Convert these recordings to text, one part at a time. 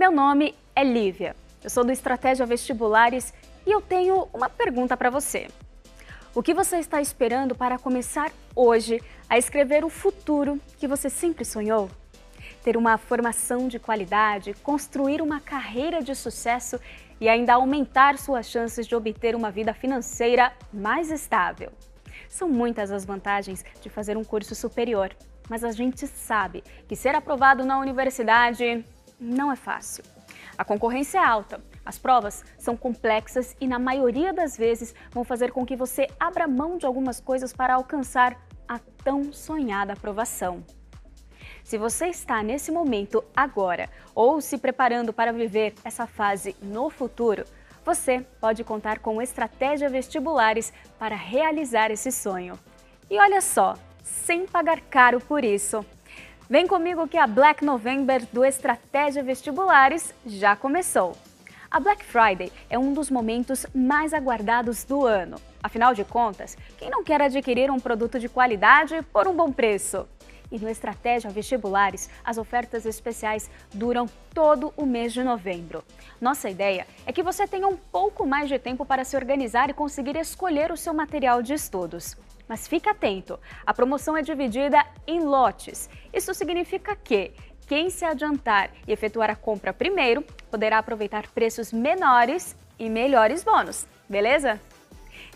Meu nome é Lívia, eu sou do Estratégia Vestibulares e eu tenho uma pergunta para você. O que você está esperando para começar hoje a escrever o futuro que você sempre sonhou? Ter uma formação de qualidade, construir uma carreira de sucesso e ainda aumentar suas chances de obter uma vida financeira mais estável. São muitas as vantagens de fazer um curso superior, mas a gente sabe que ser aprovado na universidade não é fácil. A concorrência é alta, as provas são complexas e, na maioria das vezes, vão fazer com que você abra mão de algumas coisas para alcançar a tão sonhada aprovação. Se você está nesse momento agora ou se preparando para viver essa fase no futuro, você pode contar com estratégia vestibulares para realizar esse sonho. E olha só, sem pagar caro por isso. Vem comigo que a Black November do Estratégia Vestibulares já começou. A Black Friday é um dos momentos mais aguardados do ano. Afinal de contas, quem não quer adquirir um produto de qualidade por um bom preço? E no Estratégia Vestibulares, as ofertas especiais duram todo o mês de novembro. Nossa ideia é que você tenha um pouco mais de tempo para se organizar e conseguir escolher o seu material de estudos. Mas fique atento, a promoção é dividida em lotes. Isso significa que quem se adiantar e efetuar a compra primeiro poderá aproveitar preços menores e melhores bônus, beleza?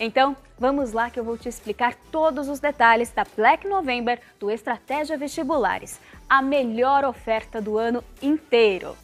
Então, vamos lá que eu vou te explicar todos os detalhes da Black November do Estratégia Vestibulares, a melhor oferta do ano inteiro.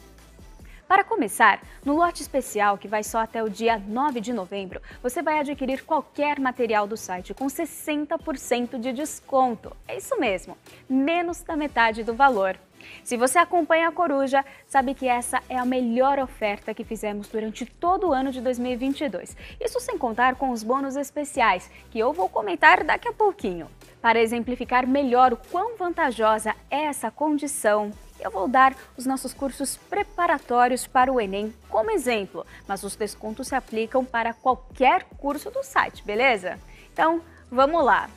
Para começar, no lote especial que vai só até o dia 9 de novembro, você vai adquirir qualquer material do site com 60% de desconto. É isso mesmo, menos da metade do valor. Se você acompanha a Coruja, sabe que essa é a melhor oferta que fizemos durante todo o ano de 2022. Isso sem contar com os bônus especiais, que eu vou comentar daqui a pouquinho. Para exemplificar melhor o quão vantajosa é essa condição, eu vou dar os nossos cursos preparatórios para o Enem como exemplo, mas os descontos se aplicam para qualquer curso do site, beleza? Então, vamos lá!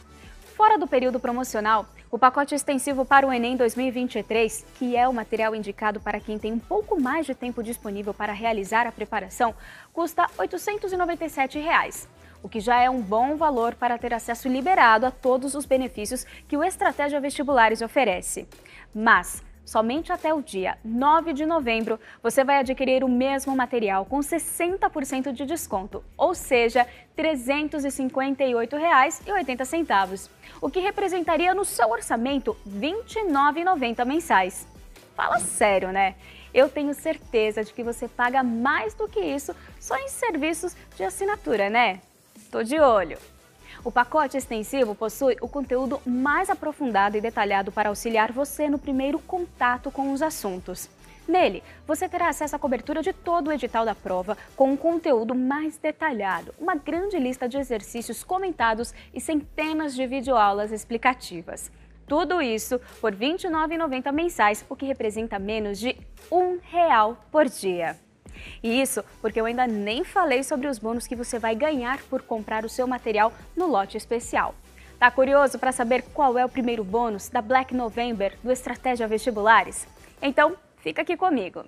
Fora do período promocional, o pacote extensivo para o Enem 2023, que é o material indicado para quem tem um pouco mais de tempo disponível para realizar a preparação, custa R$ 897, reais, o que já é um bom valor para ter acesso liberado a todos os benefícios que o Estratégia Vestibulares oferece. Mas, somente até o dia 9 de novembro, você vai adquirir o mesmo material com 60% de desconto, ou seja, R$ 358,80, o que representaria no seu orçamento R$ 29,90 mensais. Fala sério, né? Eu tenho certeza de que você paga mais do que isso só em serviços de assinatura, né? Tô de olho! O pacote extensivo possui o conteúdo mais aprofundado e detalhado para auxiliar você no primeiro contato com os assuntos. Nele, você terá acesso à cobertura de todo o edital da prova, com um conteúdo mais detalhado, uma grande lista de exercícios comentados e centenas de videoaulas explicativas. Tudo isso por R$ 29,90 mensais, o que representa menos de um real por dia. E isso porque eu ainda nem falei sobre os bônus que você vai ganhar por comprar o seu material no lote especial. Tá curioso para saber qual é o primeiro bônus da Black November do Estratégia Vestibulares? Então, fica aqui comigo.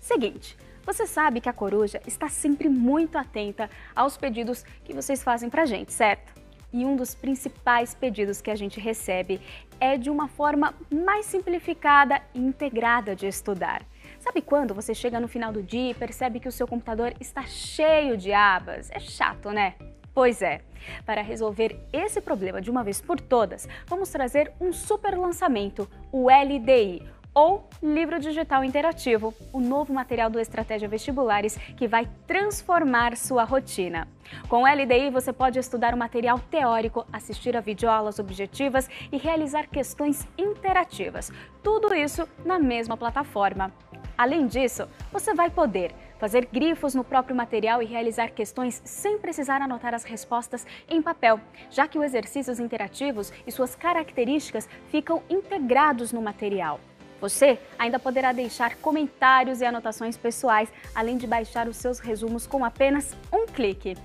Seguinte, você sabe que a Coruja está sempre muito atenta aos pedidos que vocês fazem pra gente, certo? E um dos principais pedidos que a gente recebe é de uma forma mais simplificada e integrada de estudar. Sabe quando você chega no final do dia e percebe que o seu computador está cheio de abas? É chato, né? Pois é, para resolver esse problema de uma vez por todas, vamos trazer um super lançamento, o LDI, ou livro digital interativo, o novo material do Estratégia Vestibulares que vai transformar sua rotina. Com o LDI, você pode estudar o material teórico, assistir a videoaulas objetivas e realizar questões interativas. Tudo isso na mesma plataforma. Além disso, você vai poder fazer grifos no próprio material e realizar questões sem precisar anotar as respostas em papel, já que os exercícios interativos e suas características ficam integrados no material. Você ainda poderá deixar comentários e anotações pessoais, além de baixar os seus resumos com apenas um clique.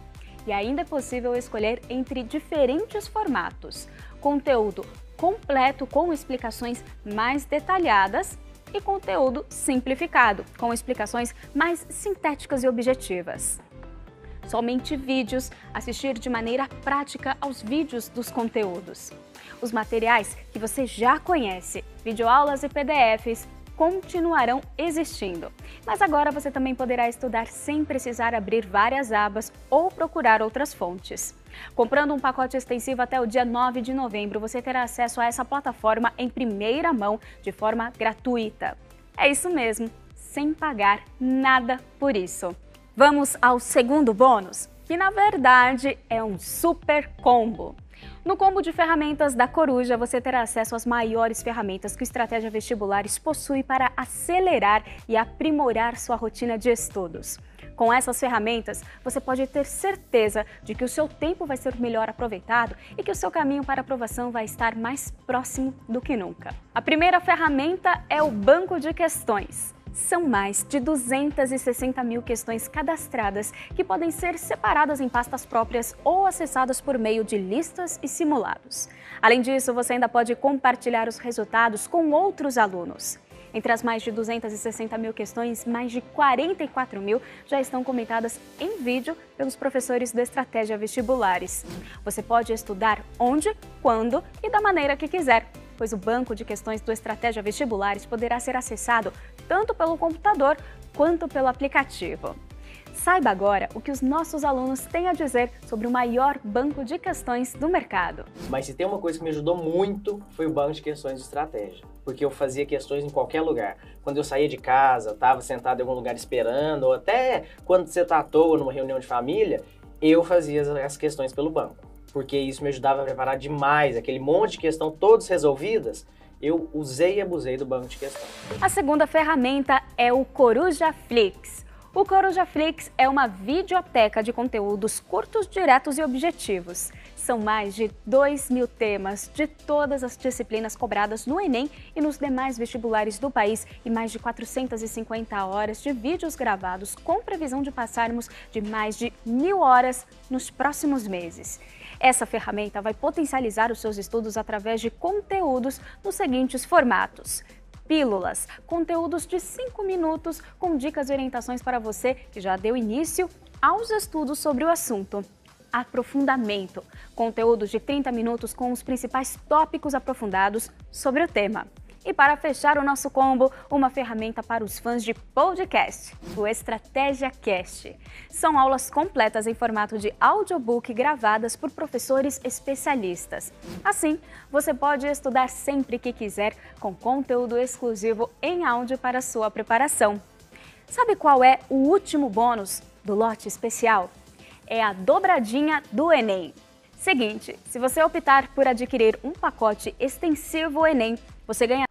E ainda é possível escolher entre diferentes formatos: conteúdo completo com explicações mais detalhadas e conteúdo simplificado, com explicações mais sintéticas e objetivas. Somente vídeos, assistir de maneira prática aos vídeos dos conteúdos. Os materiais que você já conhece, videoaulas e PDFs, continuarão existindo. Mas agora você também poderá estudar sem precisar abrir várias abas ou procurar outras fontes. Comprando um pacote extensivo até o dia 9 de novembro, você terá acesso a essa plataforma em primeira mão, de forma gratuita. É isso mesmo, sem pagar nada por isso. Vamos ao segundo bônus, que na verdade é um super combo. No combo de ferramentas da Coruja, você terá acesso às maiores ferramentas que o Estratégia Vestibulares possui para acelerar e aprimorar sua rotina de estudos. Com essas ferramentas, você pode ter certeza de que o seu tempo vai ser melhor aproveitado e que o seu caminho para aprovação vai estar mais próximo do que nunca. A primeira ferramenta é o banco de questões. São mais de 260 mil questões cadastradas que podem ser separadas em pastas próprias ou acessadas por meio de listas e simulados. Além disso, você ainda pode compartilhar os resultados com outros alunos. Entre as mais de 260 mil questões, mais de 44 mil já estão comentadas em vídeo pelos professores do Estratégia Vestibulares. Você pode estudar onde, quando e da maneira que quiser, pois o banco de questões do Estratégia Vestibulares poderá ser acessado tanto pelo computador quanto pelo aplicativo. Saiba agora o que os nossos alunos têm a dizer sobre o maior banco de questões do mercado. Mas se tem uma coisa que me ajudou muito foi o banco de questões de estratégia, porque eu fazia questões em qualquer lugar. Quando eu saía de casa, estava sentado em algum lugar esperando, ou até quando você está à toa numa reunião de família, eu fazia as questões pelo banco, porque isso me ajudava a preparar demais, aquele monte de questão todas resolvidas eu usei e abusei do banco de questão. A segunda ferramenta é o Coruja Flix. O Coruja Flix é uma videoteca de conteúdos curtos, diretos e objetivos. São mais de 2 mil temas de todas as disciplinas cobradas no Enem e nos demais vestibulares do país e mais de 450 horas de vídeos gravados com previsão de passarmos de mais de mil horas nos próximos meses. Essa ferramenta vai potencializar os seus estudos através de conteúdos nos seguintes formatos. Pílulas, conteúdos de 5 minutos com dicas e orientações para você que já deu início aos estudos sobre o assunto aprofundamento, conteúdos de 30 minutos com os principais tópicos aprofundados sobre o tema. E para fechar o nosso combo, uma ferramenta para os fãs de podcast, o Estratégia Cast. São aulas completas em formato de audiobook gravadas por professores especialistas. Assim, você pode estudar sempre que quiser com conteúdo exclusivo em áudio para sua preparação. Sabe qual é o último bônus do lote especial? É a dobradinha do Enem. Seguinte, se você optar por adquirir um pacote extensivo Enem, você ganha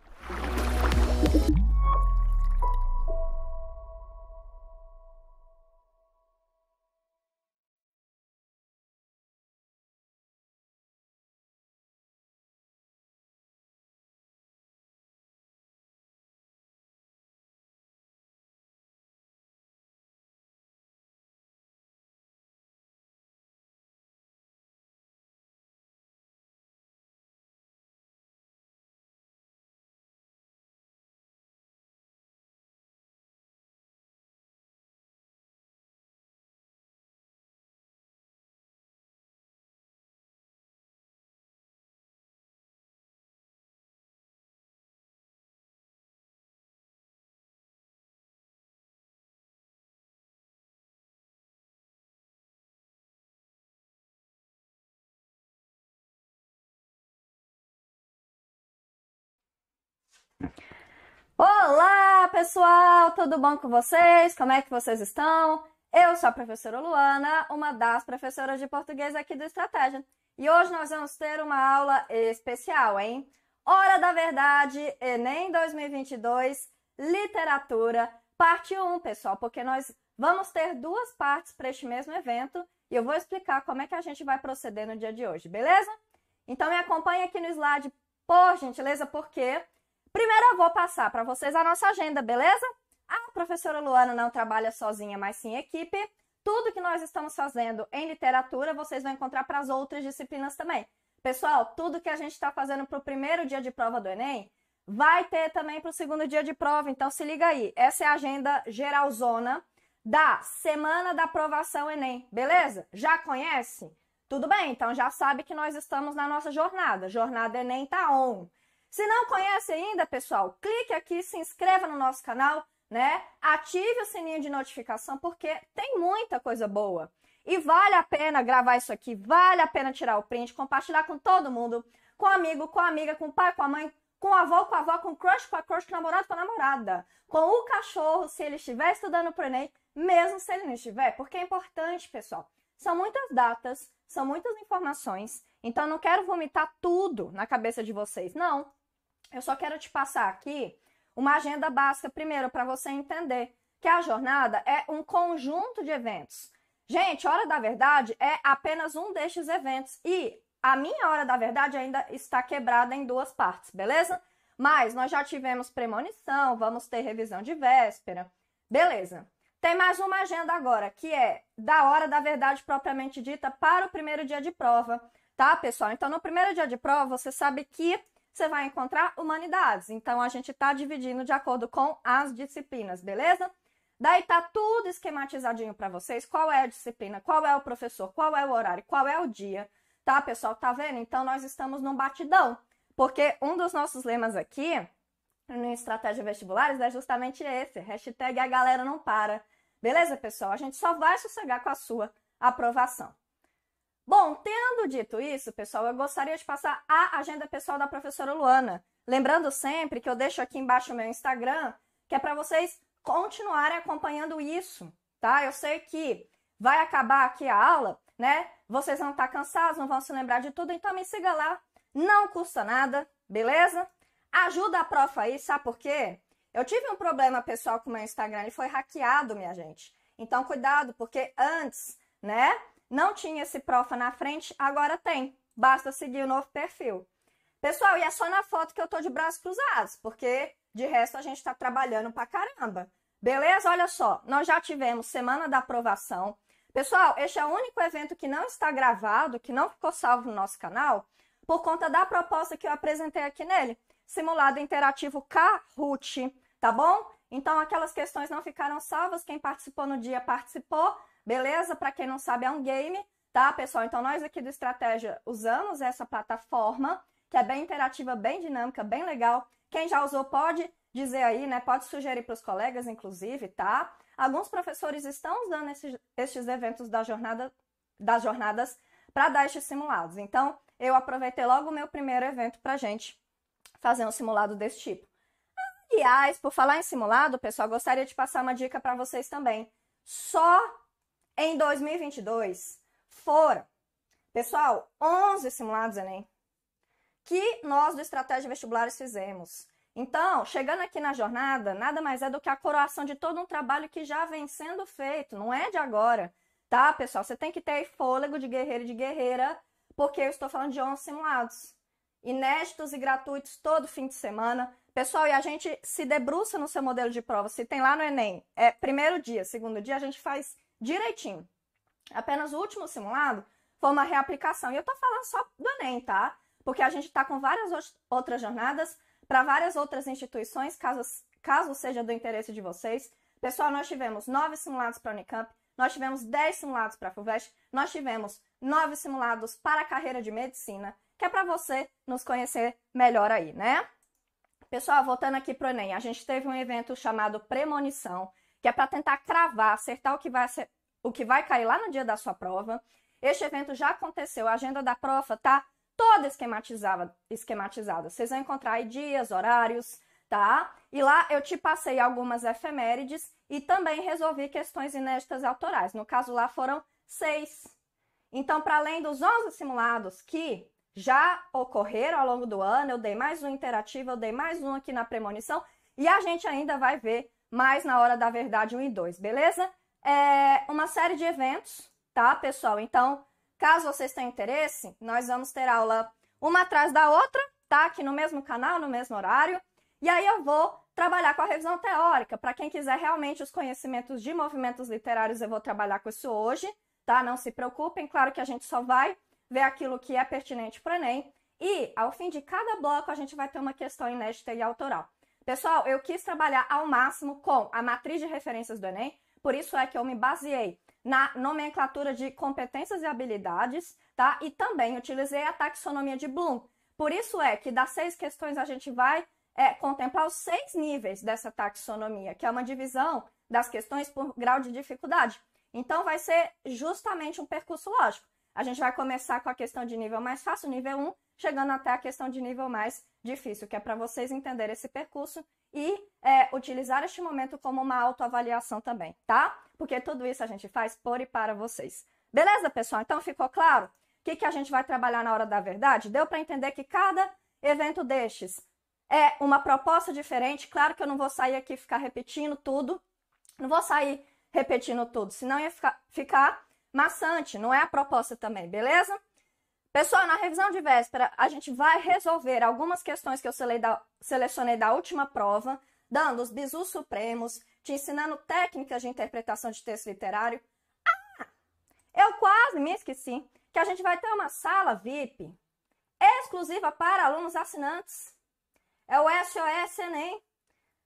Olá, pessoal! Tudo bom com vocês? Como é que vocês estão? Eu sou a professora Luana, uma das professoras de português aqui do Estratégia. E hoje nós vamos ter uma aula especial, hein? Hora da Verdade, Enem 2022, Literatura, parte 1, pessoal, porque nós vamos ter duas partes para este mesmo evento e eu vou explicar como é que a gente vai proceder no dia de hoje, beleza? Então me acompanhe aqui no slide, por gentileza, porque Primeiro eu vou passar para vocês a nossa agenda, beleza? A professora Luana não trabalha sozinha, mas sim equipe. Tudo que nós estamos fazendo em literatura, vocês vão encontrar para as outras disciplinas também. Pessoal, tudo que a gente está fazendo para o primeiro dia de prova do Enem, vai ter também para o segundo dia de prova. Então se liga aí. Essa é a agenda geralzona da semana da aprovação Enem, beleza? Já conhece? Tudo bem, então já sabe que nós estamos na nossa jornada. Jornada Enem tá on. Se não conhece ainda, pessoal, clique aqui, se inscreva no nosso canal, né? Ative o sininho de notificação porque tem muita coisa boa. E vale a pena gravar isso aqui, vale a pena tirar o print, compartilhar com todo mundo, com amigo, com amiga, com pai, com a mãe, com avô, com a avó, com crush, com a crush, com namorado, com a namorada, com o cachorro, se ele estiver estudando pro Enem, mesmo se ele não estiver, porque é importante, pessoal. São muitas datas, são muitas informações, então não quero vomitar tudo na cabeça de vocês, não. Eu só quero te passar aqui uma agenda básica, primeiro, para você entender que a jornada é um conjunto de eventos. Gente, Hora da Verdade é apenas um destes eventos e a minha Hora da Verdade ainda está quebrada em duas partes, beleza? Mas nós já tivemos premonição, vamos ter revisão de véspera, beleza. Tem mais uma agenda agora, que é da Hora da Verdade propriamente dita para o primeiro dia de prova, tá, pessoal? Então, no primeiro dia de prova, você sabe que você vai encontrar humanidades. Então, a gente está dividindo de acordo com as disciplinas, beleza? Daí tá tudo esquematizadinho para vocês, qual é a disciplina, qual é o professor, qual é o horário, qual é o dia, tá, pessoal? Tá vendo? Então nós estamos num batidão, porque um dos nossos lemas aqui no Estratégia Vestibulares é justamente esse, hashtag a galera não para. Beleza, pessoal? A gente só vai sossegar com a sua aprovação. Bom, tendo dito isso, pessoal, eu gostaria de passar a agenda pessoal da professora Luana. Lembrando sempre que eu deixo aqui embaixo o meu Instagram, que é para vocês continuarem acompanhando isso, tá? Eu sei que vai acabar aqui a aula, né? Vocês vão estar tá cansados, não vão se lembrar de tudo, então me siga lá. Não custa nada, beleza? Ajuda a prof aí, sabe por quê? Eu tive um problema pessoal com o meu Instagram, ele foi hackeado, minha gente. Então, cuidado, porque antes, né? Não tinha esse profa na frente, agora tem. Basta seguir o novo perfil. Pessoal, e é só na foto que eu tô de braços cruzados, porque de resto a gente está trabalhando pra caramba. Beleza? Olha só, nós já tivemos semana da aprovação. Pessoal, este é o único evento que não está gravado, que não ficou salvo no nosso canal, por conta da proposta que eu apresentei aqui nele. Simulado interativo Kahoot, tá bom? Então aquelas questões não ficaram salvas, quem participou no dia participou, Beleza? Para quem não sabe, é um game, tá, pessoal? Então, nós aqui do Estratégia usamos essa plataforma, que é bem interativa, bem dinâmica, bem legal. Quem já usou pode dizer aí, né? Pode sugerir para os colegas, inclusive, tá? Alguns professores estão usando esses, estes eventos da jornada, das jornadas para dar estes simulados. Então, eu aproveitei logo o meu primeiro evento para gente fazer um simulado desse tipo. Aliás, por falar em simulado, pessoal, gostaria de passar uma dica para vocês também. Só em 2022, foram, pessoal, 11 simulados Enem que nós do Estratégia Vestibulares fizemos. Então, chegando aqui na jornada, nada mais é do que a coroação de todo um trabalho que já vem sendo feito, não é de agora, tá, pessoal? Você tem que ter fôlego de guerreiro e de guerreira, porque eu estou falando de 11 simulados, inéditos e gratuitos todo fim de semana. Pessoal, e a gente se debruça no seu modelo de prova. Se tem lá no Enem, é primeiro dia, segundo dia, a gente faz direitinho. Apenas o último simulado foi uma reaplicação. E eu tô falando só do Enem, tá? Porque a gente tá com várias outras jornadas para várias outras instituições, caso, caso seja do interesse de vocês. Pessoal, nós tivemos nove simulados para a Unicamp, nós tivemos dez simulados para a FUVEST, nós tivemos nove simulados para a carreira de medicina, que é para você nos conhecer melhor aí, né? Pessoal, voltando aqui para o Enem, a gente teve um evento chamado Premonição, que é para tentar cravar, acertar o que, vai, o que vai cair lá no dia da sua prova. Este evento já aconteceu, a agenda da prova está toda esquematizada, esquematizada. Vocês vão encontrar aí dias, horários, tá? E lá eu te passei algumas efemérides e também resolvi questões inéditas autorais. No caso lá foram seis. Então, para além dos 11 simulados que já ocorreram ao longo do ano, eu dei mais um interativo, eu dei mais um aqui na premonição e a gente ainda vai ver mais na hora da verdade 1 e 2, beleza? É uma série de eventos, tá, pessoal? Então, caso vocês tenham interesse, nós vamos ter aula uma atrás da outra, tá? Aqui no mesmo canal, no mesmo horário. E aí eu vou trabalhar com a revisão teórica. Para quem quiser realmente os conhecimentos de movimentos literários, eu vou trabalhar com isso hoje, tá? Não se preocupem, claro que a gente só vai ver aquilo que é pertinente para o Enem. E, ao fim de cada bloco, a gente vai ter uma questão inédita e autoral. Pessoal, eu quis trabalhar ao máximo com a matriz de referências do Enem, por isso é que eu me baseei na nomenclatura de competências e habilidades, tá? E também utilizei a taxonomia de Bloom. Por isso é que das seis questões a gente vai é, contemplar os seis níveis dessa taxonomia, que é uma divisão das questões por grau de dificuldade. Então, vai ser justamente um percurso lógico. A gente vai começar com a questão de nível mais fácil, nível 1, chegando até a questão de nível mais difícil, que é para vocês entenderem esse percurso e é, utilizar este momento como uma autoavaliação também, tá? Porque tudo isso a gente faz por e para vocês. Beleza, pessoal? Então ficou claro? O que, que a gente vai trabalhar na hora da verdade? Deu para entender que cada evento destes é uma proposta diferente. Claro que eu não vou sair aqui e ficar repetindo tudo. Não vou sair repetindo tudo, senão ia ficar, ficar maçante, não é a proposta também, beleza? Pessoal, na revisão de véspera, a gente vai resolver algumas questões que eu selecionei da última prova, dando os bisus supremos, te ensinando técnicas de interpretação de texto literário. Ah! Eu quase me esqueci que a gente vai ter uma sala VIP exclusiva para alunos assinantes. É o SOS Enem.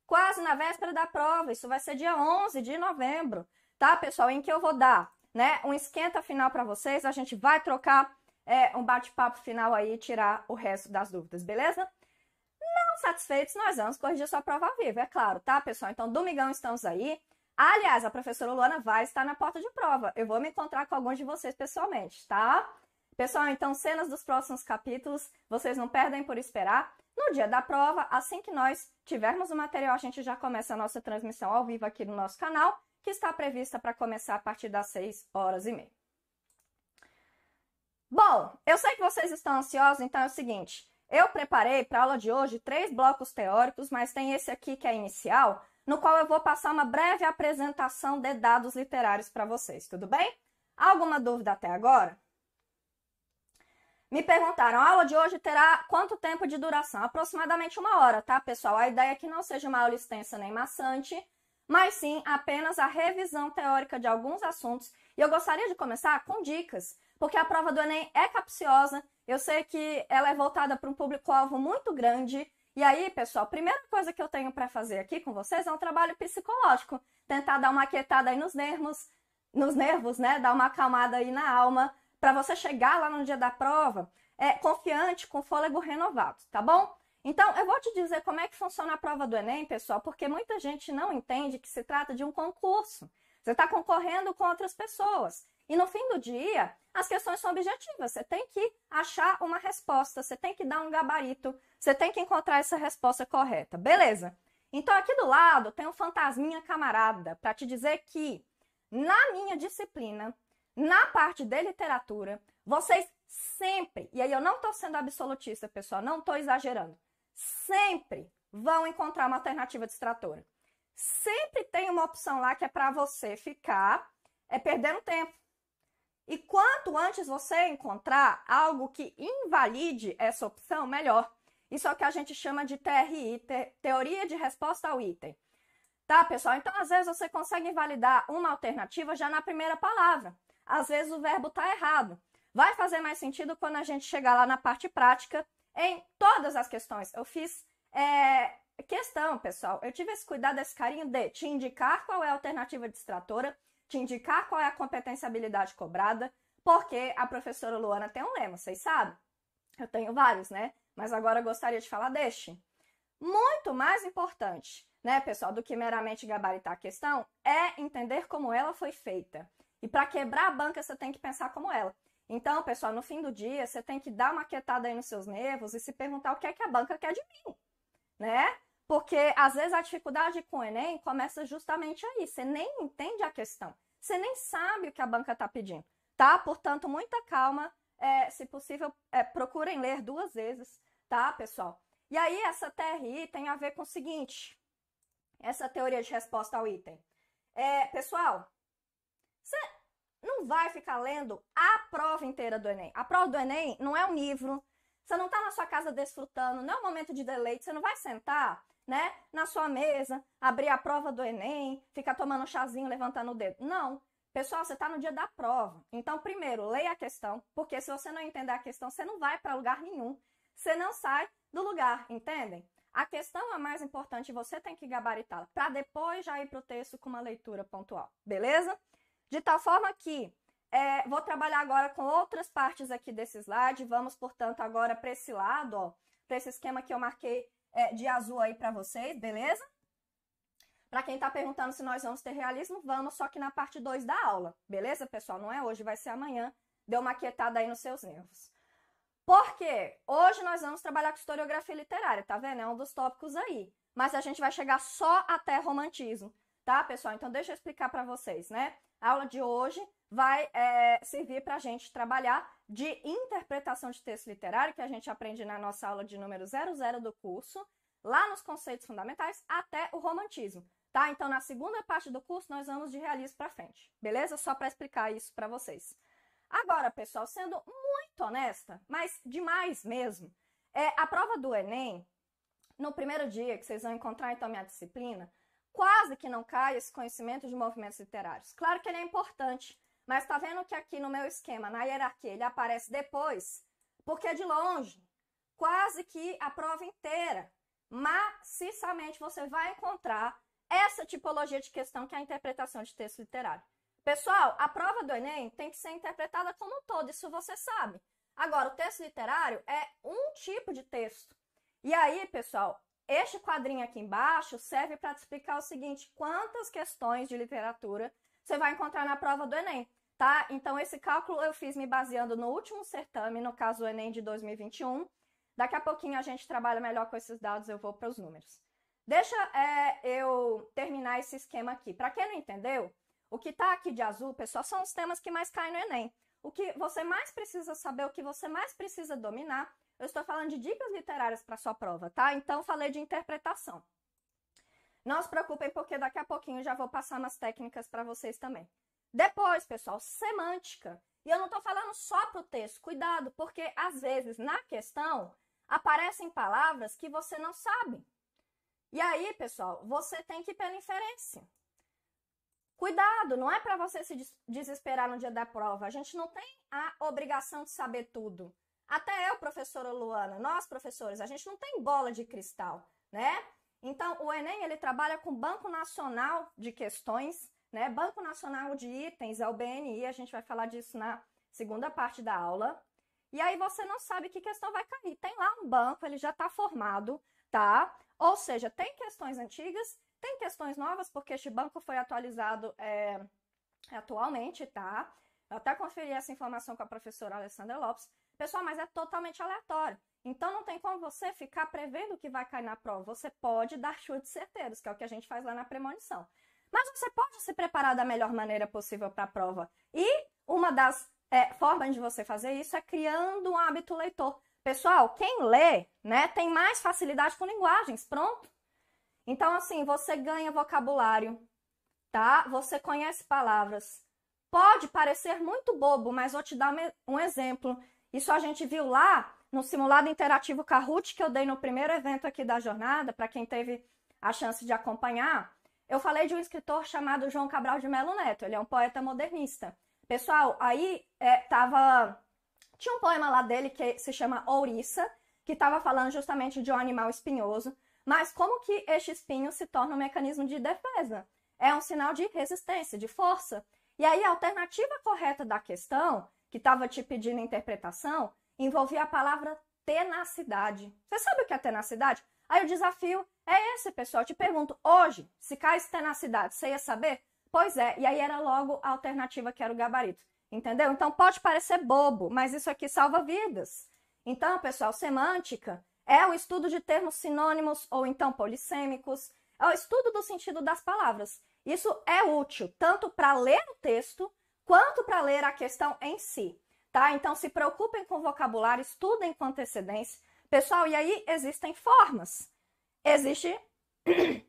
Quase na véspera da prova, isso vai ser dia 11 de novembro, tá, pessoal? Em que eu vou dar né? Um esquenta final para vocês. A gente vai trocar é, um bate-papo final aí e tirar o resto das dúvidas, beleza? Não satisfeitos, nós vamos corrigir sua prova viva, é claro, tá, pessoal? Então, domingão estamos aí. Aliás, a professora Luana vai estar na porta de prova. Eu vou me encontrar com alguns de vocês pessoalmente, tá? Pessoal, então, cenas dos próximos capítulos, vocês não perdem por esperar. No dia da prova, assim que nós tivermos o material, a gente já começa a nossa transmissão ao vivo aqui no nosso canal que está prevista para começar a partir das 6 horas e meia. Bom, eu sei que vocês estão ansiosos, então é o seguinte: eu preparei para a aula de hoje três blocos teóricos, mas tem esse aqui que é inicial, no qual eu vou passar uma breve apresentação de dados literários para vocês, tudo bem? Alguma dúvida até agora? Me perguntaram, a aula de hoje terá quanto tempo de duração? Aproximadamente uma hora, tá, pessoal? A ideia é que não seja uma aula extensa nem maçante, mas sim apenas a revisão teórica de alguns assuntos. E eu gostaria de começar com dicas, porque a prova do Enem é capciosa, eu sei que ela é voltada para um público-alvo muito grande. E aí, pessoal, a primeira coisa que eu tenho para fazer aqui com vocês é um trabalho psicológico, tentar dar uma quietada aí nos nervos, nos nervos, né? Dar uma acalmada aí na alma, para você chegar lá no dia da prova é, confiante, com fôlego renovado, tá bom? Então, eu vou te dizer como é que funciona a prova do Enem, pessoal, porque muita gente não entende que se trata de um concurso. Você está concorrendo com outras pessoas. E no fim do dia, as questões são objetivas. Você tem que achar uma resposta, você tem que dar um gabarito, você tem que encontrar essa resposta correta. Beleza. Então, aqui do lado tem um fantasminha camarada para te dizer que na minha disciplina, na parte de literatura, vocês sempre, e aí eu não estou sendo absolutista, pessoal, não estou exagerando, sempre vão encontrar uma alternativa distratora. Sempre tem uma opção lá que é para você ficar é perder um tempo. E quanto antes você encontrar algo que invalide essa opção, melhor. Isso é o que a gente chama de TRI, teoria de resposta ao item. Tá, pessoal? Então, às vezes você consegue invalidar uma alternativa já na primeira palavra. Às vezes o verbo está errado. Vai fazer mais sentido quando a gente chegar lá na parte prática em todas as questões. Eu fiz é, questão, pessoal. Eu tive esse cuidado, esse carinho de te indicar qual é a alternativa distratora, te indicar qual é a competência habilidade cobrada, porque a professora Luana tem um lema, vocês sabem? Eu tenho vários, né? Mas agora eu gostaria de falar deste. Muito mais importante, né, pessoal, do que meramente gabaritar a questão, é entender como ela foi feita. E para quebrar a banca, você tem que pensar como ela. Então, pessoal, no fim do dia, você tem que dar uma quietada aí nos seus nervos e se perguntar o que é que a banca quer de mim, né? Porque às vezes a dificuldade com o Enem começa justamente aí. Você nem entende a questão, você nem sabe o que a banca está pedindo, tá? Portanto, muita calma. É, se possível, é, procurem ler duas vezes, tá, pessoal? E aí, essa TRI tem a ver com o seguinte: essa teoria de resposta ao item. É, pessoal, você não vai ficar lendo a prova inteira do Enem. A prova do Enem não é um livro, você não está na sua casa desfrutando, não é um momento de deleite, você não vai sentar né, na sua mesa, abrir a prova do Enem, ficar tomando um chazinho, levantando o dedo. Não. Pessoal, você está no dia da prova. Então, primeiro, leia a questão, porque se você não entender a questão, você não vai para lugar nenhum. Você não sai do lugar, entendem? A questão é mais importante, você tem que gabaritá-la, para depois já ir para o texto com uma leitura pontual, beleza? De tal forma que é, vou trabalhar agora com outras partes aqui desse slide. Vamos, portanto, agora para esse lado, para esse esquema que eu marquei é, de azul aí para vocês, beleza? Para quem está perguntando se nós vamos ter realismo, vamos, só que na parte 2 da aula, beleza, pessoal? Não é hoje, vai ser amanhã. Deu uma quietada aí nos seus nervos. Porque hoje nós vamos trabalhar com historiografia literária, tá vendo? É um dos tópicos aí. Mas a gente vai chegar só até romantismo, tá, pessoal? Então deixa eu explicar para vocês, né? A aula de hoje vai é, servir para a gente trabalhar de interpretação de texto literário, que a gente aprende na nossa aula de número 00 do curso, lá nos conceitos fundamentais, até o romantismo. Tá? Então, na segunda parte do curso, nós vamos de realismo para frente, beleza? Só para explicar isso para vocês. Agora, pessoal, sendo muito honesta, mas demais mesmo, é, a prova do Enem, no primeiro dia que vocês vão encontrar, então, minha disciplina, quase que não cai esse conhecimento de movimentos literários. Claro que ele é importante, mas está vendo que aqui no meu esquema, na hierarquia, ele aparece depois, porque é de longe, quase que a prova inteira, maciçamente você vai encontrar essa tipologia de questão que é a interpretação de texto literário. Pessoal, a prova do Enem tem que ser interpretada como um todo, isso você sabe. Agora, o texto literário é um tipo de texto. E aí, pessoal, este quadrinho aqui embaixo serve para te explicar o seguinte: quantas questões de literatura você vai encontrar na prova do Enem, tá? Então, esse cálculo eu fiz me baseando no último certame, no caso o Enem de 2021. Daqui a pouquinho a gente trabalha melhor com esses dados, eu vou para os números. Deixa é, eu terminar esse esquema aqui. Para quem não entendeu, o que está aqui de azul, pessoal, são os temas que mais caem no Enem. O que você mais precisa saber, o que você mais precisa dominar eu estou falando de dicas literárias para sua prova, tá? Então, falei de interpretação. Não se preocupem, porque daqui a pouquinho já vou passar umas técnicas para vocês também. Depois, pessoal, semântica. E eu não estou falando só para o texto, cuidado, porque às vezes na questão aparecem palavras que você não sabe. E aí, pessoal, você tem que ir pela inferência. Cuidado, não é para você se desesperar no dia da prova. A gente não tem a obrigação de saber tudo. Até eu, professora Luana, nós professores, a gente não tem bola de cristal, né? Então, o Enem ele trabalha com Banco Nacional de Questões, né? Banco Nacional de Itens, é o BNI, a gente vai falar disso na segunda parte da aula. E aí você não sabe que questão vai cair. Tem lá um banco, ele já está formado, tá? Ou seja, tem questões antigas, tem questões novas, porque este banco foi atualizado é, atualmente, tá? Eu até conferi essa informação com a professora Alessandra Lopes. Pessoal, mas é totalmente aleatório. Então não tem como você ficar prevendo o que vai cair na prova. Você pode dar chutes certeiros, que é o que a gente faz lá na premonição. Mas você pode se preparar da melhor maneira possível para a prova. E uma das é, formas de você fazer isso é criando um hábito leitor. Pessoal, quem lê, né, tem mais facilidade com linguagens, pronto. Então assim, você ganha vocabulário, tá? Você conhece palavras. Pode parecer muito bobo, mas vou te dar um exemplo. Isso a gente viu lá no simulado interativo Kahoot que eu dei no primeiro evento aqui da jornada, para quem teve a chance de acompanhar. Eu falei de um escritor chamado João Cabral de Melo Neto, ele é um poeta modernista. Pessoal, aí é, tava. Tinha um poema lá dele que se chama Ouriça, que estava falando justamente de um animal espinhoso, mas como que este espinho se torna um mecanismo de defesa? É um sinal de resistência, de força. E aí a alternativa correta da questão que estava te pedindo interpretação envolvia a palavra tenacidade. Você sabe o que é tenacidade? Aí o desafio é esse, pessoal. Eu te pergunto hoje, se cai tenacidade, você ia saber? Pois é, e aí era logo a alternativa que era o gabarito. Entendeu? Então pode parecer bobo, mas isso aqui salva vidas. Então, pessoal, semântica é o estudo de termos sinônimos ou então polissêmicos, é o estudo do sentido das palavras. Isso é útil tanto para ler o texto quanto para ler a questão em si, tá? Então se preocupem com o vocabulário, estudem com antecedência. Pessoal, e aí existem formas. Existe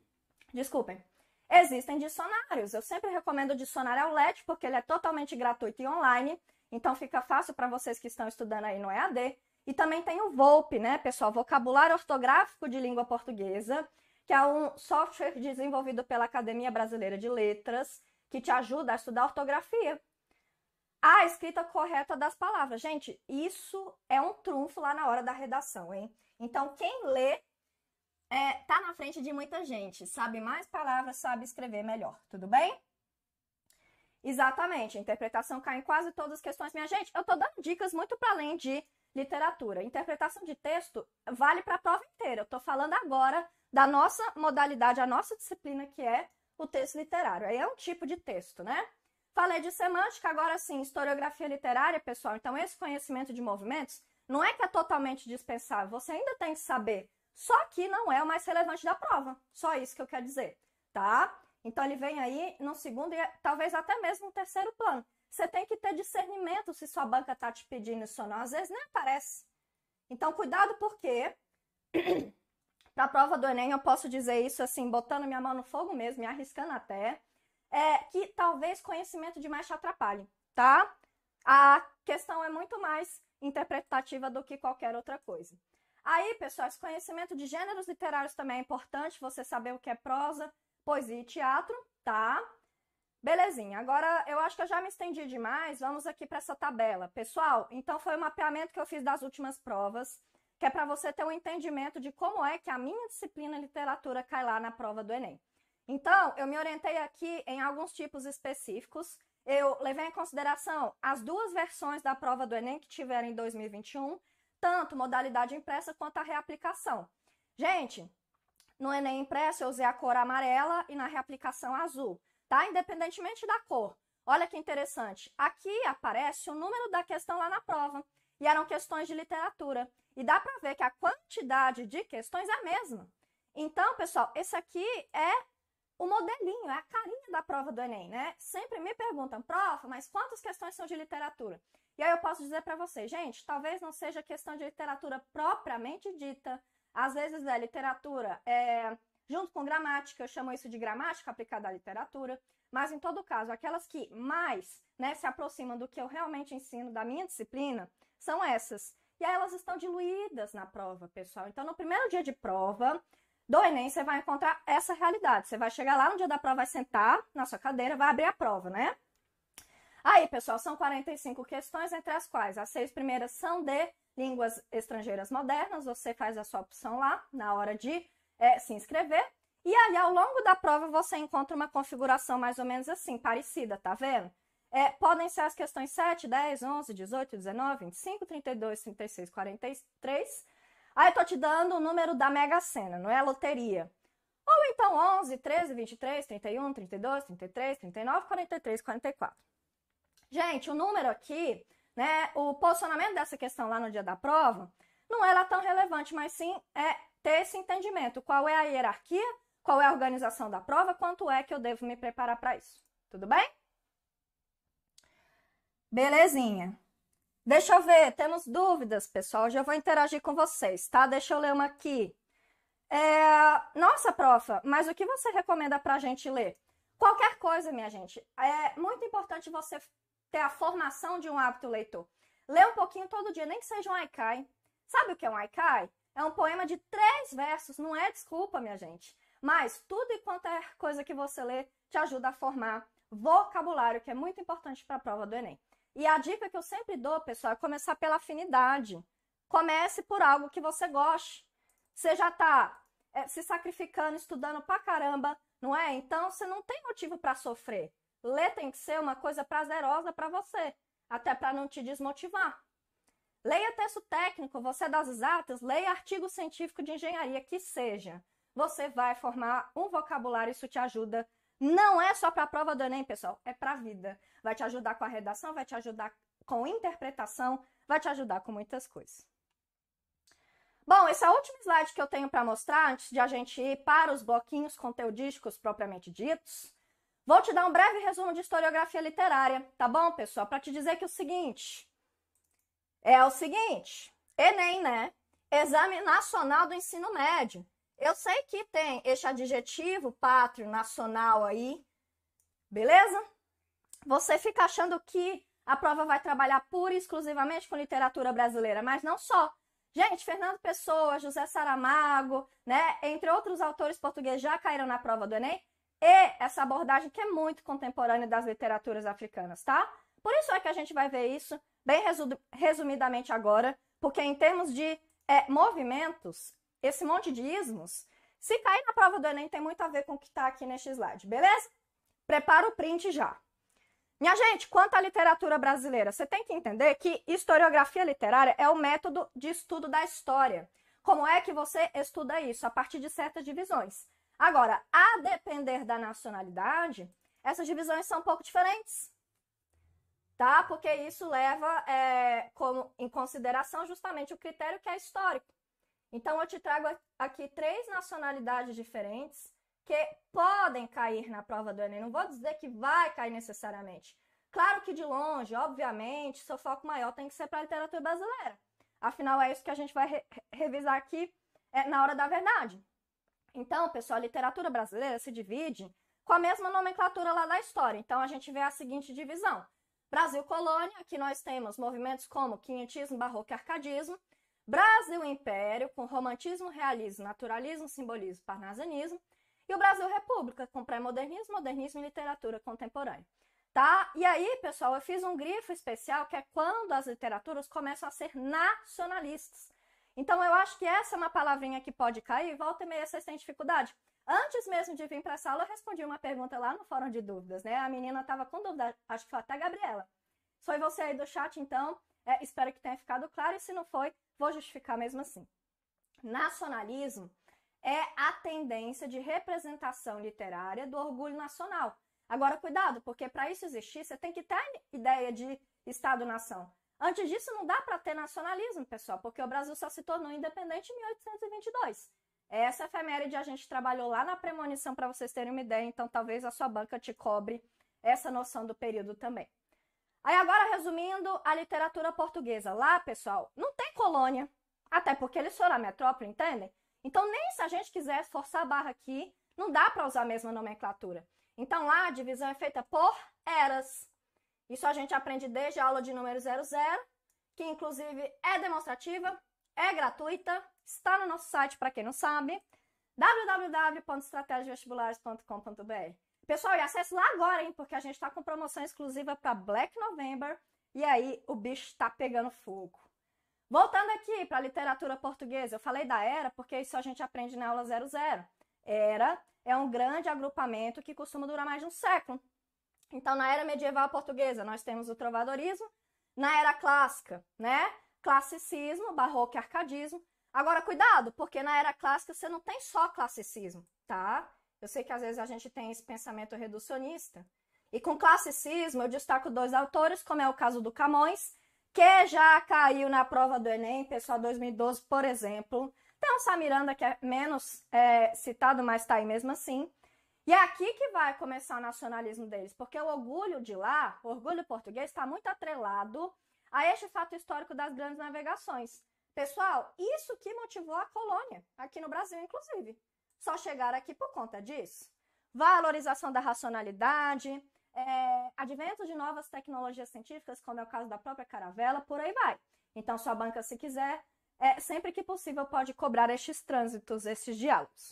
Desculpem. Existem dicionários. Eu sempre recomendo o dicionário LED porque ele é totalmente gratuito e online, então fica fácil para vocês que estão estudando aí no EAD. E também tem o VOLP, né, pessoal? Vocabulário Ortográfico de Língua Portuguesa, que é um software desenvolvido pela Academia Brasileira de Letras, que te ajuda a estudar ortografia a escrita correta das palavras. Gente, isso é um trunfo lá na hora da redação, hein? Então, quem lê é, tá na frente de muita gente, sabe mais palavras, sabe escrever melhor, tudo bem? Exatamente, interpretação cai em quase todas as questões. Minha gente, eu tô dando dicas muito para além de literatura. Interpretação de texto vale para a prova inteira. Eu tô falando agora da nossa modalidade, a nossa disciplina que é o texto literário. Aí é um tipo de texto, né? Falei de semântica, agora sim, historiografia literária, pessoal. Então, esse conhecimento de movimentos não é que é totalmente dispensável, você ainda tem que saber. Só que não é o mais relevante da prova. Só isso que eu quero dizer, tá? Então, ele vem aí no segundo e é, talvez até mesmo no terceiro plano. Você tem que ter discernimento se sua banca tá te pedindo isso ou não. Às vezes nem aparece. Então, cuidado, porque para a prova do Enem eu posso dizer isso assim, botando minha mão no fogo mesmo, me arriscando até é, que talvez conhecimento demais te atrapalhe, tá? A questão é muito mais interpretativa do que qualquer outra coisa. Aí, pessoal, esse conhecimento de gêneros literários também é importante, você saber o que é prosa, poesia e teatro, tá? Belezinha. Agora, eu acho que eu já me estendi demais, vamos aqui para essa tabela. Pessoal, então foi o mapeamento que eu fiz das últimas provas, que é para você ter um entendimento de como é que a minha disciplina literatura cai lá na prova do Enem. Então, eu me orientei aqui em alguns tipos específicos. Eu levei em consideração as duas versões da prova do Enem que tiveram em 2021, tanto modalidade impressa quanto a reaplicação. Gente, no Enem impresso eu usei a cor amarela e na reaplicação azul, tá? Independentemente da cor. Olha que interessante. Aqui aparece o número da questão lá na prova. E eram questões de literatura. E dá para ver que a quantidade de questões é a mesma. Então, pessoal, esse aqui é o modelinho, é a carinha da prova do Enem, né? Sempre me perguntam, prof, mas quantas questões são de literatura? E aí eu posso dizer para vocês, gente, talvez não seja questão de literatura propriamente dita. Às vezes é literatura é, junto com gramática, eu chamo isso de gramática aplicada à literatura. Mas em todo caso, aquelas que mais né, se aproximam do que eu realmente ensino da minha disciplina são essas. E aí elas estão diluídas na prova, pessoal. Então, no primeiro dia de prova, do Enem, você vai encontrar essa realidade. Você vai chegar lá no dia da prova, vai sentar na sua cadeira, vai abrir a prova, né? Aí, pessoal, são 45 questões, entre as quais as seis primeiras são de línguas estrangeiras modernas. Você faz a sua opção lá na hora de é, se inscrever. E aí, ao longo da prova, você encontra uma configuração mais ou menos assim, parecida, tá vendo? É, podem ser as questões 7, 10, 11, 18, 19, 25, 32, 36, 43 Aí eu tô te dando o número da Mega Sena, não é loteria. Ou então 11, 13, 23, 31, 32, 33, 39, 43, 44. Gente, o número aqui, né, o posicionamento dessa questão lá no dia da prova, não é lá tão relevante, mas sim é ter esse entendimento, qual é a hierarquia, qual é a organização da prova, quanto é que eu devo me preparar para isso. Tudo bem? Belezinha. Deixa eu ver, temos dúvidas, pessoal. Já vou interagir com vocês, tá? Deixa eu ler uma aqui. É... Nossa, profa, mas o que você recomenda para a gente ler? Qualquer coisa, minha gente. É muito importante você ter a formação de um hábito leitor. Ler um pouquinho todo dia, nem que seja um haikai. Sabe o que é um haikai? É um poema de três versos, não é desculpa, minha gente. Mas tudo e qualquer coisa que você lê te ajuda a formar vocabulário, que é muito importante para a prova do Enem. E a dica que eu sempre dou, pessoal, é começar pela afinidade. Comece por algo que você goste. Você já está é, eh, se sacrificando, estudando pra caramba, não é? Então você não tem motivo para sofrer. Ler tem que ser uma coisa prazerosa para você, até para não te desmotivar. Leia texto técnico, você é das exatas, leia artigo científico de engenharia que seja. Você vai formar um vocabulário, isso te ajuda não é só para a prova do Enem, pessoal, é para a vida. Vai te ajudar com a redação, vai te ajudar com interpretação, vai te ajudar com muitas coisas. Bom, esse é o último slide que eu tenho para mostrar antes de a gente ir para os bloquinhos conteudísticos propriamente ditos. Vou te dar um breve resumo de historiografia literária, tá bom, pessoal? Para te dizer que é o seguinte é o seguinte, ENEM, né? Exame Nacional do Ensino Médio. Eu sei que tem este adjetivo pátrio, nacional aí, beleza? Você fica achando que a prova vai trabalhar pura e exclusivamente com literatura brasileira, mas não só. Gente, Fernando Pessoa, José Saramago, né, entre outros autores portugueses já caíram na prova do Enem, e essa abordagem que é muito contemporânea das literaturas africanas, tá? Por isso é que a gente vai ver isso bem resumidamente agora, porque em termos de é, movimentos, esse monte de ismos, se cair na prova do Enem, tem muito a ver com o que está aqui neste slide, beleza? Prepara o print já. Minha gente, quanto à literatura brasileira, você tem que entender que historiografia literária é o método de estudo da história. Como é que você estuda isso? A partir de certas divisões. Agora, a depender da nacionalidade, essas divisões são um pouco diferentes, tá? Porque isso leva é, como, em consideração justamente o critério que é histórico. Então eu te trago aqui três nacionalidades diferentes que podem cair na prova do Enem. Não vou dizer que vai cair necessariamente. Claro que de longe, obviamente, seu foco maior tem que ser para a literatura brasileira. Afinal, é isso que a gente vai re revisar aqui é, na hora da verdade. Então, pessoal, a literatura brasileira se divide com a mesma nomenclatura lá da história. Então, a gente vê a seguinte divisão. Brasil colônia, que nós temos movimentos como quinhentismo, barroco e arcadismo, Brasil Império, com romantismo, realismo, naturalismo, simbolismo, parnasianismo, e o Brasil República, com pré-modernismo, modernismo e literatura contemporânea. Tá? E aí, pessoal, eu fiz um grifo especial que é quando as literaturas começam a ser nacionalistas. Então, eu acho que essa é uma palavrinha que pode cair, volta e meia vocês têm dificuldade. Antes mesmo de vir para a sala, eu respondi uma pergunta lá no fórum de dúvidas, né? A menina estava com dúvida, acho que foi até a Gabriela. Foi você aí do chat, então, é, espero que tenha ficado claro, e se não foi, vou justificar mesmo assim. Nacionalismo é a tendência de representação literária do orgulho nacional. Agora, cuidado, porque para isso existir, você tem que ter a ideia de Estado-nação. Antes disso, não dá para ter nacionalismo, pessoal, porque o Brasil só se tornou independente em 1822. Essa efeméride a gente trabalhou lá na premonição para vocês terem uma ideia, então talvez a sua banca te cobre essa noção do período também. Aí agora resumindo a literatura portuguesa. Lá, pessoal, não tem colônia, até porque eles foram a metrópole, entendem? Então nem se a gente quiser forçar a barra aqui, não dá para usar a mesma nomenclatura. Então lá a divisão é feita por eras. Isso a gente aprende desde a aula de número 00, que inclusive é demonstrativa, é gratuita, está no nosso site para quem não sabe, www.estrategiavestibulares.com.br. Pessoal, e acesse lá agora, hein? Porque a gente está com promoção exclusiva para Black November. E aí o bicho está pegando fogo. Voltando aqui para a literatura portuguesa, eu falei da era porque isso a gente aprende na aula 00. Era é um grande agrupamento que costuma durar mais de um século. Então, na era medieval portuguesa, nós temos o trovadorismo, na era clássica, né? Classicismo, barroco e arcadismo. Agora, cuidado, porque na era clássica você não tem só classicismo, tá? Eu sei que às vezes a gente tem esse pensamento reducionista. E com classicismo, eu destaco dois autores, como é o caso do Camões, que já caiu na prova do Enem, pessoal 2012, por exemplo. Tem o Samiranda, que é menos é, citado, mas está aí mesmo assim. E é aqui que vai começar o nacionalismo deles, porque o orgulho de lá, o orgulho português, está muito atrelado a este fato histórico das grandes navegações. Pessoal, isso que motivou a colônia, aqui no Brasil, inclusive só chegar aqui por conta disso. Valorização da racionalidade, é, advento de novas tecnologias científicas, como é o caso da própria caravela, por aí vai. Então, sua banca, se quiser, é, sempre que possível, pode cobrar estes trânsitos, estes diálogos.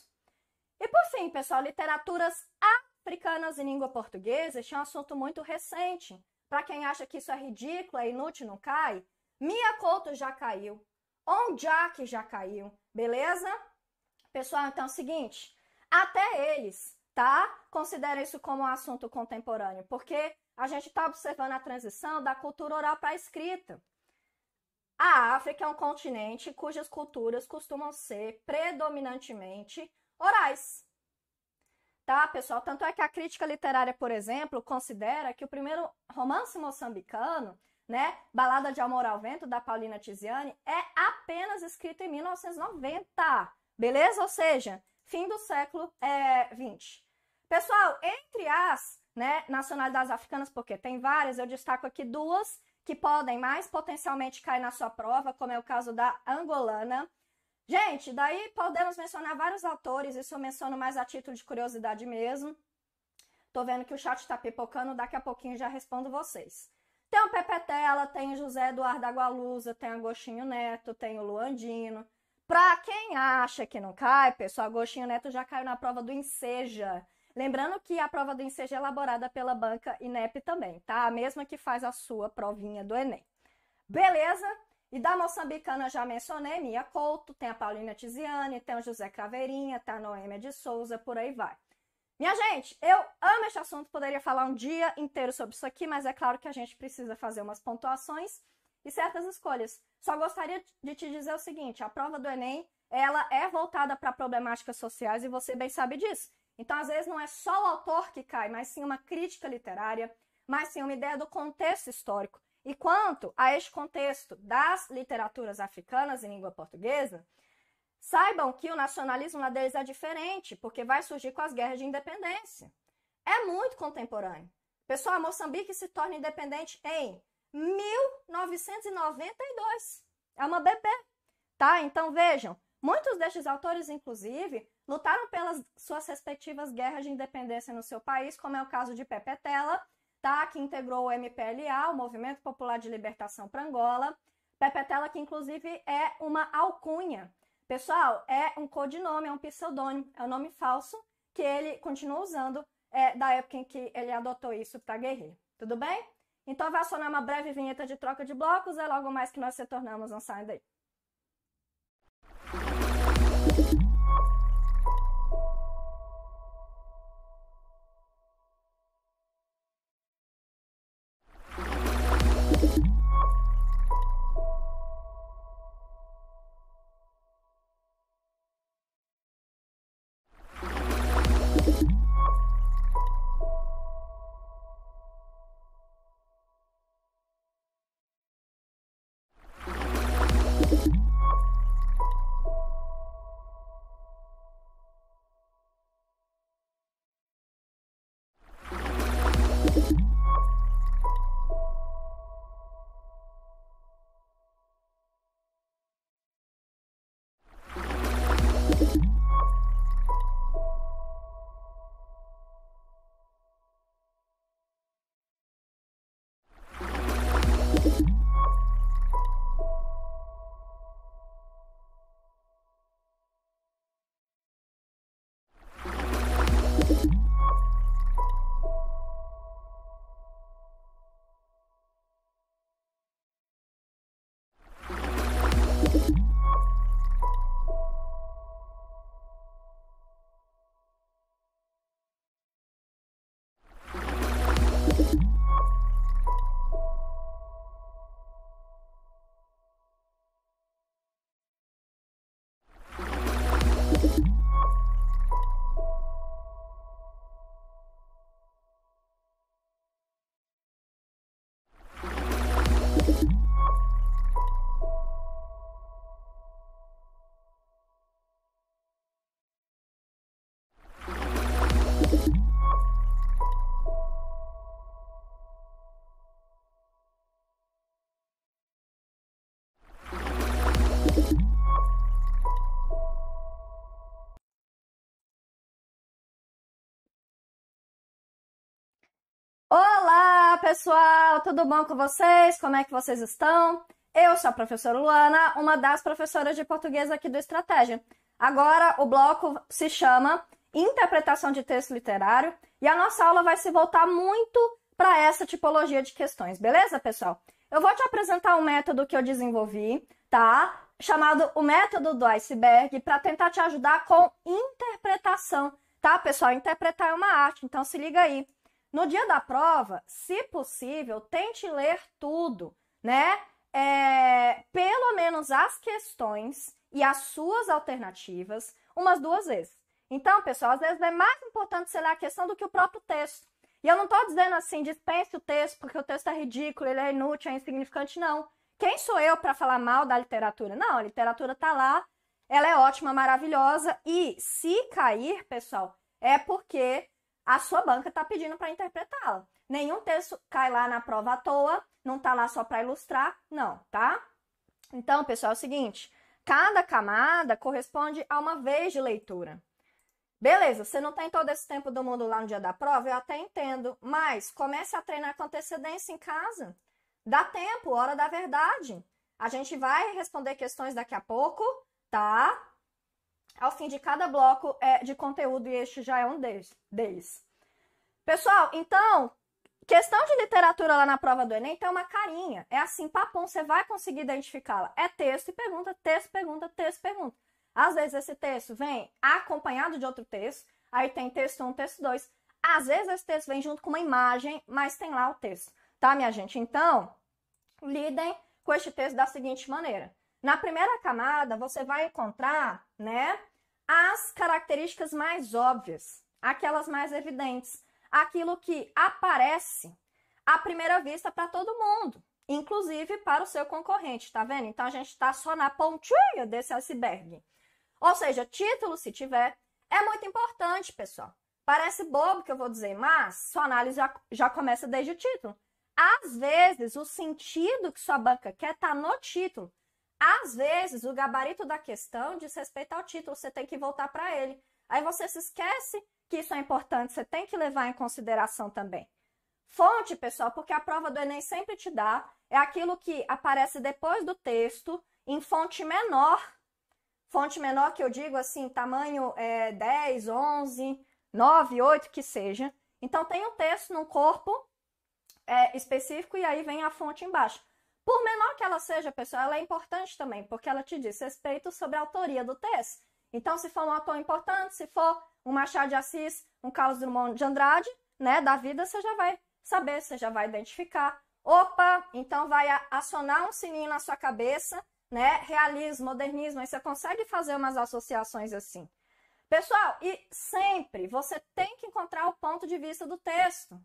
E por fim, pessoal, literaturas africanas em língua portuguesa, este é um assunto muito recente. Para quem acha que isso é ridículo, é inútil, não cai, Mia Couto já caiu, Onjak já caiu, beleza? Pessoal, então é o seguinte, até eles, tá? Considera isso como um assunto contemporâneo, porque a gente está observando a transição da cultura oral para a escrita. A África é um continente cujas culturas costumam ser predominantemente orais. Tá, pessoal? Tanto é que a crítica literária, por exemplo, considera que o primeiro romance moçambicano, né, Balada de Amor ao Vento, da Paulina Tiziane, é apenas escrito em 1990. Beleza? Ou seja, fim do século é, 20. Pessoal, entre as né, nacionalidades africanas, porque tem várias, eu destaco aqui duas que podem mais potencialmente cair na sua prova, como é o caso da angolana. Gente, daí podemos mencionar vários autores, isso eu menciono mais a título de curiosidade mesmo. Tô vendo que o chat está pipocando, daqui a pouquinho já respondo vocês. Tem o Pepe Tela, tem José Eduardo Agualusa, tem Agostinho Neto, tem o Luandino, para quem acha que não cai, pessoal, Agostinho Neto já caiu na prova do Enseja. Lembrando que a prova do Enseja é elaborada pela banca INEP também, tá? A mesma que faz a sua provinha do Enem. Beleza? E da moçambicana já mencionei, Mia Couto, tem a Paulina Tiziane, tem o José Craveirinha, tá a Noêmia de Souza, por aí vai. Minha gente, eu amo este assunto, poderia falar um dia inteiro sobre isso aqui, mas é claro que a gente precisa fazer umas pontuações e certas escolhas. Só gostaria de te dizer o seguinte: a prova do Enem ela é voltada para problemáticas sociais e você bem sabe disso. Então, às vezes, não é só o autor que cai, mas sim uma crítica literária, mas sim uma ideia do contexto histórico. E quanto a este contexto das literaturas africanas em língua portuguesa, saibam que o nacionalismo lá deles é diferente, porque vai surgir com as guerras de independência. É muito contemporâneo. Pessoal, Moçambique se torna independente em 1992. É uma bebê, tá? Então vejam, muitos destes autores, inclusive, lutaram pelas suas respectivas guerras de independência no seu país, como é o caso de Pepe Tela, tá? Que integrou o MPLA, o Movimento Popular de Libertação para Angola. Pepe Tela, que inclusive é uma alcunha. Pessoal, é um codinome, é um pseudônimo, é um nome falso que ele continua usando é, da época em que ele adotou isso para guerrilha. Tudo bem? Então, vai acionar uma breve vinheta de troca de blocos, é logo mais que nós retornamos, não saem daí. pessoal, tudo bom com vocês? Como é que vocês estão? Eu sou a professora Luana, uma das professoras de português aqui do Estratégia. Agora o bloco se chama Interpretação de Texto Literário e a nossa aula vai se voltar muito para essa tipologia de questões, beleza, pessoal? Eu vou te apresentar um método que eu desenvolvi, tá? Chamado o método do iceberg para tentar te ajudar com interpretação, tá, pessoal? Interpretar é uma arte, então se liga aí. No dia da prova, se possível, tente ler tudo, né? É, pelo menos as questões e as suas alternativas umas duas vezes. Então, pessoal, às vezes é mais importante você ler a questão do que o próprio texto. E eu não estou dizendo assim, dispense o texto porque o texto é ridículo, ele é inútil, é insignificante, não. Quem sou eu para falar mal da literatura? Não, a literatura está lá, ela é ótima, maravilhosa. E se cair, pessoal, é porque a sua banca está pedindo para interpretá-la. Nenhum texto cai lá na prova à toa, não está lá só para ilustrar, não, tá? Então, pessoal, é o seguinte: cada camada corresponde a uma vez de leitura. Beleza, você não tem tá todo esse tempo do mundo lá no dia da prova, eu até entendo, mas comece a treinar com antecedência em casa. Dá tempo, hora da verdade. A gente vai responder questões daqui a pouco, tá? ao fim de cada bloco é, de conteúdo, e este já é um deles. Pessoal, então, questão de literatura lá na prova do Enem tem então, é uma carinha. É assim, papão, você vai conseguir identificá-la. É texto e pergunta, texto, pergunta, texto, pergunta. Às vezes esse texto vem acompanhado de outro texto, aí tem texto 1, texto 2. Às vezes esse texto vem junto com uma imagem, mas tem lá o texto, tá, minha gente? Então, lidem com este texto da seguinte maneira. Na primeira camada, você vai encontrar, né, as características mais óbvias, aquelas mais evidentes, aquilo que aparece à primeira vista para todo mundo, inclusive para o seu concorrente, tá vendo? Então a gente está só na pontinha desse iceberg. Ou seja, título, se tiver, é muito importante, pessoal. Parece bobo que eu vou dizer, mas sua análise já, já começa desde o título. Às vezes, o sentido que sua banca quer está no título às vezes, o gabarito da questão diz respeito ao título, você tem que voltar para ele. Aí você se esquece que isso é importante, você tem que levar em consideração também. Fonte, pessoal, porque a prova do Enem sempre te dá, é aquilo que aparece depois do texto, em fonte menor. Fonte menor que eu digo assim, tamanho é, 10, 11, 9, 8, que seja. Então, tem um texto num corpo é, específico e aí vem a fonte embaixo. Por menor que ela seja, pessoal, ela é importante também, porque ela te diz respeito sobre a autoria do texto. Então, se for um autor importante, se for um Machado de Assis, um Carlos Drummond de Andrade, né, da vida, você já vai saber, você já vai identificar. Opa, então vai acionar um sininho na sua cabeça, né? Realismo, modernismo, aí você consegue fazer umas associações assim. Pessoal, e sempre você tem que encontrar o ponto de vista do texto.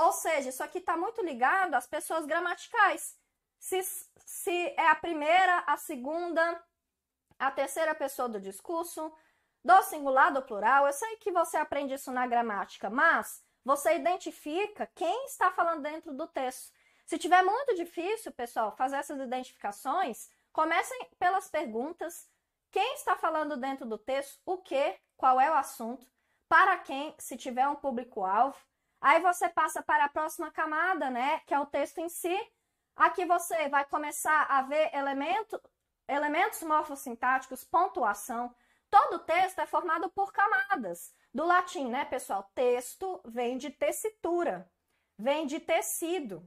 Ou seja, isso aqui está muito ligado às pessoas gramaticais. Se, se é a primeira, a segunda, a terceira pessoa do discurso, do singular, do plural. Eu sei que você aprende isso na gramática, mas você identifica quem está falando dentro do texto. Se tiver muito difícil, pessoal, fazer essas identificações, comecem pelas perguntas: quem está falando dentro do texto, o que, qual é o assunto, para quem, se tiver um público-alvo, Aí você passa para a próxima camada, né, que é o texto em si. Aqui você vai começar a ver elemento, elementos morfossintáticos, pontuação. Todo texto é formado por camadas. Do latim, né, pessoal? Texto vem de tessitura, vem de tecido.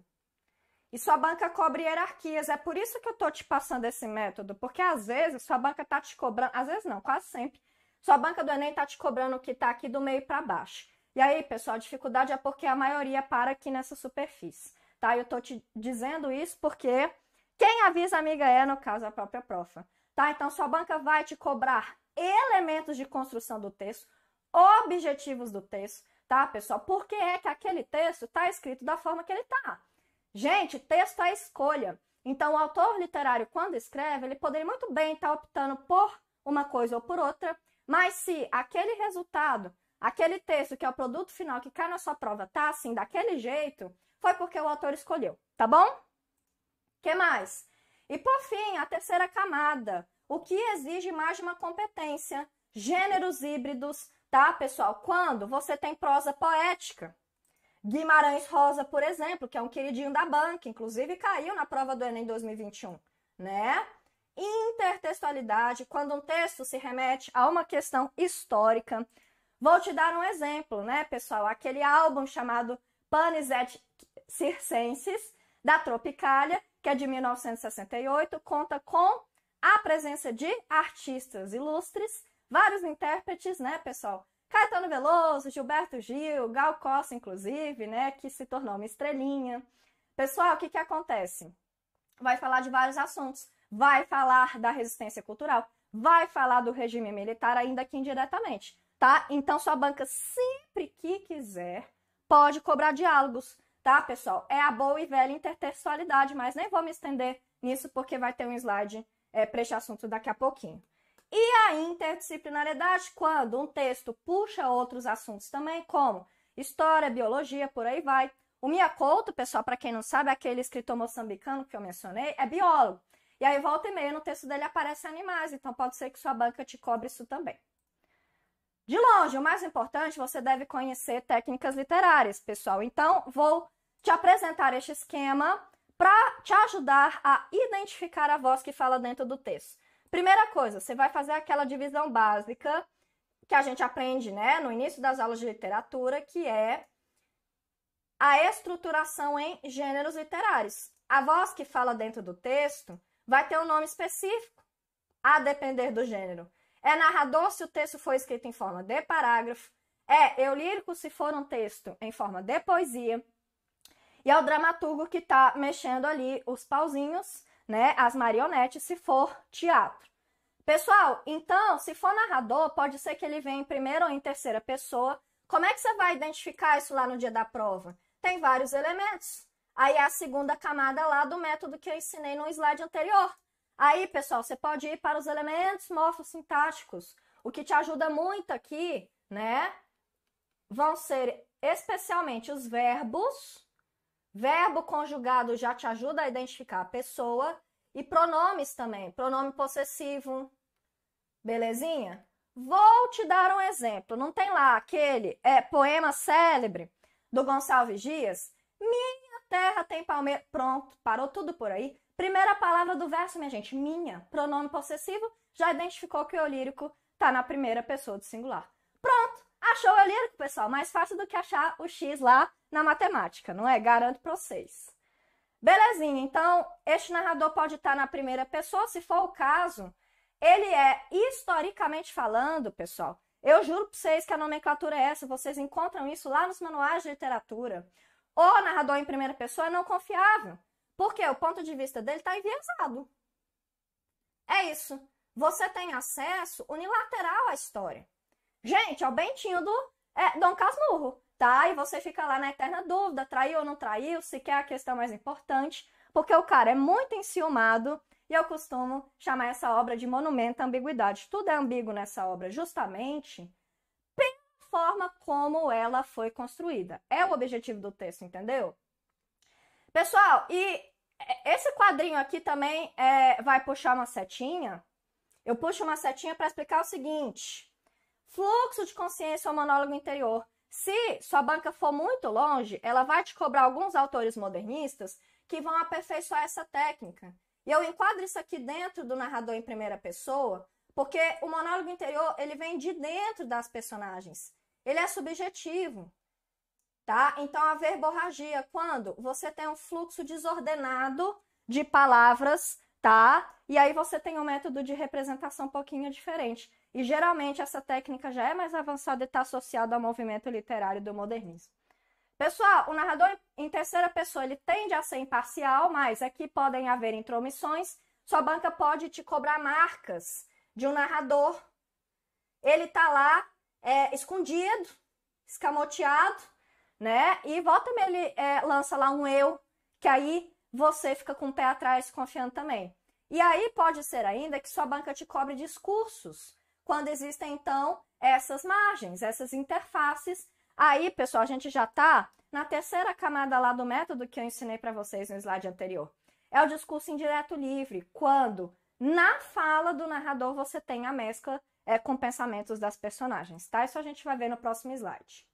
E sua banca cobre hierarquias. É por isso que eu estou te passando esse método, porque às vezes sua banca está te cobrando, às vezes não, quase sempre. Sua banca do Enem está te cobrando o que está aqui do meio para baixo. E aí, pessoal, a dificuldade é porque a maioria para aqui nessa superfície, tá? Eu tô te dizendo isso porque quem avisa amiga é, no caso, a própria profa, tá? Então, sua banca vai te cobrar elementos de construção do texto, objetivos do texto, tá, pessoal? Por que é que aquele texto está escrito da forma que ele está? Gente, texto é escolha. Então, o autor literário, quando escreve, ele poderia muito bem estar tá optando por uma coisa ou por outra, mas se aquele resultado aquele texto que é o produto final que cai na sua prova tá assim, daquele jeito, foi porque o autor escolheu, tá bom? que mais? E por fim, a terceira camada, o que exige mais de uma competência? Gêneros híbridos, tá, pessoal? Quando você tem prosa poética. Guimarães Rosa, por exemplo, que é um queridinho da banca, inclusive caiu na prova do Enem 2021, né? Intertextualidade, quando um texto se remete a uma questão histórica. Vou te dar um exemplo, né, pessoal? Aquele álbum chamado Panis et Circenses, da Tropicália, que é de 1968, conta com a presença de artistas ilustres, vários intérpretes, né, pessoal? Caetano Veloso, Gilberto Gil, Gal Costa, inclusive, né, que se tornou uma estrelinha. Pessoal, o que, que acontece? Vai falar de vários assuntos. Vai falar da resistência cultural, vai falar do regime militar, ainda que indiretamente tá? Então sua banca sempre que quiser pode cobrar diálogos, tá, pessoal? É a boa e velha intertextualidade, mas nem vou me estender nisso porque vai ter um slide é, para este assunto daqui a pouquinho. E a interdisciplinaridade, quando um texto puxa outros assuntos também, como história, biologia, por aí vai. O Mia Couto, pessoal, para quem não sabe, é aquele escritor moçambicano que eu mencionei, é biólogo. E aí, volta e meia, no texto dele aparecem animais, então pode ser que sua banca te cobre isso também. De longe, o mais importante, você deve conhecer técnicas literárias, pessoal. Então, vou te apresentar este esquema para te ajudar a identificar a voz que fala dentro do texto. Primeira coisa, você vai fazer aquela divisão básica que a gente aprende, né, no início das aulas de literatura, que é a estruturação em gêneros literários. A voz que fala dentro do texto vai ter um nome específico, a depender do gênero. É narrador se o texto foi escrito em forma de parágrafo. É lírico se for um texto em forma de poesia. E é o dramaturgo que está mexendo ali os pauzinhos, né? As marionetes, se for teatro. Pessoal, então, se for narrador, pode ser que ele venha em primeira ou em terceira pessoa. Como é que você vai identificar isso lá no dia da prova? Tem vários elementos. Aí é a segunda camada lá do método que eu ensinei no slide anterior. Aí, pessoal, você pode ir para os elementos morfossintáticos. O que te ajuda muito aqui, né? Vão ser especialmente os verbos. Verbo conjugado já te ajuda a identificar a pessoa. E pronomes também, pronome possessivo. Belezinha? Vou te dar um exemplo. Não tem lá aquele é, poema célebre do Gonçalves Dias? Minha terra tem palmeira. Pronto, parou tudo por aí. Primeira palavra do verso, minha gente, minha. Pronome possessivo, já identificou que o lírico está na primeira pessoa do singular. Pronto, achou o lírico, pessoal. Mais fácil do que achar o X lá na matemática, não é? Garanto para vocês. Belezinha, então este narrador pode estar tá na primeira pessoa, se for o caso. Ele é, historicamente falando, pessoal, eu juro para vocês que a nomenclatura é essa, vocês encontram isso lá nos manuais de literatura. O narrador em primeira pessoa é não confiável. Porque o ponto de vista dele está enviesado. É isso. Você tem acesso unilateral à história. Gente, é o Bentinho do é, Dom Casmurro, tá? E você fica lá na eterna dúvida, traiu ou não traiu, se quer a questão mais importante, porque o cara é muito enciumado e eu costumo chamar essa obra de monumento à ambiguidade. Tudo é ambíguo nessa obra, justamente pela forma como ela foi construída. É o objetivo do texto, entendeu? Pessoal, e esse quadrinho aqui também é, vai puxar uma setinha. Eu puxo uma setinha para explicar o seguinte: fluxo de consciência ou monólogo interior. Se sua banca for muito longe, ela vai te cobrar alguns autores modernistas que vão aperfeiçoar essa técnica. E eu enquadro isso aqui dentro do narrador em primeira pessoa, porque o monólogo interior ele vem de dentro das personagens. Ele é subjetivo tá? Então, a verborragia, quando você tem um fluxo desordenado de palavras, tá? E aí você tem um método de representação um pouquinho diferente. E geralmente essa técnica já é mais avançada e está associada ao movimento literário do modernismo. Pessoal, o narrador em terceira pessoa ele tende a ser imparcial, mas aqui é podem haver intromissões. Sua banca pode te cobrar marcas de um narrador. Ele está lá é, escondido, escamoteado, né? E volta me ele é, lança lá um eu, que aí você fica com o pé atrás confiando também. E aí pode ser ainda que sua banca te cobre discursos, quando existem então essas margens, essas interfaces. Aí, pessoal, a gente já está na terceira camada lá do método que eu ensinei para vocês no slide anterior. É o discurso indireto livre, quando na fala do narrador você tem a mescla é, com pensamentos das personagens, tá? Isso a gente vai ver no próximo slide.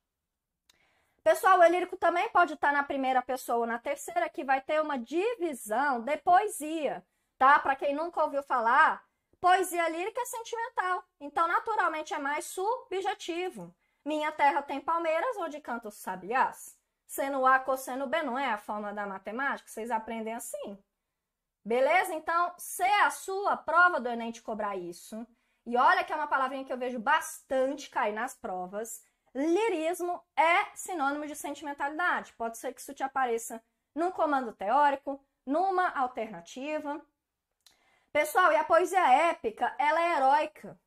Pessoal, o elírico também pode estar na primeira pessoa ou na terceira, que vai ter uma divisão de poesia, tá? Para quem nunca ouviu falar, poesia lírica é sentimental, então naturalmente é mais subjetivo. Minha terra tem palmeiras, onde canto os sabiás. Seno A, cosseno B, não é a forma da matemática? Vocês aprendem assim. Beleza? Então, se é a sua prova do Enem te cobrar isso, e olha que é uma palavrinha que eu vejo bastante cair nas provas, lirismo é sinônimo de sentimentalidade. Pode ser que isso te apareça num comando teórico, numa alternativa. Pessoal, e a poesia épica, ela é heróica,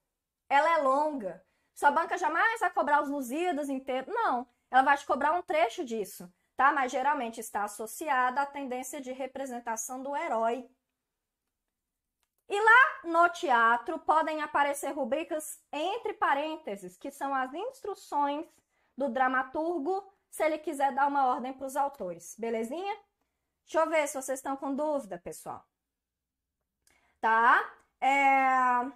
ela é longa. Sua banca jamais vai cobrar os luzidas inteiros, não. Ela vai te cobrar um trecho disso, tá? Mas geralmente está associada à tendência de representação do herói e lá no teatro podem aparecer rubricas entre parênteses, que são as instruções do dramaturgo, se ele quiser dar uma ordem para os autores, belezinha? Deixa eu ver se vocês estão com dúvida, pessoal. Tá? É...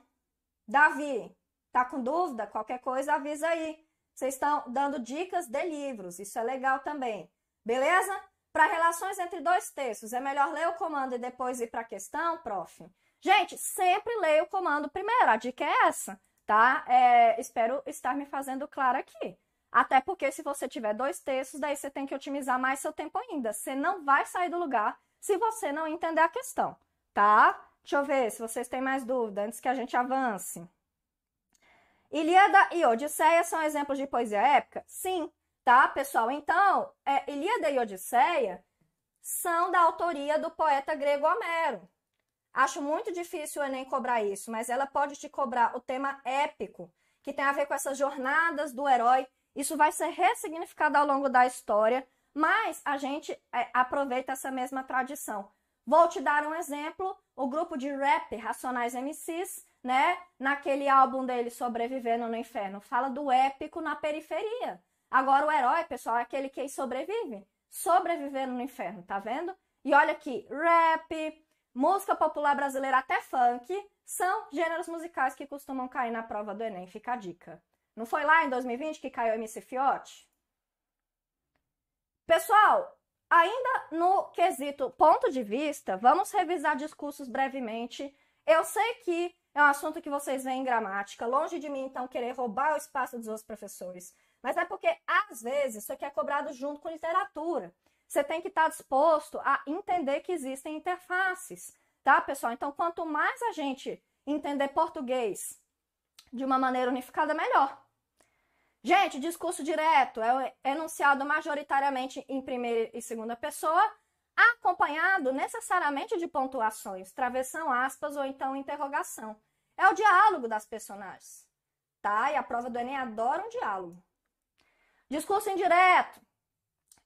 Davi, tá com dúvida? Qualquer coisa avisa aí. Vocês estão dando dicas de livros, isso é legal também. Beleza? Para relações entre dois textos, é melhor ler o comando e depois ir para a questão, prof? Gente, sempre leia o comando primeiro, a dica é essa, tá? É, espero estar me fazendo claro aqui. Até porque se você tiver dois textos, daí você tem que otimizar mais seu tempo ainda. Você não vai sair do lugar se você não entender a questão, tá? Deixa eu ver se vocês têm mais dúvida antes que a gente avance. Ilíada e Odisseia são exemplos de poesia épica? Sim, tá, pessoal? Então, é, Ilíada e Odisseia são da autoria do poeta grego Homero, Acho muito difícil o Enem cobrar isso, mas ela pode te cobrar o tema épico, que tem a ver com essas jornadas do herói. Isso vai ser ressignificado ao longo da história, mas a gente é, aproveita essa mesma tradição. Vou te dar um exemplo: o grupo de rap Racionais MCs, né? Naquele álbum dele Sobrevivendo no Inferno, fala do épico na periferia. Agora o herói, pessoal, é aquele que sobrevive. Sobrevivendo no inferno, tá vendo? E olha aqui, rap, música popular brasileira até funk, são gêneros musicais que costumam cair na prova do Enem, fica a dica. Não foi lá em 2020 que caiu MC Fiote? Pessoal, ainda no quesito ponto de vista, vamos revisar discursos brevemente. Eu sei que é um assunto que vocês veem em gramática, longe de mim, então, querer roubar o espaço dos outros professores. Mas é porque, às vezes, isso aqui é cobrado junto com literatura. Você tem que estar tá disposto a entender que existem interfaces, tá, pessoal? Então, quanto mais a gente entender português de uma maneira unificada, melhor. Gente, discurso direto é enunciado majoritariamente em primeira e segunda pessoa, acompanhado necessariamente de pontuações, travessão, aspas ou então interrogação. É o diálogo das personagens, tá? E a prova do Enem adora um diálogo. Discurso indireto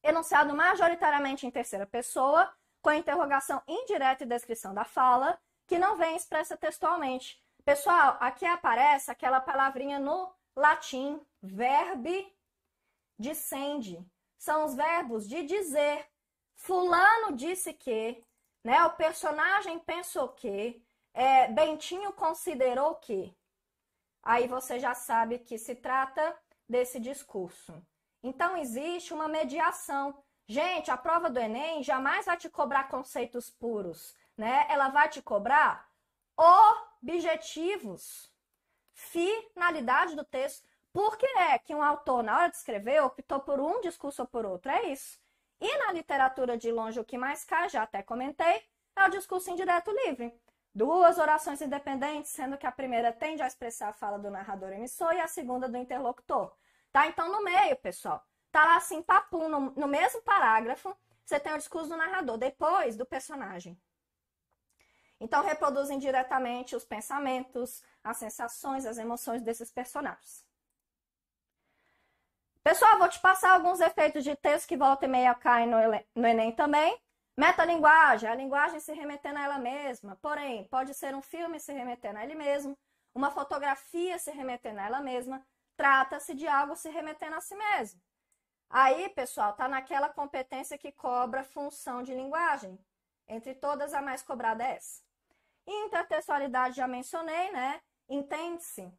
enunciado majoritariamente em terceira pessoa, com interrogação indireta e descrição da fala, que não vem expressa textualmente. Pessoal, aqui aparece aquela palavrinha no latim, verbe dissende. São os verbos de dizer. Fulano disse que, né? O personagem pensou que, é, Bentinho considerou que. Aí você já sabe que se trata desse discurso. Então existe uma mediação. Gente, a prova do Enem jamais vai te cobrar conceitos puros, né? Ela vai te cobrar objetivos, finalidade do texto. Por que é que um autor, na hora de escrever, optou por um discurso ou por outro? É isso. E na literatura de longe, o que mais cai, já até comentei, é o discurso indireto livre. Duas orações independentes, sendo que a primeira tende a expressar a fala do narrador emissor e a segunda do interlocutor. Tá? Então, no meio, pessoal, tá lá assim, papum, no, no mesmo parágrafo, você tem o discurso do narrador, depois do personagem. Então, reproduzem diretamente os pensamentos, as sensações, as emoções desses personagens. Pessoal, vou te passar alguns efeitos de texto que volta e meia cai no Enem também. Metalinguagem, a linguagem se remetendo a ela mesma. Porém, pode ser um filme se remetendo a ele mesmo, uma fotografia se remetendo a ela mesma, Trata-se de algo se remetendo a si mesmo. Aí, pessoal, está naquela competência que cobra função de linguagem. Entre todas, a mais cobrada é essa. Intertextualidade já mencionei, né? Entende-se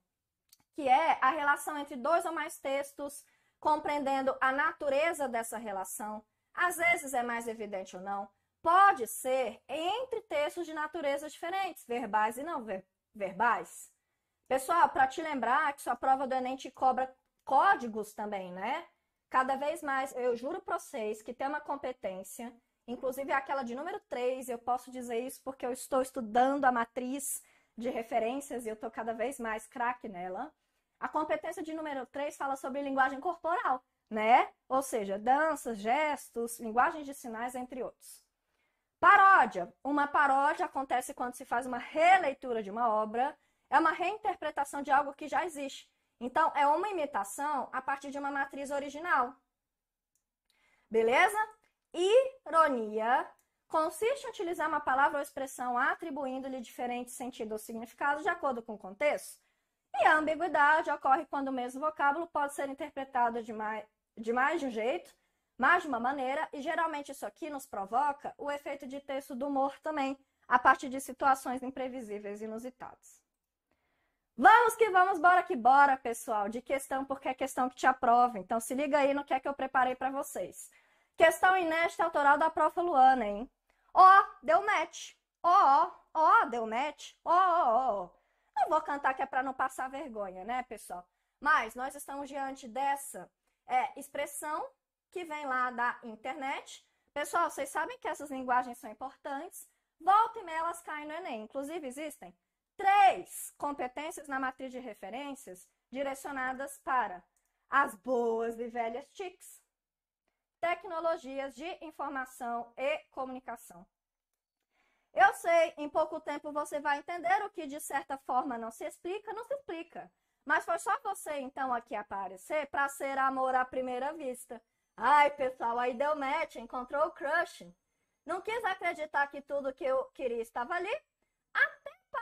que é a relação entre dois ou mais textos, compreendendo a natureza dessa relação. Às vezes é mais evidente ou não. Pode ser entre textos de naturezas diferentes, verbais e não ver verbais. Pessoal, para te lembrar que sua prova do Enem te cobra códigos também, né? Cada vez mais, eu juro para vocês que tem uma competência, inclusive aquela de número 3, eu posso dizer isso porque eu estou estudando a matriz de referências e eu estou cada vez mais craque nela. A competência de número 3 fala sobre linguagem corporal, né? Ou seja, danças, gestos, linguagens de sinais, entre outros. Paródia. Uma paródia acontece quando se faz uma releitura de uma obra é uma reinterpretação de algo que já existe. Então, é uma imitação a partir de uma matriz original. Beleza? Ironia consiste em utilizar uma palavra ou expressão atribuindo-lhe diferentes sentidos ou significados de acordo com o contexto. E a ambiguidade ocorre quando o mesmo vocábulo pode ser interpretado de mais, de mais de um jeito, mais de uma maneira, e geralmente isso aqui nos provoca o efeito de texto do humor também, a partir de situações imprevisíveis e inusitadas. Vamos que vamos, bora que bora, pessoal. De questão porque é questão que te aprova. Então se liga aí no que é que eu preparei para vocês. Questão inédita, autoral da profa Luana, hein? Ó, oh, deu match. Ó, ó, ó, deu match. Ó, ó, ó. Não vou cantar que é para não passar vergonha, né, pessoal? Mas nós estamos diante dessa é, expressão que vem lá da internet. Pessoal, vocês sabem que essas linguagens são importantes. Volta e meia elas caem no Enem. Inclusive, existem três competências na matriz de referências direcionadas para as boas e velhas TICs, tecnologias de informação e comunicação. Eu sei, em pouco tempo você vai entender o que de certa forma não se explica, não se explica. Mas foi só você então aqui aparecer para ser amor à primeira vista. Ai, pessoal, aí deu match, encontrou o crush. Não quis acreditar que tudo que eu queria estava ali,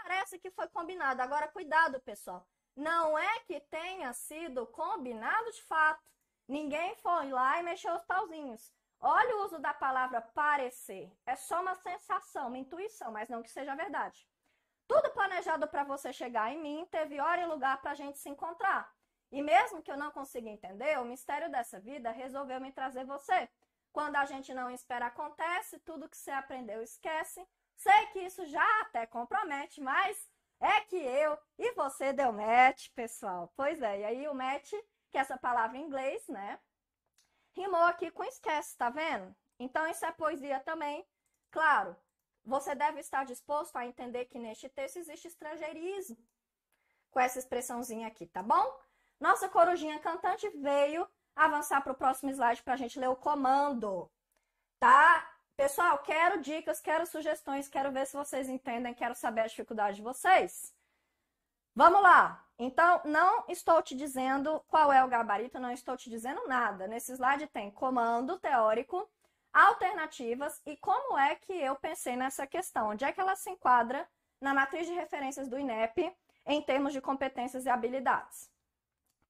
parece que foi combinado. Agora, cuidado, pessoal. Não é que tenha sido combinado de fato. Ninguém foi lá e mexeu os pauzinhos. Olha o uso da palavra parecer. É só uma sensação, uma intuição, mas não que seja verdade. Tudo planejado para você chegar em mim, teve hora e lugar para a gente se encontrar. E mesmo que eu não consiga entender, o mistério dessa vida resolveu me trazer você. Quando a gente não espera, acontece, tudo que você aprendeu esquece, Sei que isso já até compromete, mas é que eu e você deu match, pessoal. Pois é, e aí o match, que é essa palavra em inglês, né? Rimou aqui com esquece, tá vendo? Então isso é poesia também. Claro, você deve estar disposto a entender que neste texto existe estrangeirismo com essa expressãozinha aqui, tá bom? Nossa corujinha cantante veio avançar para o próximo slide para a gente ler o comando, tá? Pessoal, quero dicas, quero sugestões, quero ver se vocês entendem, quero saber a dificuldade de vocês. Vamos lá! Então, não estou te dizendo qual é o gabarito, não estou te dizendo nada. Nesse slide tem comando teórico, alternativas e como é que eu pensei nessa questão, onde é que ela se enquadra na matriz de referências do INEP em termos de competências e habilidades.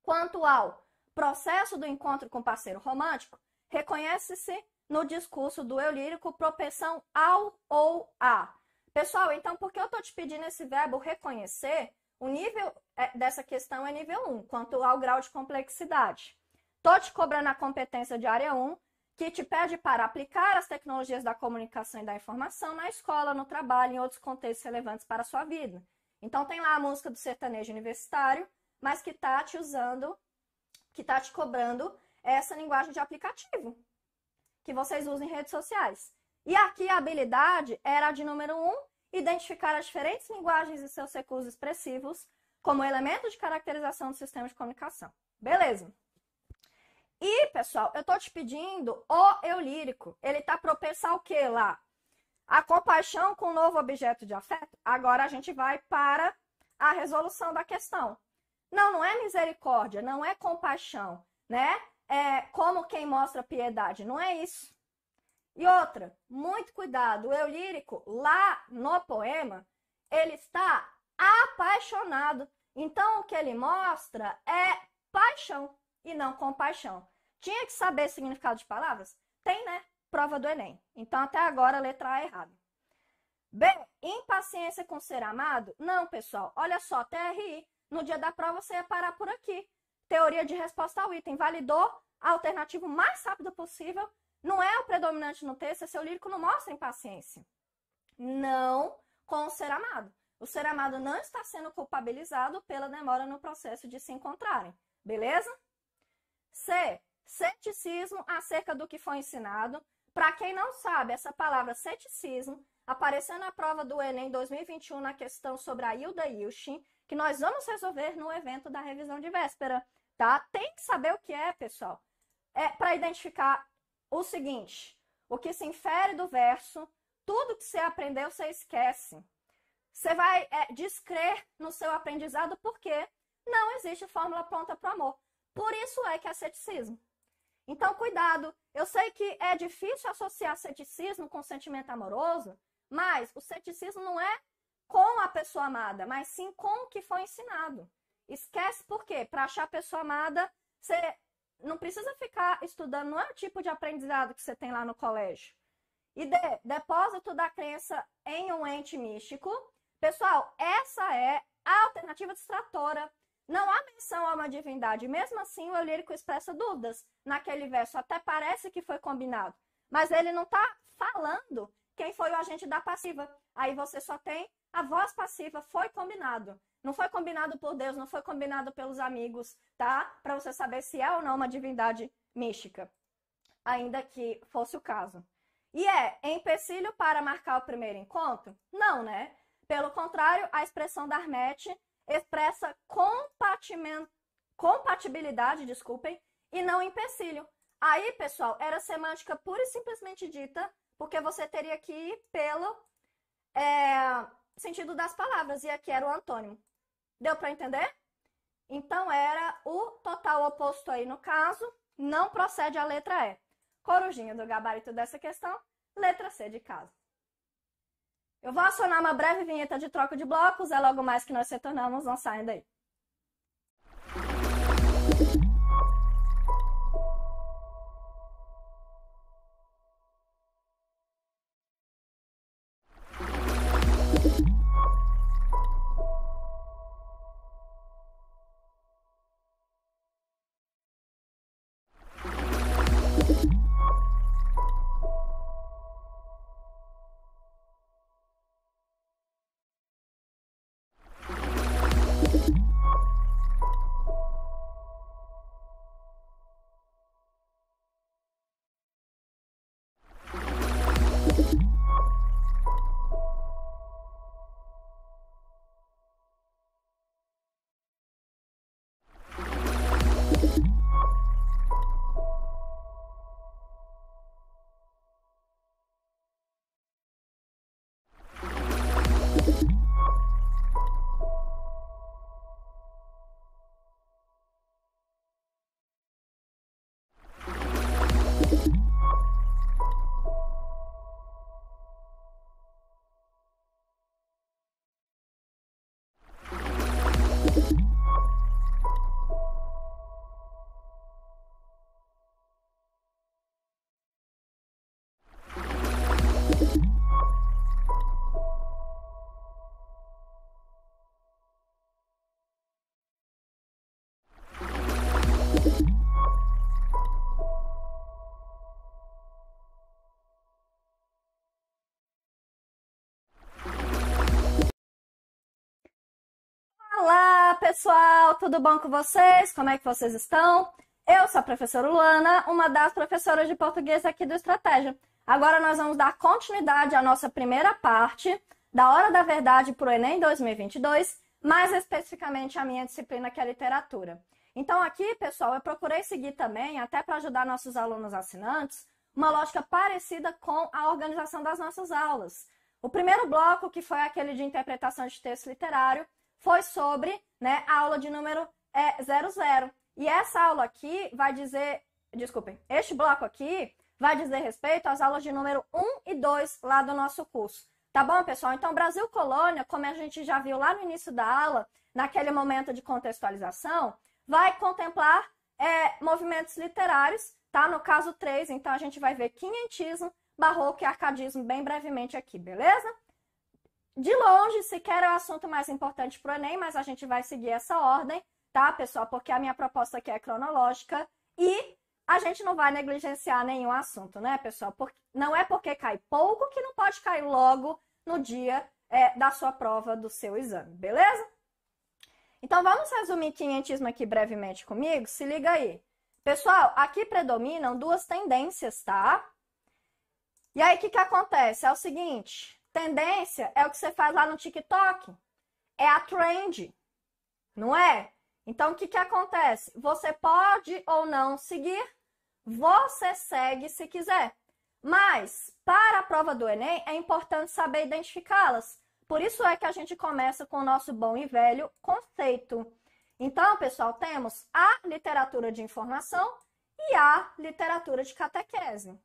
Quanto ao processo do encontro com parceiro romântico, reconhece-se no discurso do eu lírico propensão ao ou a. Pessoal, então por que eu estou te pedindo esse verbo reconhecer? O nível é, dessa questão é nível 1, quanto ao grau de complexidade. Estou te cobrando a competência de área 1, que te pede para aplicar as tecnologias da comunicação e da informação na escola, no trabalho, em outros contextos relevantes para a sua vida. Então tem lá a música do sertanejo universitário, mas que está te usando, que está te cobrando essa linguagem de aplicativo que vocês usam em redes sociais. E aqui a habilidade era a de número 1, um, identificar as diferentes linguagens e seus recursos expressivos como elemento de caracterização do sistema de comunicação. Beleza. E, pessoal, eu tô te pedindo o eu lírico. Ele tá propenso ao quê lá? A compaixão com o novo objeto de afeto? Agora a gente vai para a resolução da questão. Não, não é misericórdia, não é compaixão, né? é, como quem mostra piedade. Não é isso. E outra, muito cuidado, o eu lírico, lá no poema, ele está apaixonado. Então, o que ele mostra é paixão e não compaixão. Tinha que saber o significado de palavras? Tem, né? Prova do Enem. Então, até agora, a letra A é errada. B. Impaciência com ser amado? Não, pessoal. Olha só, TRI. No dia da prova, você ia parar por aqui teoria de resposta ao item. Validou a alternativa o mais rápido possível. Não é o predominante no texto, é seu lírico não mostra impaciência. Não com o ser amado. O ser amado não está sendo culpabilizado pela demora no processo de se encontrarem. Beleza? C. Ceticismo acerca do que foi ensinado. Para quem não sabe, essa palavra ceticismo apareceu na prova do Enem 2021 na questão sobre a Hilda Yushin, que nós vamos resolver no evento da revisão de véspera tá? Tem que saber o que é, pessoal. É para identificar o seguinte: o que se infere do verso, tudo que você aprendeu, você esquece. Você vai é, descrer no seu aprendizado porque não existe fórmula pronta para o amor. Por isso é que é ceticismo. Então, cuidado. Eu sei que é difícil associar ceticismo com sentimento amoroso, mas o ceticismo não é com a pessoa amada, mas sim com o que foi ensinado. Esquece por quê? Para achar a pessoa amada, você não precisa ficar estudando, não é o tipo de aprendizado que você tem lá no colégio. E de, depósito da crença em um ente místico. Pessoal, essa é a alternativa distratora. Não há menção a uma divindade. Mesmo assim, o Eurírico expressa dúvidas naquele verso. Até parece que foi combinado. Mas ele não está falando quem foi o agente da passiva. Aí você só tem a voz passiva, foi combinado. Não foi combinado por Deus, não foi combinado pelos amigos, tá? Para você saber se é ou não uma divindade mística, ainda que fosse o caso. E é empecilho para marcar o primeiro encontro? Não, né? Pelo contrário, a expressão da Armete expressa compatibilidade, desculpem, e não empecilho. Aí, pessoal, era semântica pura e simplesmente dita, porque você teria que ir pelo é, sentido das palavras, e aqui era o antônimo. Deu para entender? Então era o total oposto aí no caso, não procede a letra E. Corujinha do gabarito dessa questão, letra C de casa. Eu vou acionar uma breve vinheta de troca de blocos, é logo mais que nós retornamos, não saem daí. pessoal, tudo bom com vocês? Como é que vocês estão? Eu sou a professora Luana, uma das professoras de português aqui do Estratégia. Agora nós vamos dar continuidade à nossa primeira parte da Hora da Verdade para o Enem 2022, mais especificamente a minha disciplina que é literatura. Então aqui, pessoal, eu procurei seguir também, até para ajudar nossos alunos assinantes, uma lógica parecida com a organização das nossas aulas. O primeiro bloco, que foi aquele de interpretação de texto literário, foi sobre né, a aula de número 00. É, e essa aula aqui vai dizer, desculpem, este bloco aqui vai dizer respeito às aulas de número 1 e 2 lá do nosso curso. Tá bom, pessoal? Então, Brasil Colônia, como a gente já viu lá no início da aula, naquele momento de contextualização, vai contemplar é, movimentos literários, tá? No caso 3, então a gente vai ver quinhentismo, barroco e arcadismo bem brevemente aqui, beleza? De longe, sequer é o assunto mais importante para o Enem, mas a gente vai seguir essa ordem, tá, pessoal? Porque a minha proposta aqui é cronológica e a gente não vai negligenciar nenhum assunto, né, pessoal? Porque não é porque cai pouco que não pode cair logo no dia é, da sua prova, do seu exame, beleza? Então vamos resumir 500 aqui brevemente comigo? Se liga aí. Pessoal, aqui predominam duas tendências, tá? E aí, o que, que acontece? É o seguinte: Tendência é o que você faz lá no TikTok. É a trend, não é? Então, o que, que acontece? Você pode ou não seguir, você segue se quiser. Mas, para a prova do Enem, é importante saber identificá-las. Por isso é que a gente começa com o nosso bom e velho conceito. Então, pessoal, temos a literatura de informação e a literatura de catequese.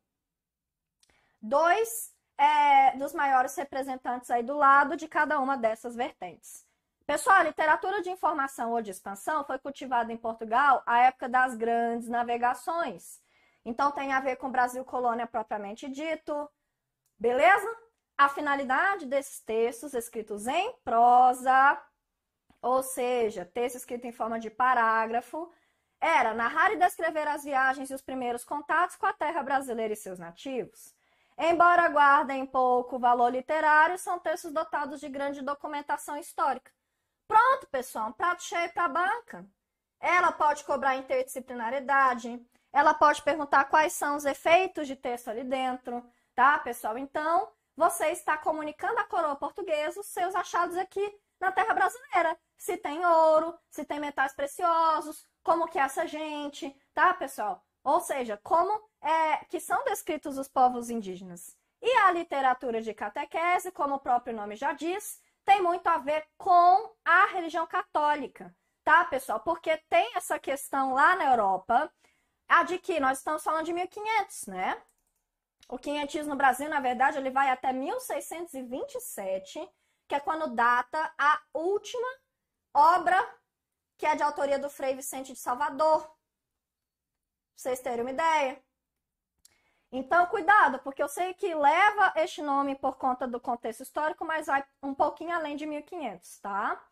Dois, é, dos maiores representantes aí do lado de cada uma dessas vertentes. Pessoal, a literatura de informação ou de expansão foi cultivada em Portugal à época das grandes navegações. Então tem a ver com Brasil colônia propriamente dito. Beleza? A finalidade desses textos escritos em prosa, ou seja, texto escrito em forma de parágrafo, era narrar e descrever as viagens e os primeiros contatos com a terra brasileira e seus nativos. Embora guardem pouco valor literário, são textos dotados de grande documentação histórica. Pronto, pessoal, um prato cheio para a banca. Ela pode cobrar interdisciplinaridade, ela pode perguntar quais são os efeitos de texto ali dentro, tá, pessoal? Então, você está comunicando à coroa portuguesa os seus achados aqui na terra brasileira. Se tem ouro, se tem metais preciosos, como que é essa gente, tá, pessoal? Ou seja, como é, que são descritos os povos indígenas. E a literatura de catequese, como o próprio nome já diz, tem muito a ver com a religião católica, tá, pessoal? Porque tem essa questão lá na Europa, a de que nós estamos falando de 1500, né? O quinhentismo no Brasil, na verdade, ele vai até 1627, que é quando data a última obra que é de autoria do Frei Vicente de Salvador, vocês terem uma ideia. Então, cuidado, porque eu sei que leva este nome por conta do contexto histórico, mas vai um pouquinho além de 1500, tá?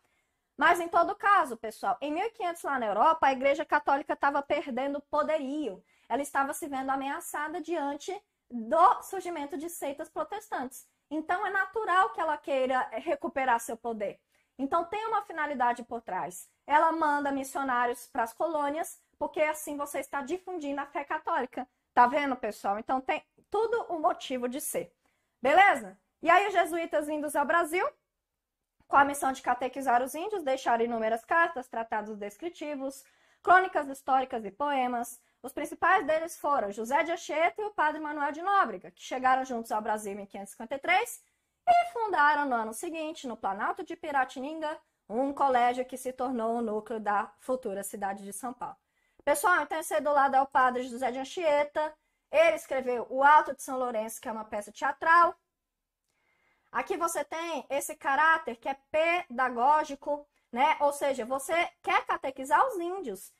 Mas em todo caso, pessoal, em 1500 lá na Europa, a Igreja Católica estava perdendo poderio. Ela estava se vendo ameaçada diante do surgimento de seitas protestantes. Então, é natural que ela queira recuperar seu poder. Então, tem uma finalidade por trás. Ela manda missionários para as colônias porque assim você está difundindo a fé católica. Tá vendo, pessoal? Então tem tudo o um motivo de ser. Beleza? E aí os jesuítas vindos ao Brasil, com a missão de catequizar os índios, deixaram inúmeras cartas, tratados descritivos, crônicas históricas e poemas. Os principais deles foram José de Anchieta e o padre Manuel de Nóbrega, que chegaram juntos ao Brasil em 1553 e fundaram no ano seguinte, no Planalto de Piratininga, um colégio que se tornou o núcleo da futura cidade de São Paulo. Pessoal, então esse aí é do lado é o padre José de Anchieta. Ele escreveu O Alto de São Lourenço, que é uma peça teatral. Aqui você tem esse caráter que é pedagógico, né? Ou seja, você quer catequizar os índios.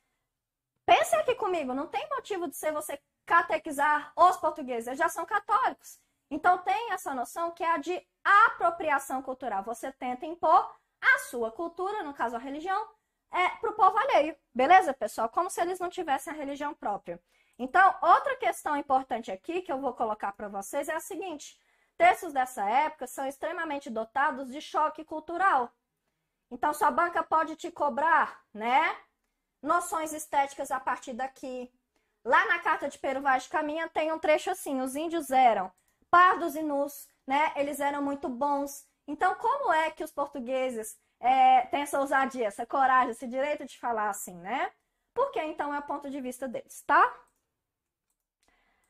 Pense aqui comigo, não tem motivo de ser você catequizar os portugueses, eles já são católicos. Então tem essa noção que é a de apropriação cultural. Você tenta impor a sua cultura, no caso a religião, é, para o povo alheio, beleza, pessoal? Como se eles não tivessem a religião própria. Então, outra questão importante aqui que eu vou colocar para vocês é a seguinte: textos dessa época são extremamente dotados de choque cultural. Então, sua banca pode te cobrar, né? Noções estéticas a partir daqui. Lá na carta de Pero Vaz de Caminha tem um trecho assim: os índios eram pardos e nus, né? Eles eram muito bons. Então, como é que os portugueses é, tem essa ousadia, essa coragem, esse direito de falar assim, né? Porque então é o ponto de vista deles, tá?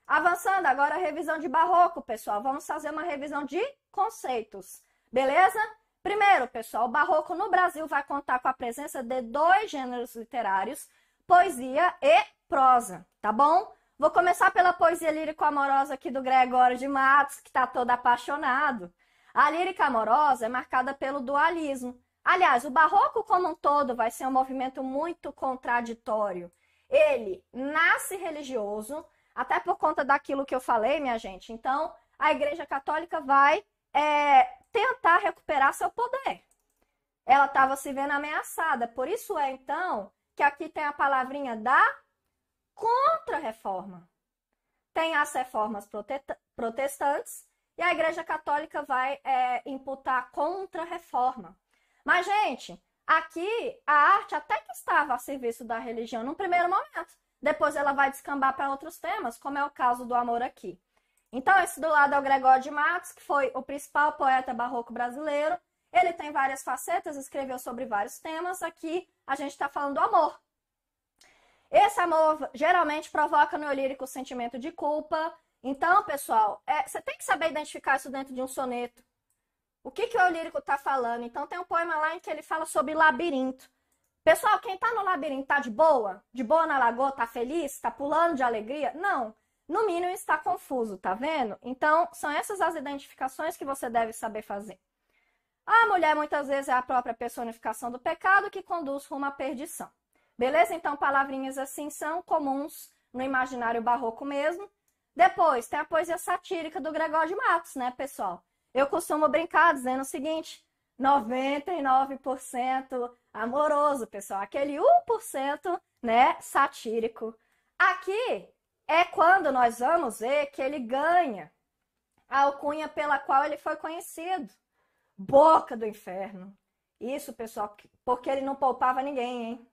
Avançando agora a revisão de barroco, pessoal. Vamos fazer uma revisão de conceitos, beleza? Primeiro, pessoal, o barroco no Brasil vai contar com a presença de dois gêneros literários, poesia e prosa, tá bom? Vou começar pela poesia lírico-amorosa aqui do Gregório de Matos, que está todo apaixonado. A lírica amorosa é marcada pelo dualismo, Aliás, o barroco como um todo vai ser um movimento muito contraditório. Ele nasce religioso, até por conta daquilo que eu falei, minha gente. Então, a Igreja Católica vai é, tentar recuperar seu poder. Ela estava se vendo ameaçada. Por isso é, então, que aqui tem a palavrinha da contra-reforma. Tem as reformas protestantes e a Igreja Católica vai é, imputar contra-reforma. Mas, gente, aqui a arte até que estava a serviço da religião num primeiro momento. Depois ela vai descambar para outros temas, como é o caso do amor aqui. Então, esse do lado é o Gregório de Matos, que foi o principal poeta barroco brasileiro. Ele tem várias facetas, escreveu sobre vários temas. Aqui a gente está falando do amor. Esse amor geralmente provoca no lírico o sentimento de culpa. Então, pessoal, é, você tem que saber identificar isso dentro de um soneto. O que, que o lírico está falando? Então tem um poema lá em que ele fala sobre labirinto. Pessoal, quem está no labirinto está de boa? De boa na lagoa? Está feliz? Está pulando de alegria? Não. No mínimo está confuso, tá vendo? Então são essas as identificações que você deve saber fazer. A mulher muitas vezes é a própria personificação do pecado que conduz rumo à perdição. Beleza? Então, palavrinhas assim são comuns no imaginário barroco mesmo. Depois, tem a poesia satírica do Gregório de Matos, né, pessoal? Eu costumo brincar dizendo o seguinte: 99% amoroso, pessoal. Aquele 1%, né, satírico. Aqui é quando nós vamos ver que ele ganha a alcunha pela qual ele foi conhecido. Boca do inferno. Isso, pessoal, porque ele não poupava ninguém, hein?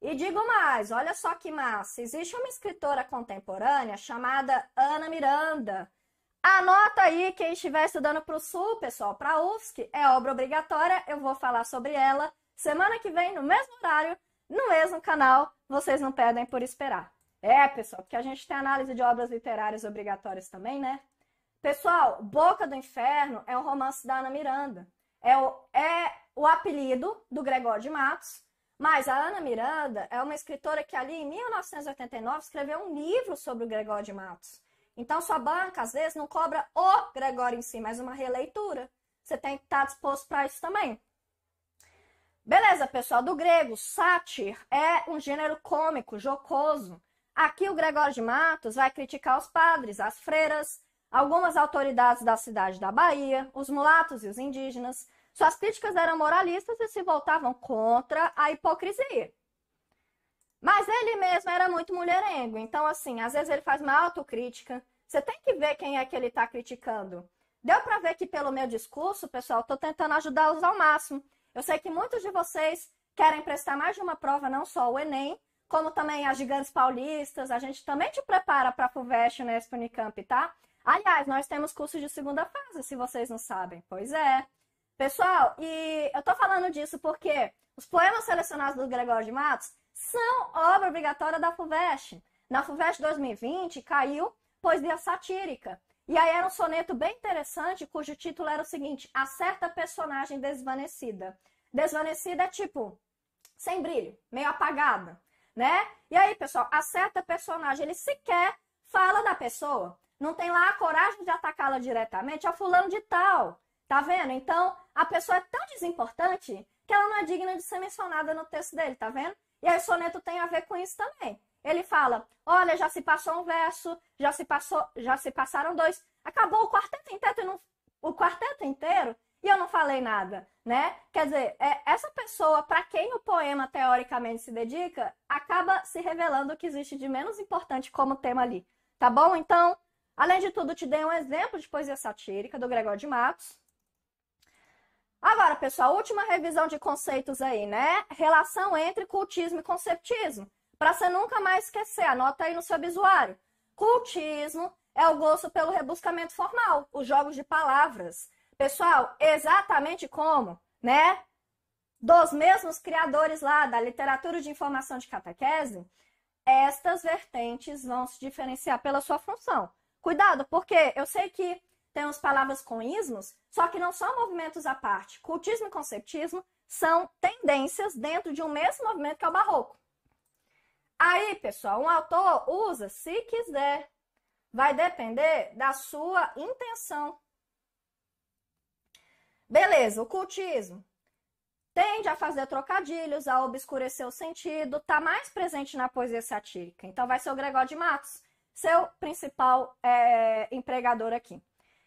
E digo mais, olha só que massa. Existe uma escritora contemporânea chamada Ana Miranda, Anota aí quem estiver estudando para o Sul, pessoal, para a UFSC, é obra obrigatória, eu vou falar sobre ela semana que vem, no mesmo horário, no mesmo canal, vocês não perdem por esperar. É, pessoal, porque a gente tem análise de obras literárias obrigatórias também, né? Pessoal, Boca do Inferno é um romance da Ana Miranda. É o, é o apelido do Gregório de Matos, mas a Ana Miranda é uma escritora que ali em 1989 escreveu um livro sobre o Gregório de Matos. Então, sua banca, às vezes, não cobra o Gregório em si, mas uma releitura. Você tem que estar tá disposto para isso também. Beleza, pessoal. Do grego, sátir é um gênero cômico, jocoso. Aqui, o Gregório de Matos vai criticar os padres, as freiras, algumas autoridades da cidade da Bahia, os mulatos e os indígenas. Suas críticas eram moralistas e se voltavam contra a hipocrisia. Mas ele mesmo era muito mulherengo. Então, assim, às vezes ele faz uma autocrítica. Você tem que ver quem é que ele está criticando. Deu para ver que pelo meu discurso, pessoal, estou tentando ajudá-los ao máximo. Eu sei que muitos de vocês querem prestar mais de uma prova, não só o Enem, como também as gigantes paulistas. A gente também te prepara para a FUVEST, na Nespunicamp, Unicamp, tá? Aliás, nós temos cursos de segunda fase, se vocês não sabem. Pois é. Pessoal, e eu estou falando disso porque os poemas selecionados do Gregório de Matos são obra obrigatória da FUVEST. Na FUVEST 2020 caiu poesia satírica. E aí era um soneto bem interessante, cujo título era o seguinte: A certa personagem desvanecida. Desvanecida é tipo sem brilho, meio apagada, né? E aí, pessoal, a certa personagem, ele sequer fala da pessoa. Não tem lá a coragem de atacá-la diretamente, é fulano de tal. Tá vendo? Então, a pessoa é tão desimportante que ela não é digna de ser mencionada no texto dele, tá vendo? E aí o soneto tem a ver com isso também. Ele fala: "Olha, já se passou um verso, já se passou, já se passaram dois, acabou o quarteto inteiro e não, o quarteto inteiro e eu não falei nada, né? Quer dizer, é, essa pessoa para quem o poema teoricamente se dedica, acaba se revelando o que existe de menos importante como tema ali. Tá bom? Então, além de tudo, te dei um exemplo de poesia satírica do Gregório de Matos, Agora, pessoal, última revisão de conceitos aí, né? Relação entre cultismo e conceptismo. Para você nunca mais esquecer, anota aí no seu visuário. Cultismo é o gosto pelo rebuscamento formal, os jogos de palavras. Pessoal, exatamente como, né? Dos mesmos criadores lá da literatura de informação de catequese, estas vertentes vão se diferenciar pela sua função. Cuidado, porque eu sei que tem as palavras com ismos, só que não são movimentos à parte. Cultismo e conceptismo são tendências dentro de um mesmo movimento que é o barroco. Aí, pessoal, um autor usa se quiser. Vai depender da sua intenção. Beleza, o cultismo tende a fazer trocadilhos, a obscurecer o sentido, está mais presente na poesia satírica. Então, vai ser o Gregório de Matos, seu principal é, empregador aqui.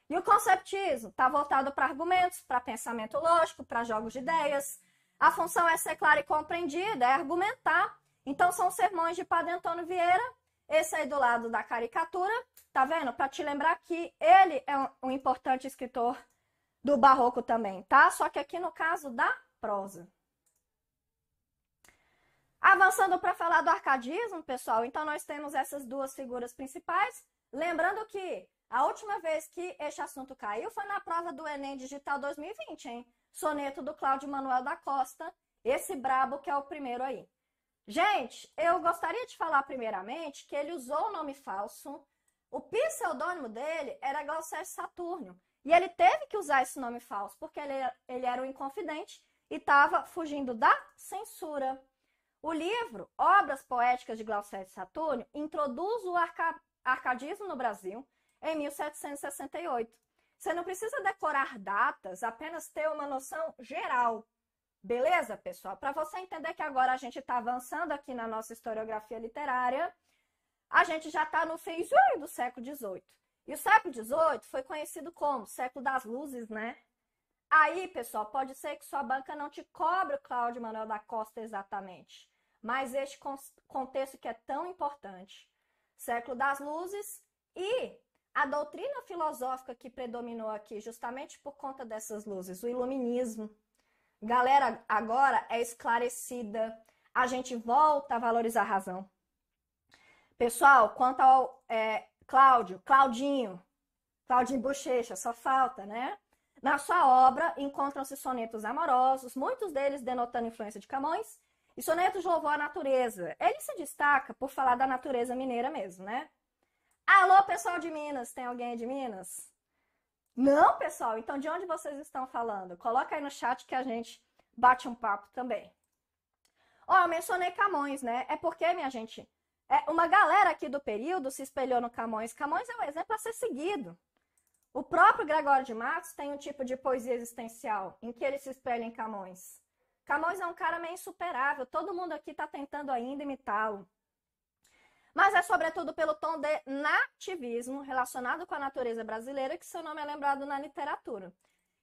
E o conceptismo está voltado para argumentos, para pensamento lógico, para jogos de ideias. A função é ser clara e compreendida, é argumentar. Então, são sermões de Padre Antônio Vieira. Esse aí do lado da caricatura, tá vendo? Para te lembrar que ele é um importante escritor do barroco também, tá? Só que aqui no caso da prosa. Avançando para falar do arcadismo, pessoal, então nós temos essas duas figuras principais. Lembrando que a última vez que este assunto caiu foi na prova do Enem Digital 2020, hein? Soneto do Cláudio Manuel da Costa, esse brabo que é o primeiro aí. Gente, eu gostaria de falar primeiramente que ele usou o nome falso. O pseudônimo dele era Glaucer Saturnio. E ele teve que usar esse nome falso, porque ele, ele era um inconfidente e estava fugindo da censura. O livro Obras Poéticas de Glaucer Saturnio introduz o arca, arcadismo no Brasil em 1768. Você não precisa decorar datas, apenas ter uma noção geral. Beleza, pessoal? Para você entender que agora a gente está avançando aqui na nossa historiografia literária, a gente já está no finzinho do século XVIII. E o século XVIII foi conhecido como século das luzes, né? Aí, pessoal, pode ser que sua banca não te cobre o Cláudio Manuel da Costa exatamente, mas este contexto que é tão importante. Século das luzes e a doutrina filosófica que predominou aqui, justamente por conta dessas luzes, o iluminismo. Galera, agora é esclarecida. A gente volta a valorizar a razão. Pessoal, quanto ao é, Cláudio, Claudinho, Claudinho Bochecha, só falta, né? Na sua obra encontram-se sonetos amorosos, muitos deles denotando influência de Camões, e sonetos de louvor à natureza. Ele se destaca por falar da natureza mineira mesmo, né? Alô, pessoal de Minas, tem alguém de Minas? Não, pessoal, então de onde vocês estão falando? Coloca aí no chat que a gente bate um papo também. Ó, oh, eu mencionei Camões, né? É porque, minha gente, é, uma galera aqui do período se espelhou no Camões. Camões é um exemplo a ser seguido. O próprio Gregório de Matos tem um tipo de poesia existencial em que ele se espelha em Camões. Camões é um cara meio insuperável, todo mundo aqui está tentando ainda imitá-lo mas é sobretudo pelo tom de nativismo relacionado com a natureza brasileira que seu nome é lembrado na literatura.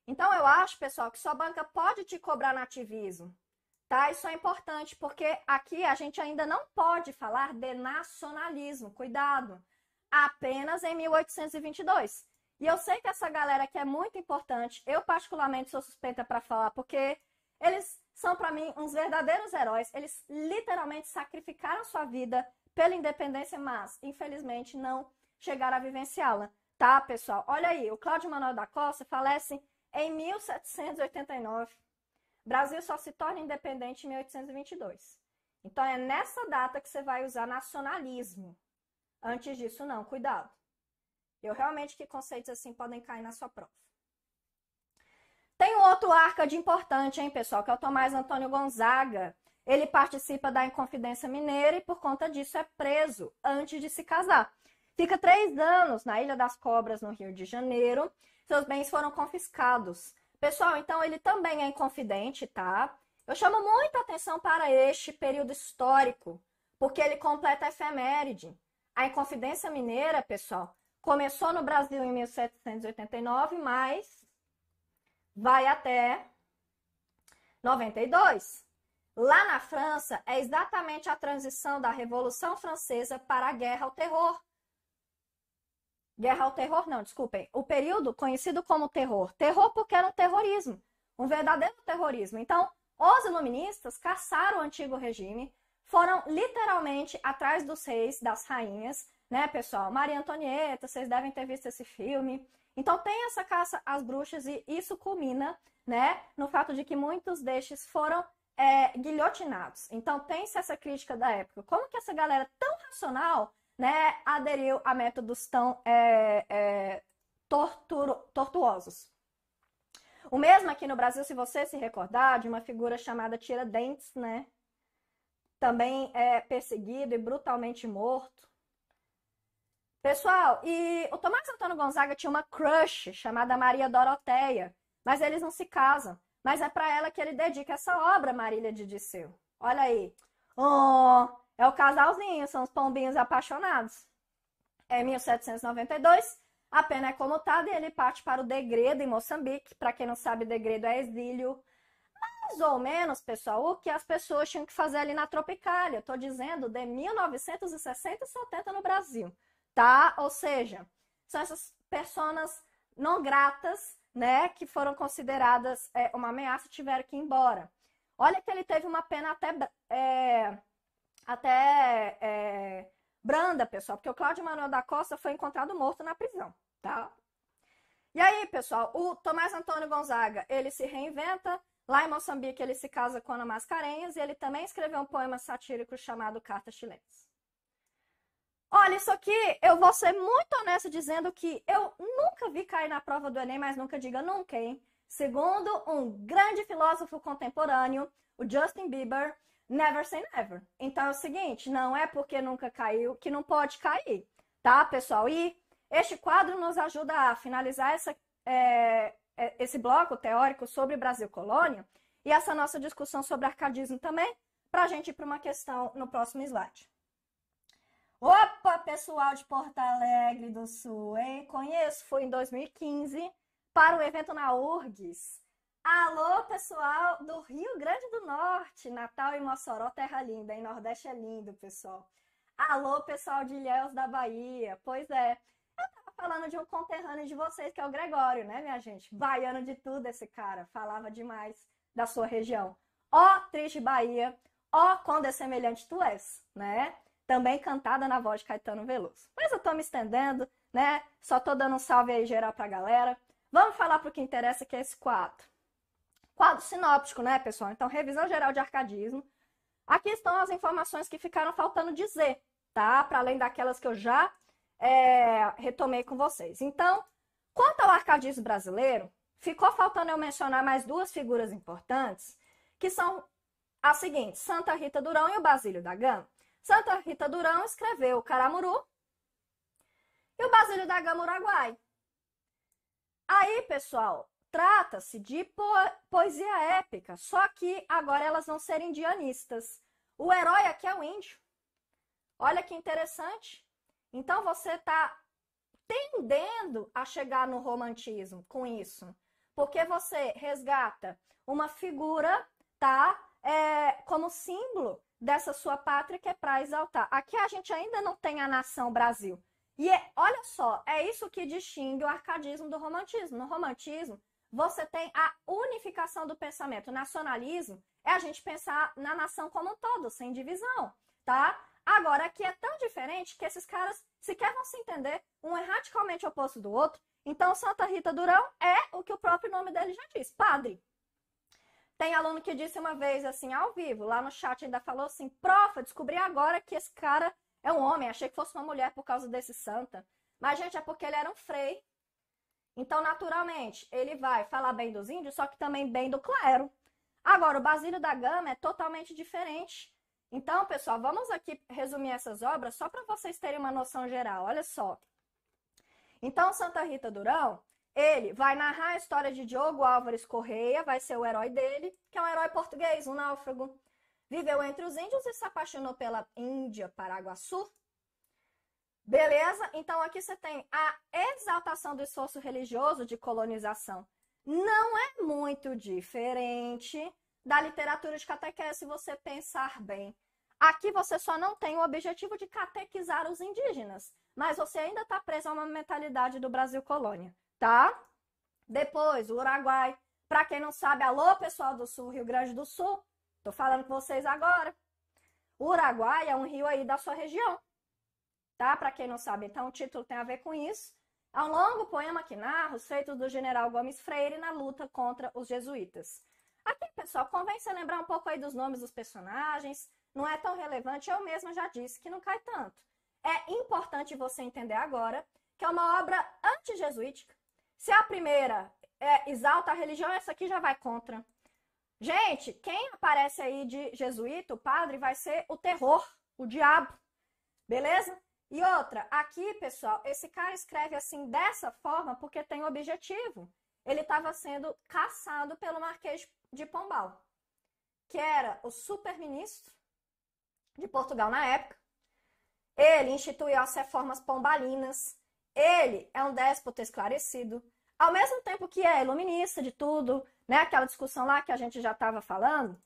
Então eu acho, pessoal, que sua banca pode te cobrar nativismo, tá? Isso é importante porque aqui a gente ainda não pode falar de nacionalismo, cuidado, apenas em 1822. E eu sei que essa galera aqui é muito importante, eu particularmente sou suspeita para falar porque eles são para mim uns verdadeiros heróis, eles literalmente sacrificaram sua vida pela independência, mas infelizmente não chegaram a vivenciá-la, tá, pessoal? Olha aí, o Cláudio Manuel da Costa falece em 1789. Brasil só se torna independente em 1822. Então é nessa data que você vai usar nacionalismo. Antes disso, não, cuidado. Eu realmente que conceitos assim podem cair na sua prova. Tem um outro arca de importante, hein, pessoal, que é o Tomás Antônio Gonzaga, ele participa da Inconfidência Mineira e, por conta disso, é preso antes de se casar. Fica três anos na Ilha das Cobras, no Rio de Janeiro. Seus bens foram confiscados. Pessoal, então ele também é inconfidente, tá? Eu chamo muita atenção para este período histórico, porque ele completa a efeméride. A Inconfidência Mineira, pessoal, começou no Brasil em 1789, mas vai até 92. Lá na França, é exatamente a transição da Revolução Francesa para a Guerra ao Terror. Guerra ao Terror, não, desculpem. O período conhecido como terror. Terror porque era um terrorismo, um verdadeiro terrorismo. Então, os iluministas caçaram o antigo regime, foram literalmente atrás dos reis, das rainhas, né, pessoal? Maria Antonieta, vocês devem ter visto esse filme. Então tem essa caça às bruxas e isso culmina, né, no fato de que muitos destes foram é, guilhotinados. Então, tem-se essa crítica da época. Como que essa galera tão racional né, aderiu a métodos tão é, é, torturo, tortuosos? O mesmo aqui no Brasil, se você se recordar, de uma figura chamada Tiradentes, né? Também é perseguido e brutalmente morto. Pessoal, e o Tomás Antônio Gonzaga tinha uma crush chamada Maria Doroteia, mas eles não se casam. Mas é para ela que ele dedica essa obra, Marília de Disseu. Olha aí. Oh, é o casalzinho, são os pombinhos apaixonados. É 1792, a pena é comutada e ele parte para o degredo em Moçambique. Para quem não sabe, degredo é exílio. Mais ou menos, pessoal, o que as pessoas tinham que fazer ali na Tropicália. Estou dizendo de 1960 e 70 no Brasil, tá? Ou seja, são essas pessoas não gratas né, que foram consideradas é, uma ameaça tiveram que ir embora. Olha que ele teve uma pena até, é, até é, branda, pessoal, porque o Cláudio Manuel da Costa foi encontrado morto na prisão, tá? E aí, pessoal, o Tomás Antônio Gonzaga, ele se reinventa, lá em Moçambique ele se casa com Ana Mascarenhas e ele também escreveu um poema satírico chamado Cartas Chilenas. Olha, isso aqui eu vou ser muito honesta dizendo que eu nunca vi cair na prova do Enem, mas nunca diga nunca, hein? Segundo um grande filósofo contemporâneo, o Justin Bieber, never say never. Então é o seguinte, não é porque nunca caiu que não pode cair, tá, pessoal? E este quadro nos ajuda a finalizar essa, é, é esse bloco teórico sobre Brasil Colônia e essa nossa discussão sobre arcadismo também, para a gente ir para uma questão no próximo slide pessoal de Porto Alegre do Sul, hein? Conheço, foi em 2015 para o um evento na URGS. Alô, pessoal do Rio Grande do Norte, Natal e Mossoró, terra linda, E Nordeste é lindo, pessoal. Alô, pessoal de Ilhéus da Bahia, pois é. Eu tava falando de um conterrâneo de vocês, que é o Gregório, né, minha gente? Baiano de tudo esse cara, falava demais da sua região. Ó, oh, triste Bahia, ó, oh, quando é semelhante tu és, né? também cantada na voz de Caetano Veloso. Mas eu estou me estendendo, né? Só estou dando um salve aí geral para a galera. Vamos falar para o que interessa, que é esse quadro. Quadro sinóptico, né, pessoal? Então, revisão geral de arcadismo. Aqui estão as informações que ficaram faltando dizer, tá? Para além daquelas que eu já é, retomei com vocês. Então, quanto ao arcadismo brasileiro, ficou faltando eu mencionar mais duas figuras importantes, que são as seguintes, Santa Rita Durão e o Basílio da Gama. Santa Rita Durão escreveu Caramuru e o Basílio da Gama Uruguai. Aí, pessoal, trata-se de po poesia épica, só que agora elas vão ser indianistas. O herói aqui é o índio. Olha que interessante. Então você está tendendo a chegar no romantismo com isso, porque você resgata uma figura, tá? É, como símbolo dessa sua pátria que é para exaltar. Aqui a gente ainda não tem a nação Brasil. E é, olha só, é isso que distingue o arcadismo do romantismo. No romantismo, você tem a unificação do pensamento. O nacionalismo é a gente pensar na nação como um todo, sem divisão, tá? Agora, aqui é tão diferente que esses caras sequer vão se entender, um é radicalmente oposto do outro. Então, Santa Rita Durão é o que o próprio nome dele já diz, padre. Tem aluno que disse uma vez assim, ao vivo, lá no chat ainda falou assim: profa, descobri agora que esse cara é um homem, achei que fosse uma mulher por causa desse santa. Mas, gente, é porque ele era um frei. Então, naturalmente, ele vai falar bem dos índios, só que também bem do clero. Agora, o Basílio da Gama é totalmente diferente. Então, pessoal, vamos aqui resumir essas obras só para vocês terem uma noção geral. Olha só. Então, Santa Rita Durão, ele vai narrar a história de Diogo Álvares Correia, vai ser o herói dele, que é um herói português, um náufrago. Viveu entre os índios e se apaixonou pela Índia Paraguaçu. Beleza? Então aqui você tem a exaltação do esforço religioso de colonização. Não é muito diferente da literatura de catequese, se você pensar bem. Aqui você só não tem o objetivo de catequizar os indígenas, mas você ainda está preso a uma mentalidade do Brasil colônia tá? Depois, o Uruguai. Para quem não sabe, alô, pessoal do Sul, Rio Grande do Sul. Tô falando com vocês agora. O Uruguai é um rio aí da sua região, tá? Para quem não sabe, então o título tem a ver com isso. É um longo poema que narra os feitos do general Gomes Freire na luta contra os jesuítas. Aqui, pessoal, convém se lembrar um pouco aí dos nomes dos personagens. Não é tão relevante, eu mesma já disse que não cai tanto. É importante você entender agora que é uma obra antijesuítica, se a primeira é, exalta a religião, essa aqui já vai contra. Gente, quem aparece aí de jesuíta, o padre, vai ser o terror, o diabo. Beleza? E outra, aqui, pessoal, esse cara escreve assim dessa forma porque tem um objetivo. Ele estava sendo caçado pelo Marquês de Pombal, que era o super-ministro de Portugal na época. Ele instituiu as reformas pombalinas. Ele é um déspota esclarecido. Ao mesmo tempo que é iluminista de tudo, né? Aquela discussão lá que a gente já estava falando,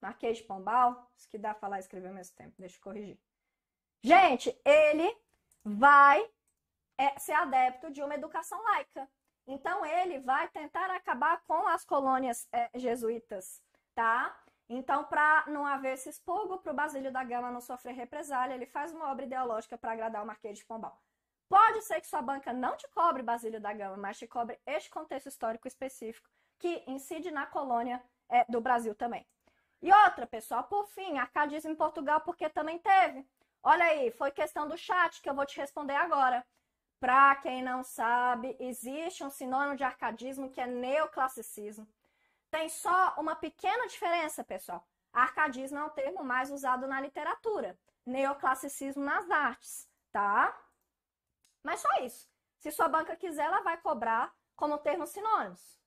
Marquês de Pombal, isso que dá falar e escrever ao mesmo tempo, deixa eu corrigir. Gente, ele vai é, ser adepto de uma educação laica. Então, ele vai tentar acabar com as colônias é, jesuítas, tá? Então, para não haver esse expurgo, para o Basílio da Gama não sofrer represália, ele faz uma obra ideológica para agradar o Marquês de Pombal. Pode ser que sua banca não te cobre Basílio da Gama, mas te cobre este contexto histórico específico que incide na colônia é, do Brasil também. E outra, pessoal, por fim, arcadismo em Portugal, porque também teve. Olha aí, foi questão do chat que eu vou te responder agora. Para quem não sabe, existe um sinônimo de arcadismo que é neoclassicismo. Tem só uma pequena diferença, pessoal. Arcadismo é o termo mais usado na literatura, neoclassicismo nas artes, tá? Mas só isso. Se sua banca quiser, ela vai cobrar como termos sinônimos.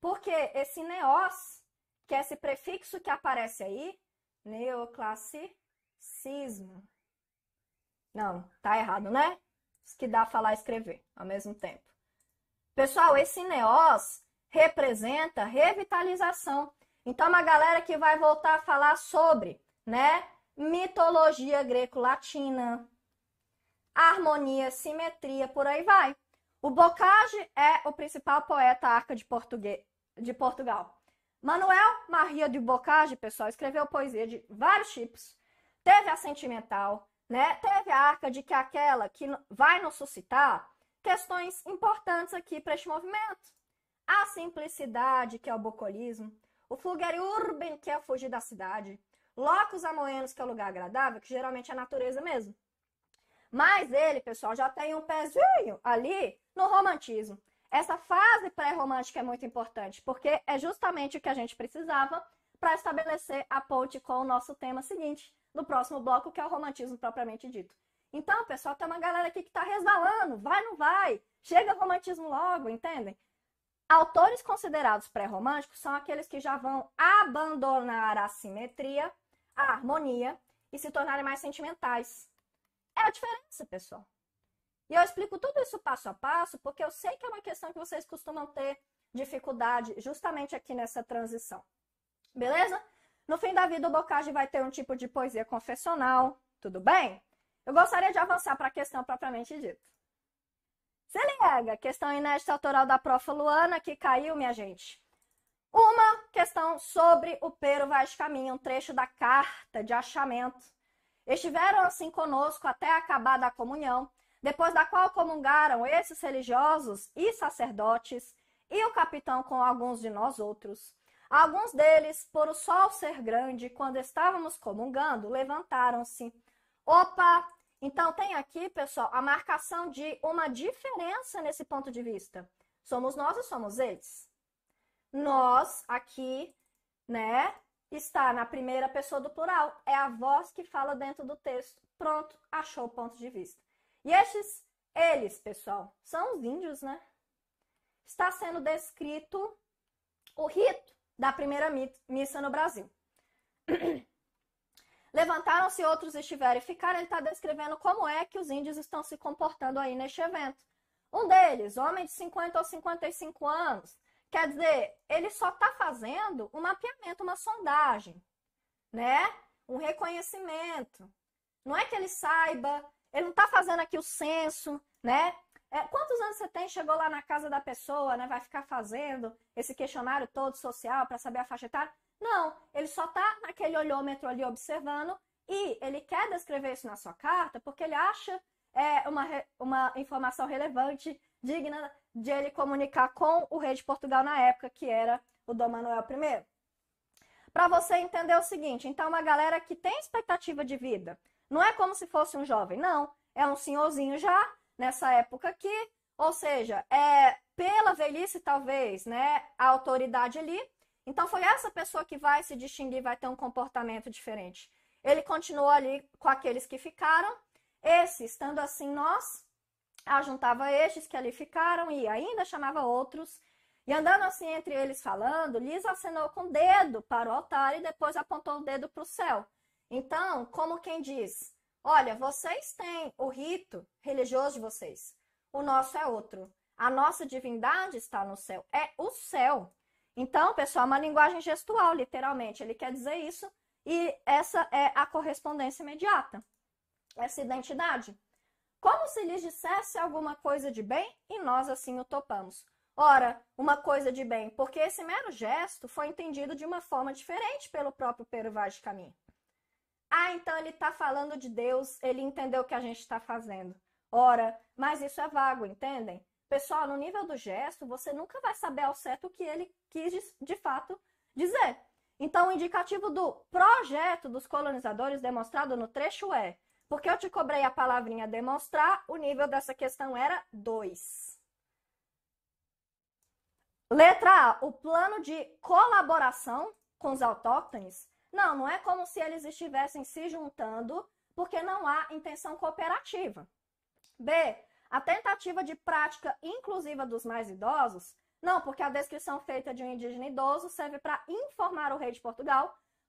Porque esse neos, que é esse prefixo que aparece aí, neoclassicismo. Não, tá errado, né? Isso que dá falar e escrever ao mesmo tempo. Pessoal, esse neos representa revitalização. Então, é uma galera que vai voltar a falar sobre, né, mitologia greco-latina, harmonia, simetria, por aí vai. O Bocage é o principal poeta arca de, de Portugal. Manuel Maria de Bocage, pessoal, escreveu poesia de vários tipos. Teve a sentimental, né? Teve a arca de que é aquela que vai nos suscitar questões importantes aqui para este movimento. A simplicidade, que é o bocolismo, o flugere urben, que é fugir da cidade, locos amoenos, que é o lugar agradável, que geralmente é a natureza mesmo. Mas ele, pessoal, já tem um pezinho ali no romantismo. Essa fase pré-romântica é muito importante, porque é justamente o que a gente precisava para estabelecer a ponte com o nosso tema seguinte, no próximo bloco, que é o romantismo propriamente dito. Então, pessoal, tem uma galera aqui que está resvalando, vai, não vai, chega romantismo logo, entendem? Autores considerados pré-românticos são aqueles que já vão abandonar a simetria, a harmonia e se tornarem mais sentimentais. É a diferença, pessoal. E eu explico tudo isso passo a passo, porque eu sei que é uma questão que vocês costumam ter dificuldade justamente aqui nessa transição. Beleza? No fim da vida, o Bocage vai ter um tipo de poesia confessional, tudo bem? Eu gostaria de avançar para a questão propriamente dita. Se liga, questão inédita autoral da profa Luana, que caiu, minha gente. Uma questão sobre o Pero Vaz Caminha, um trecho da carta de achamento Estiveram assim conosco até acabada a comunhão, depois da qual comungaram esses religiosos e sacerdotes, e o capitão com alguns de nós outros. Alguns deles, por o sol ser grande, quando estávamos comungando, levantaram-se. Opa! Então tem aqui, pessoal, a marcação de uma diferença nesse ponto de vista. Somos nós e somos eles. Nós aqui, né, está na primeira pessoa do plural, é a voz que fala dentro do texto. Pronto, achou o ponto de vista. E estes, eles, pessoal, são os índios, né? Está sendo descrito o rito da primeira missa no Brasil. Levantaram-se outros estiveram e ficaram. Ele está descrevendo como é que os índios estão se comportando aí neste evento. Um deles, homem de 50 ou 55 anos, Quer dizer, ele só está fazendo um mapeamento, uma sondagem, né? Um reconhecimento. Não é que ele saiba, ele não está fazendo aqui o censo, né? É, quantos anos você tem? Chegou lá na casa da pessoa, né? Vai ficar fazendo esse questionário todo social para saber a faixa etária? Não, ele só está naquele olhômetro ali observando e ele quer descrever isso na sua carta porque ele acha é, uma, uma informação relevante, digna de ele comunicar com o rei de Portugal na época, que era o Dom Manuel I. Para você entender o seguinte, então uma galera que tem expectativa de vida, não é como se fosse um jovem, não, é um senhorzinho já nessa época aqui, ou seja, é pela velhice talvez, né, a autoridade ali. Então foi essa pessoa que vai se distinguir, vai ter um comportamento diferente. Ele continuou ali com aqueles que ficaram. Esse, estando assim nós, ajuntava estes que ali ficaram e ainda chamava outros. E andando assim entre eles falando, lhes acenou com o dedo para o altar e depois apontou o dedo para o céu. Então, como quem diz: Olha, vocês têm o rito religioso de vocês, o nosso é outro. A nossa divindade está no céu, é o céu. Então, pessoal, é uma linguagem gestual, literalmente. Ele quer dizer isso e essa é a correspondência imediata, essa identidade como se lhes dissesse alguma coisa de bem e nós assim o topamos. Ora, uma coisa de bem, porque esse mero gesto foi entendido de uma forma diferente pelo próprio Pero Vaz de Caminho. Ah, então ele está falando de Deus, ele entendeu o que a gente está fazendo. Ora, mas isso é vago, entendem? Pessoal, no nível do gesto, você nunca vai saber ao certo o que ele quis de, de fato dizer. Então, o indicativo do projeto dos colonizadores demonstrado no trecho é: porque eu te cobrei a palavrinha demonstrar, o nível dessa questão era 2. Letra A, o plano de colaboração com os autóctones. Não, não é como se eles estivessem se juntando, porque não há intenção cooperativa. B, a tentativa de prática inclusiva dos mais idosos. Não, porque a descrição feita de um indígena idoso serve para informar o rei de Portugal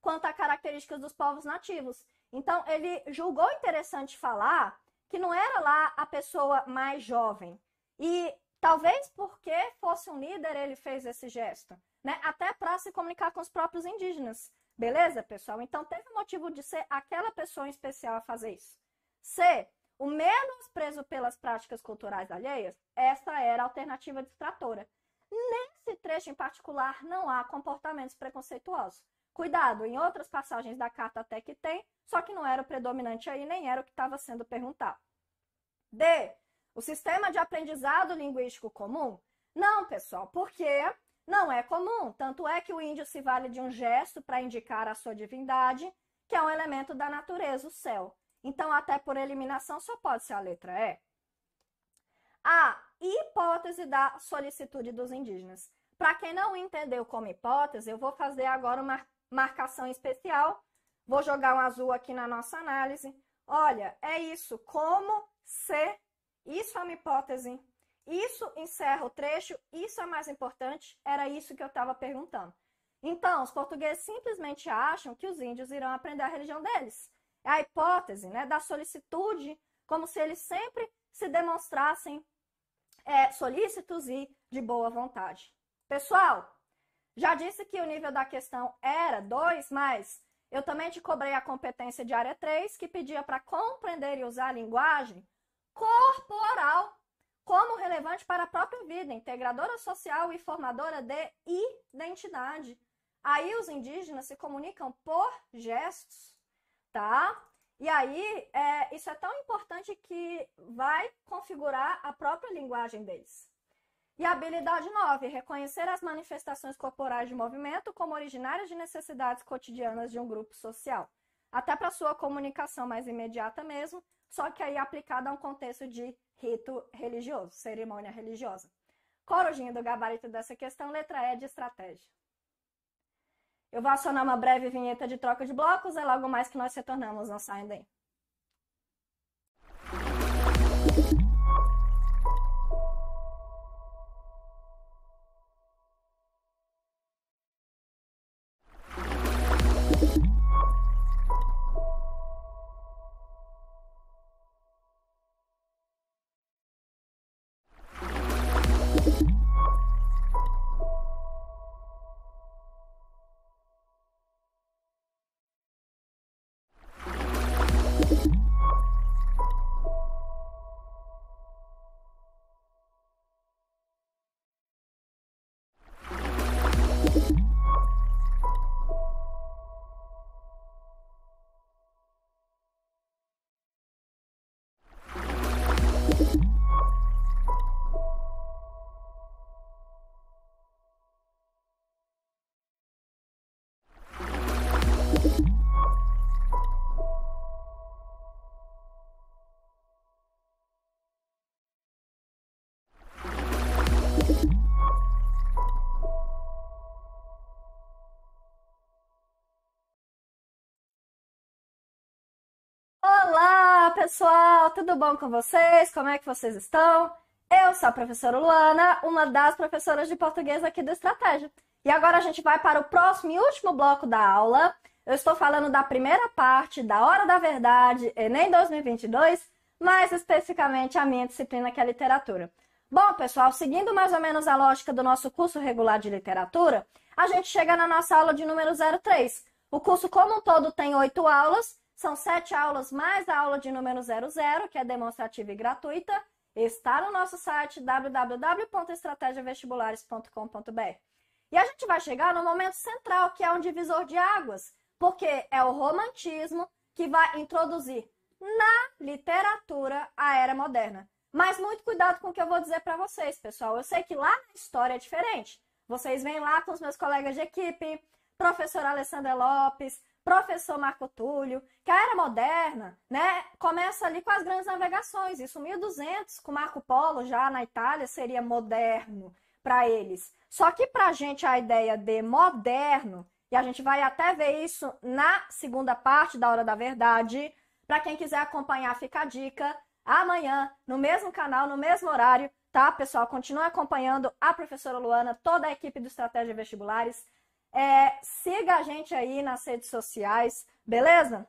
quanto a características dos povos nativos então, ele julgou interessante falar que não era lá a pessoa mais jovem. E talvez porque fosse um líder, ele fez esse gesto, né? Até para se comunicar com os próprios indígenas. Beleza, pessoal? Então, teve motivo de ser aquela pessoa em especial a fazer isso. C. O menos preso pelas práticas culturais alheias, essa era a alternativa distratora. Nesse trecho em particular, não há comportamentos preconceituosos. Cuidado, em outras passagens da carta até que tem, só que não era o predominante aí, nem era o que estava sendo perguntado. D. O sistema de aprendizado linguístico comum? Não, pessoal, porque não é comum. Tanto é que o índio se vale de um gesto para indicar a sua divindade, que é um elemento da natureza, o céu. Então, até por eliminação, só pode ser a letra E. A hipótese da solicitude dos indígenas. Para quem não entendeu como hipótese, eu vou fazer agora uma marcação especial. Vou jogar um azul aqui na nossa análise. Olha, é isso. Como se. Isso é uma hipótese. Isso encerra o trecho. Isso é mais importante. Era isso que eu estava perguntando. Então, os portugueses simplesmente acham que os índios irão aprender a religião deles. É a hipótese né, da solicitude, como se eles sempre se demonstrassem é, solícitos e de boa vontade. Pessoal, já disse que o nível da questão era 2, mas eu também te cobrei a competência de área 3, que pedia para compreender e usar a linguagem corporal como relevante para a própria vida, integradora social e formadora de identidade. Aí os indígenas se comunicam por gestos, tá? E aí é, isso é tão importante que vai configurar a própria linguagem deles. E habilidade 9, é reconhecer as manifestações corporais de movimento como originárias de necessidades cotidianas de um grupo social. Até para sua comunicação mais imediata mesmo, só que aí aplicada a um contexto de rito religioso, cerimônia religiosa. Corujinha do gabarito dessa questão, letra E de estratégia. Eu vou acionar uma breve vinheta de troca de blocos é logo mais que nós retornamos, não saiam daí. Olá, pessoal! Tudo bom com vocês? Como é que vocês estão? Eu sou a professora Luana, uma das professoras de português aqui do Estratégia. E agora a gente vai para o próximo e último bloco da aula. Eu estou falando da primeira parte da Hora da Verdade, Enem 2022, mais especificamente a minha disciplina que é literatura. Bom, pessoal, seguindo mais ou menos a lógica do nosso curso regular de literatura, a gente chega na nossa aula de número 03. O curso como um todo tem oito aulas são sete aulas mais a aula de número 00, que é demonstrativa e gratuita. Está no nosso site www.estrategiavestibulares.com.br. E a gente vai chegar no momento central, que é um divisor de águas, porque é o romantismo que vai introduzir na literatura a era moderna. Mas muito cuidado com o que eu vou dizer para vocês, pessoal. Eu sei que lá na história é diferente. Vocês vêm lá com os meus colegas de equipe, professora Alessandra Lopes, professor Marco Túlio, que a era moderna, né, começa ali com as grandes navegações. Isso 1200 com Marco Polo já na Itália seria moderno para eles. Só que para a gente a ideia de moderno e a gente vai até ver isso na segunda parte da Hora da Verdade. Para quem quiser acompanhar, fica a dica. Amanhã, no mesmo canal, no mesmo horário, tá, pessoal? Continua acompanhando a professora Luana, toda a equipe do Estratégia Vestibulares. É, siga a gente aí nas redes sociais, beleza?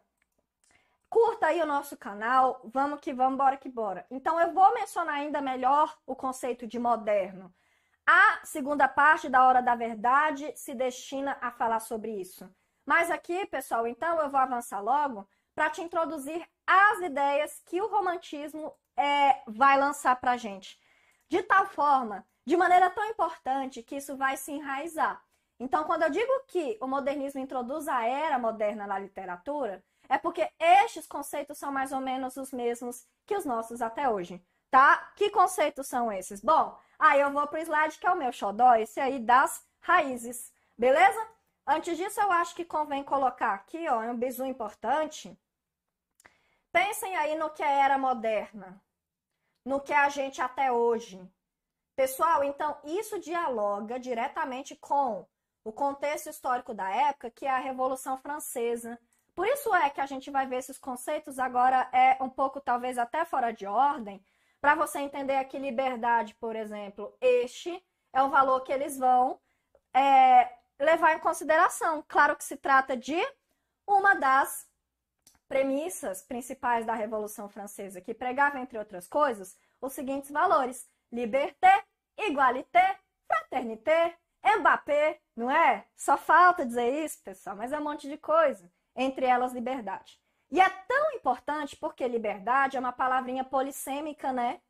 Curta aí o nosso canal, vamos que vamos, bora que bora. Então eu vou mencionar ainda melhor o conceito de moderno. A segunda parte da Hora da Verdade se destina a falar sobre isso. Mas aqui, pessoal, então eu vou avançar logo para te introduzir as ideias que o romantismo é, vai lançar para gente. De tal forma, de maneira tão importante que isso vai se enraizar. Então, quando eu digo que o modernismo introduz a era moderna na literatura, é porque estes conceitos são mais ou menos os mesmos que os nossos até hoje, tá? Que conceitos são esses? Bom, aí eu vou para o slide que é o meu xodó, esse aí das raízes, beleza? Antes disso, eu acho que convém colocar aqui, ó, um bizu importante. Pensem aí no que é era moderna, no que é a gente até hoje. Pessoal, então isso dialoga diretamente com o contexto histórico da época, que é a Revolução Francesa. Por isso é que a gente vai ver esses conceitos agora é um pouco talvez até fora de ordem, para você entender aqui liberdade, por exemplo, este é o valor que eles vão é, levar em consideração. Claro que se trata de uma das premissas principais da Revolução Francesa, que pregava, entre outras coisas, os seguintes valores: liberté, igualité, fraternité, Mbappé, não é? Só falta dizer isso, pessoal, mas é um monte de coisa. Entre elas, liberdade. E é tão importante porque liberdade é uma palavrinha polissêmica, né?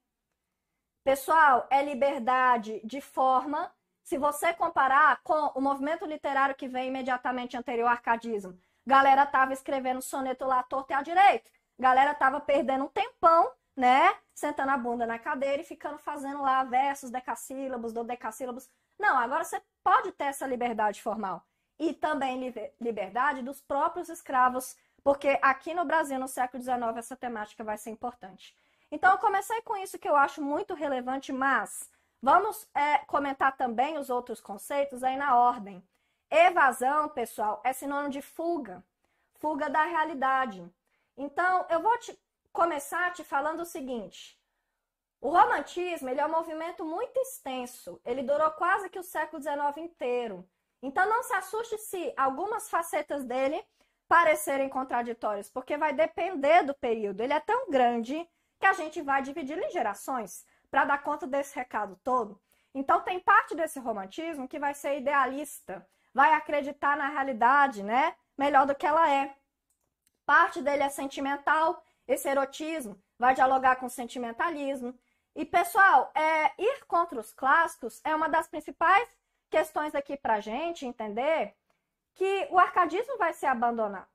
Pessoal, é liberdade de forma. Se você comparar com o movimento literário que vem imediatamente anterior ao arcadismo, galera tava escrevendo soneto lá torto e à direita. Galera tava perdendo um tempão, né? Sentando a bunda na cadeira e ficando fazendo lá versos, decassílabos, dodecassílabos, não, agora você pode ter essa liberdade formal. E também liberdade dos próprios escravos, porque aqui no Brasil, no século XIX, essa temática vai ser importante. Então, eu comecei com isso que eu acho muito relevante, mas vamos é, comentar também os outros conceitos aí na ordem. Evasão, pessoal, é sinônimo de fuga, fuga da realidade. Então, eu vou te começar te falando o seguinte: o romantismo ele é um movimento muito extenso, ele durou quase que o século XIX inteiro. Então não se assuste se algumas facetas dele parecerem contraditórias, porque vai depender do período. Ele é tão grande que a gente vai dividir em gerações para dar conta desse recado todo. Então tem parte desse romantismo que vai ser idealista, vai acreditar na realidade, né? Melhor do que ela é. Parte dele é sentimental, esse erotismo vai dialogar com o sentimentalismo. E, pessoal, é, ir contra os clássicos é uma das principais questões aqui para a gente entender que o arcadismo vai ser abandonado.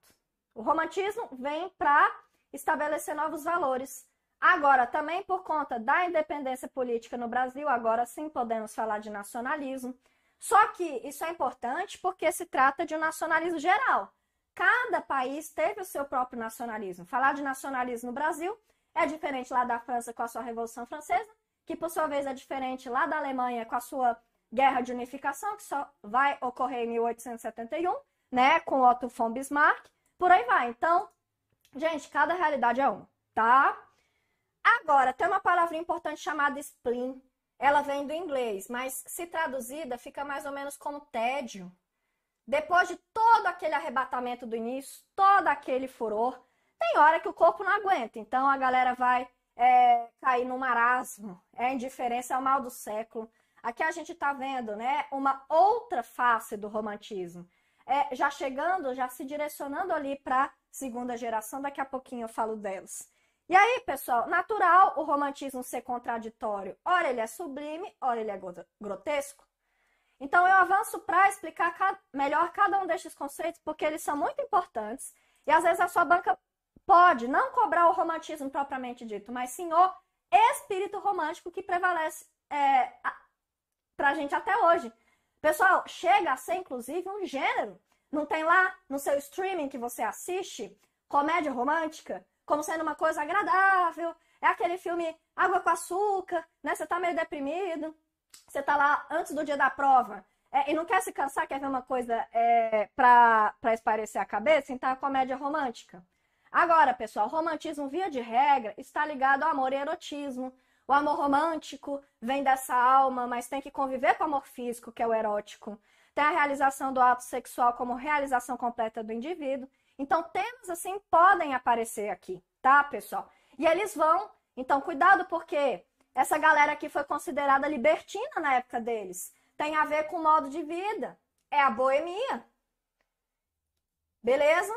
O romantismo vem para estabelecer novos valores. Agora, também por conta da independência política no Brasil, agora sim podemos falar de nacionalismo. Só que isso é importante porque se trata de um nacionalismo geral. Cada país teve o seu próprio nacionalismo. Falar de nacionalismo no Brasil é diferente lá da França com a sua Revolução Francesa, que por sua vez é diferente lá da Alemanha com a sua Guerra de Unificação, que só vai ocorrer em 1871, né, com Otto von Bismarck, por aí vai. Então, gente, cada realidade é uma, tá? Agora, tem uma palavra importante chamada spleen. Ela vem do inglês, mas se traduzida fica mais ou menos como tédio. Depois de todo aquele arrebatamento do início, todo aquele furor, tem hora que o corpo não aguenta. Então a galera vai é, cair no marasmo. É a indiferença, é o mal do século. Aqui a gente está vendo né, uma outra face do romantismo. É, já chegando, já se direcionando ali para segunda geração, daqui a pouquinho eu falo delas. E aí, pessoal, natural o romantismo ser contraditório. Ora ele é sublime, ora ele é grotesco. Então eu avanço para explicar melhor cada um destes conceitos, porque eles são muito importantes. E às vezes a sua banca pode não cobrar o romantismo propriamente dito, mas sim o espírito romântico que prevalece é, para a gente até hoje. Pessoal, chega a ser inclusive um gênero. Não tem lá no seu streaming que você assiste comédia romântica como sendo uma coisa agradável? É aquele filme Água com Açúcar, né? Você tá meio deprimido, você tá lá antes do dia da prova é, e não quer se cansar, quer ver uma coisa é, para espairecer a cabeça? Então, a é comédia romântica. Agora, pessoal, romantismo, via de regra, está ligado ao amor e erotismo. O amor romântico vem dessa alma, mas tem que conviver com o amor físico, que é o erótico. Tem a realização do ato sexual como realização completa do indivíduo. Então, temas assim podem aparecer aqui, tá, pessoal? E eles vão, então, cuidado, porque essa galera aqui foi considerada libertina na época deles. Tem a ver com o modo de vida. É a boemia. Beleza?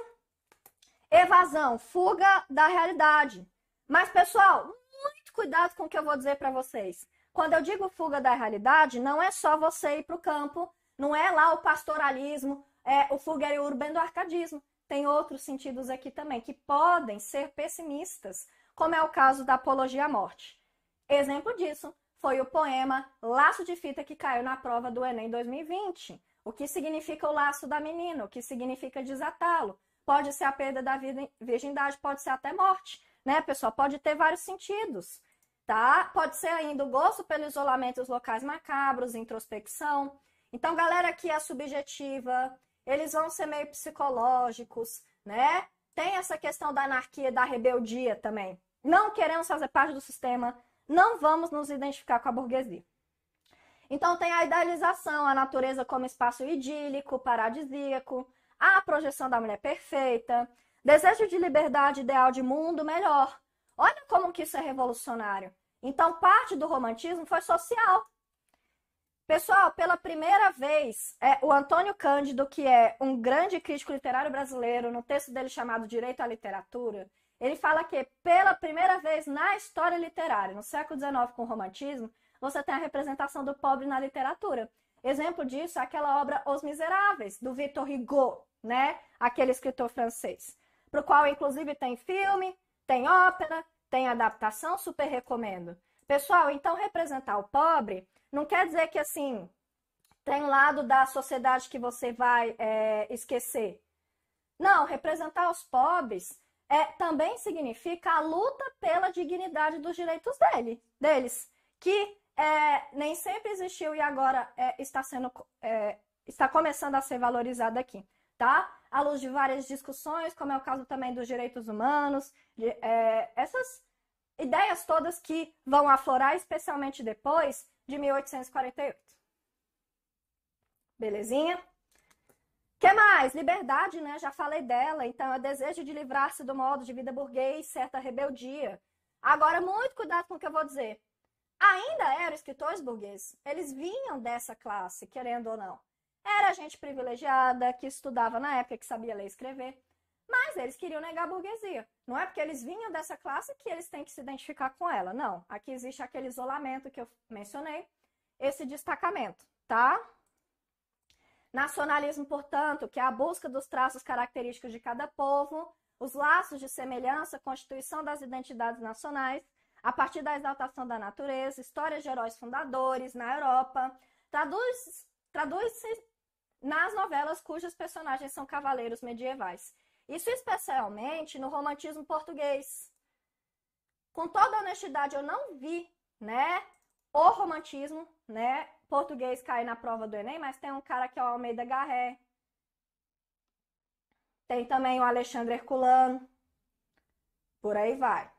Evasão, fuga da realidade. Mas, pessoal, muito cuidado com o que eu vou dizer para vocês. Quando eu digo fuga da realidade, não é só você ir para o campo, não é lá o pastoralismo, é o fuga o urbano do arcadismo. Tem outros sentidos aqui também, que podem ser pessimistas, como é o caso da apologia à morte. Exemplo disso foi o poema Laço de Fita que caiu na prova do Enem 2020. O que significa o laço da menina? O que significa desatá-lo? pode ser a perda da virgindade, pode ser até morte, né, pessoal? Pode ter vários sentidos, tá? Pode ser ainda o gosto pelo isolamento os locais macabros, introspecção. Então, galera que é subjetiva, eles vão ser meio psicológicos, né? Tem essa questão da anarquia, da rebeldia também. Não queremos fazer parte do sistema, não vamos nos identificar com a burguesia. Então tem a idealização, a natureza como espaço idílico, paradisíaco, a projeção da mulher perfeita, desejo de liberdade ideal de mundo melhor. Olha como que isso é revolucionário. Então, parte do romantismo foi social. Pessoal, pela primeira vez, é, o Antônio Cândido, que é um grande crítico literário brasileiro, no texto dele chamado Direito à Literatura, ele fala que, pela primeira vez na história literária, no século XIX com o romantismo, você tem a representação do pobre na literatura. Exemplo disso é aquela obra Os Miseráveis, do Victor Hugo, né? Aquele escritor francês. Para o qual, inclusive, tem filme, tem ópera, tem adaptação, super recomendo. Pessoal, então representar o pobre não quer dizer que assim tem um lado da sociedade que você vai é, esquecer. Não, representar os pobres é, também significa a luta pela dignidade dos direitos dele, deles, que é, nem sempre existiu e agora é, está sendo é, está começando a ser valorizada aqui tá? À luz de várias discussões, como é o caso também dos direitos humanos, de, é, essas ideias todas que vão aflorar, especialmente depois de 1848. Belezinha? que mais? Liberdade, né? Já falei dela. Então, é desejo de livrar-se do modo de vida burguês, certa rebeldia. Agora, muito cuidado com o que eu vou dizer. Ainda eram escritores burgueses. Eles vinham dessa classe, querendo ou não. Era gente privilegiada, que estudava na época, que sabia ler e escrever. Mas eles queriam negar a burguesia. Não é porque eles vinham dessa classe que eles têm que se identificar com ela. Não. Aqui existe aquele isolamento que eu mencionei, esse destacamento, tá? Nacionalismo, portanto, que é a busca dos traços característicos de cada povo, os laços de semelhança, constituição das identidades nacionais, a partir da exaltação da natureza, histórias de heróis fundadores na Europa, traduz-se traduz nas novelas cujos personagens são cavaleiros medievais. Isso especialmente no romantismo português. Com toda honestidade, eu não vi, né, o romantismo, né, português cair na prova do Enem, mas tem um cara que é o Almeida Garré. Tem também o Alexandre Herculano. Por aí vai.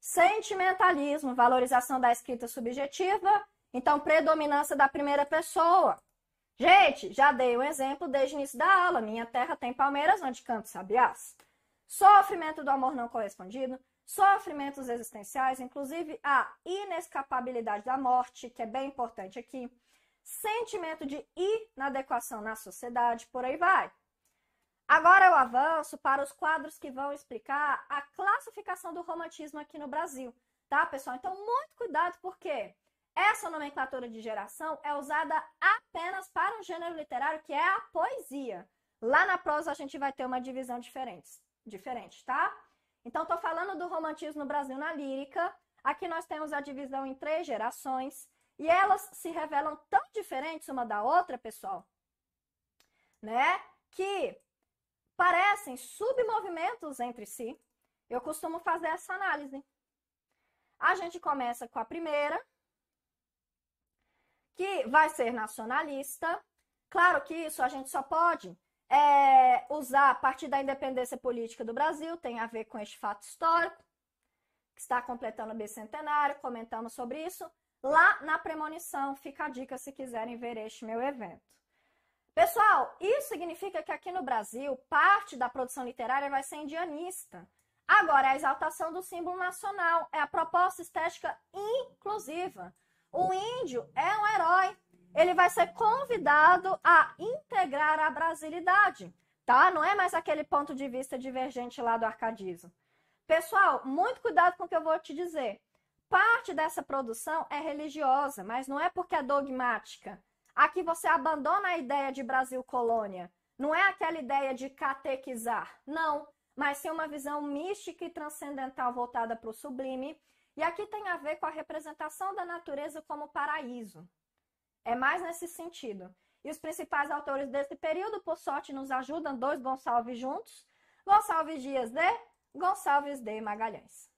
Sentimentalismo, valorização da escrita subjetiva, então predominância da primeira pessoa. Gente, já dei um exemplo desde o início da aula. Minha terra tem palmeiras onde canto sabiás. Sofrimento do amor não correspondido, sofrimentos existenciais, inclusive a inescapabilidade da morte, que é bem importante aqui, sentimento de inadequação na sociedade, por aí vai. Agora eu avanço para os quadros que vão explicar a classificação do romantismo aqui no Brasil, tá, pessoal? Então, muito cuidado, porque essa nomenclatura de geração é usada apenas para um gênero literário que é a poesia. Lá na prosa a gente vai ter uma divisão diferente, diferente tá? Então, estou falando do romantismo no Brasil na lírica. Aqui nós temos a divisão em três gerações. E elas se revelam tão diferentes uma da outra, pessoal, né? Que parecem submovimentos entre si. Eu costumo fazer essa análise. A gente começa com a primeira, que vai ser nacionalista. Claro que isso a gente só pode é, usar a partir da independência política do Brasil, tem a ver com este fato histórico, que está completando o bicentenário, comentamos sobre isso. Lá na premonição, fica a dica se quiserem ver este meu evento. Pessoal, isso significa que aqui no Brasil, parte da produção literária vai ser indianista. Agora, a exaltação do símbolo nacional é a proposta estética inclusiva. O índio é um herói. Ele vai ser convidado a integrar a brasilidade, tá? Não é mais aquele ponto de vista divergente lá do arcadismo. Pessoal, muito cuidado com o que eu vou te dizer. Parte dessa produção é religiosa, mas não é porque é dogmática. Aqui você abandona a ideia de Brasil colônia. Não é aquela ideia de catequizar, não, mas sim uma visão mística e transcendental voltada para o sublime e aqui tem a ver com a representação da natureza como paraíso. É mais nesse sentido. E os principais autores desse período, por sorte, nos ajudam dois Gonçalves juntos: Gonçalves Dias de Gonçalves de Magalhães.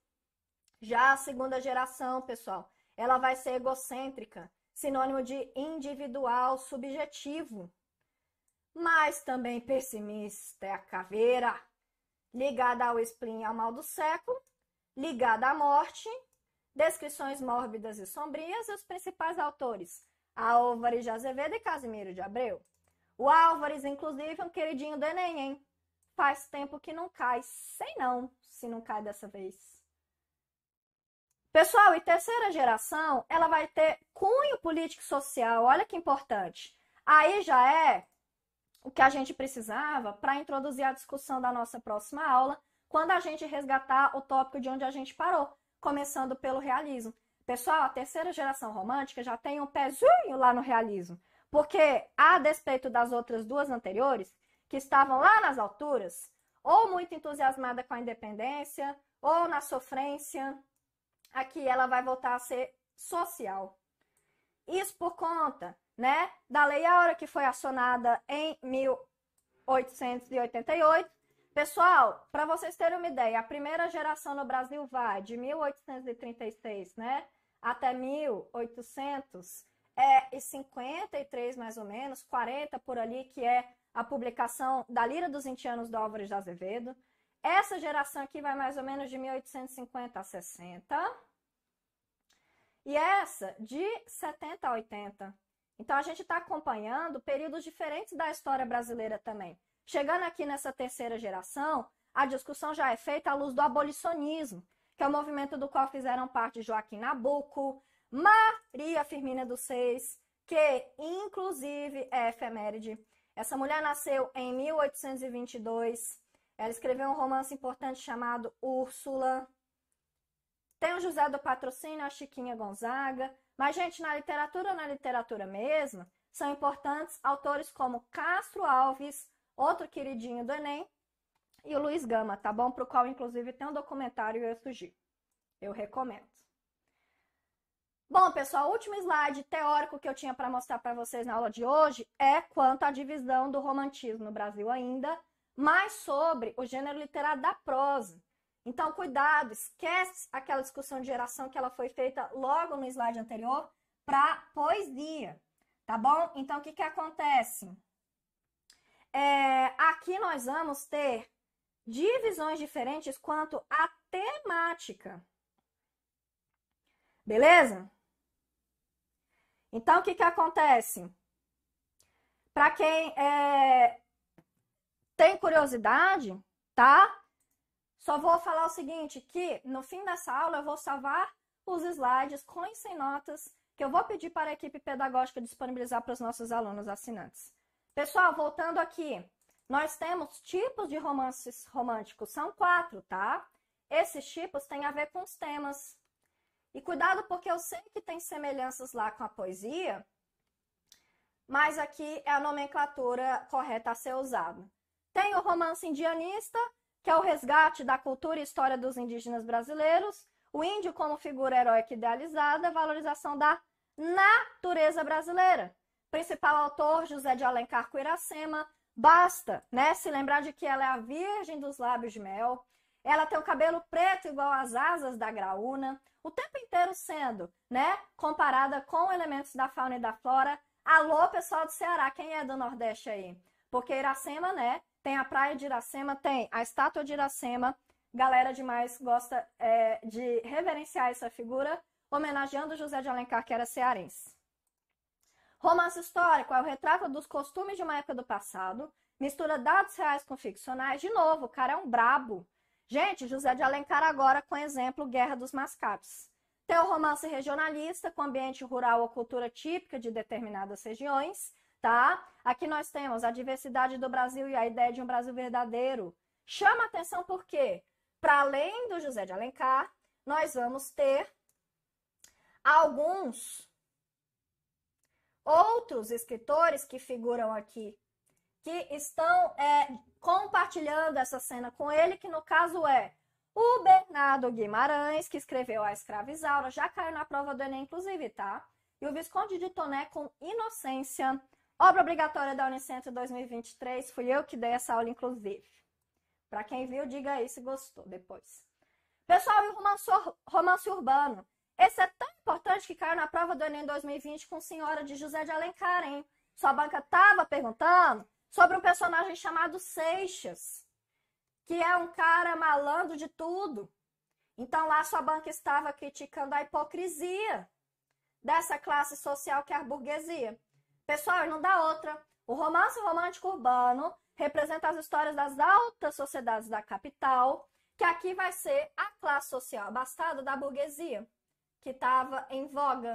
Já a segunda geração, pessoal, ela vai ser egocêntrica, sinônimo de individual, subjetivo, mas também pessimista, é a caveira, ligada ao spleen e ao mal do século, ligada à morte, descrições mórbidas e sombrias, e os principais autores, Álvares de Azevedo e Casimiro de Abreu. O Álvares, inclusive, é um queridinho do Enem, hein? Faz tempo que não cai, sei não, se não cai dessa vez. Pessoal, e terceira geração, ela vai ter cunho político e social, olha que importante. Aí já é o que a gente precisava para introduzir a discussão da nossa próxima aula, quando a gente resgatar o tópico de onde a gente parou, começando pelo realismo. Pessoal, a terceira geração romântica já tem um pezinho lá no realismo, porque a despeito das outras duas anteriores, que estavam lá nas alturas, ou muito entusiasmada com a independência, ou na sofrência, aqui ela vai voltar a ser social. Isso por conta, né, da Lei Aura, que foi acionada em 1888 Pessoal, para vocês terem uma ideia, a primeira geração no Brasil vai de 1836, né, até 1853, é, mais ou menos, 40 por ali, que é a publicação da Lira dos Indianos do Álvares de Azevedo. Essa geração aqui vai mais ou menos de 1850 a 60. E essa de 70 a 80. Então a gente está acompanhando períodos diferentes da história brasileira também. Chegando aqui nessa terceira geração, a discussão já é feita à luz do abolicionismo, que é o movimento do qual fizeram parte Joaquim Nabuco, Maria Firmina dos Seis, que inclusive é efeméride. Essa mulher nasceu em 1822. Ela escreveu um romance importante chamado Úrsula. Tem o José do Patrocínio, a Chiquinha Gonzaga. Mas, gente, na literatura, na literatura mesmo, são importantes autores como Castro Alves, outro queridinho do Enem, e o Luiz Gama, tá bom? Pro qual, inclusive, tem um documentário e eu sugiro. Eu recomendo. Bom, pessoal, o último slide teórico que eu tinha para mostrar para vocês na aula de hoje é quanto à divisão do romantismo no Brasil ainda, mais sobre o gênero literário da prosa. Então, cuidado, esquece aquela discussão de geração que ela foi feita logo no slide anterior para poesia, tá bom? Então, o que, que acontece? É, aqui nós vamos ter divisões diferentes quanto à temática. Beleza? Então, o que, que acontece? Para quem é, tem curiosidade, tá? Só vou falar o seguinte, que no fim dessa aula eu vou salvar os slides com e sem notas que eu vou pedir para a equipe pedagógica disponibilizar para os nossos alunos assinantes. Pessoal, voltando aqui, nós temos tipos de romances românticos, são quatro, tá? Esses tipos têm a ver com os temas. E cuidado, porque eu sei que tem semelhanças lá com a poesia, mas aqui é a nomenclatura correta a ser usada. Tem o romance indianista, que é o resgate da cultura e história dos indígenas brasileiros, o índio como figura heróica idealizada, valorização da natureza brasileira principal autor, José de Alencar Coiracema. Basta né, se lembrar de que ela é a virgem dos lábios de mel, ela tem o cabelo preto igual às asas da graúna, o tempo inteiro sendo né, comparada com elementos da fauna e da flora. Alô, pessoal do Ceará, quem é do Nordeste aí? Porque Iracema, né? Tem a praia de Iracema, tem a estátua de Iracema. Galera demais gosta é, de reverenciar essa figura, homenageando José de Alencar, que era cearense. Romance histórico é o retrato dos costumes de uma época do passado, mistura dados reais com ficcionais. De novo, o cara é um brabo. Gente, José de Alencar agora com exemplo Guerra dos Mascates. Tem o romance regionalista, com ambiente rural ou cultura típica de determinadas regiões, tá? Aqui nós temos a diversidade do Brasil e a ideia de um Brasil verdadeiro. Chama atenção porque, para além do José de Alencar, nós vamos ter alguns outros escritores que figuram aqui, que estão é, compartilhando essa cena com ele, que no caso é o Bernardo Guimarães, que escreveu A Escravizaura, já caiu na prova do Enem, inclusive, tá? E o Visconde de Toné com Inocência, obra obrigatória da Unicentro 2023. Fui eu que dei essa aula, inclusive. Para quem viu, diga aí se gostou depois. Pessoal, e o romance, romance urbano? Esse é tão importante que caiu na prova do Enem 2020 com Senhora de José de Alencar, hein? Sua banca estava perguntando sobre um personagem chamado Seixas, que é um cara malandro de tudo. Então lá sua banca estava criticando a hipocrisia dessa classe social que é a burguesia. Pessoal, não dá outra. O romance romântico urbano representa as histórias das altas sociedades da capital, que aqui vai ser a classe social abastada da burguesia que estava em voga.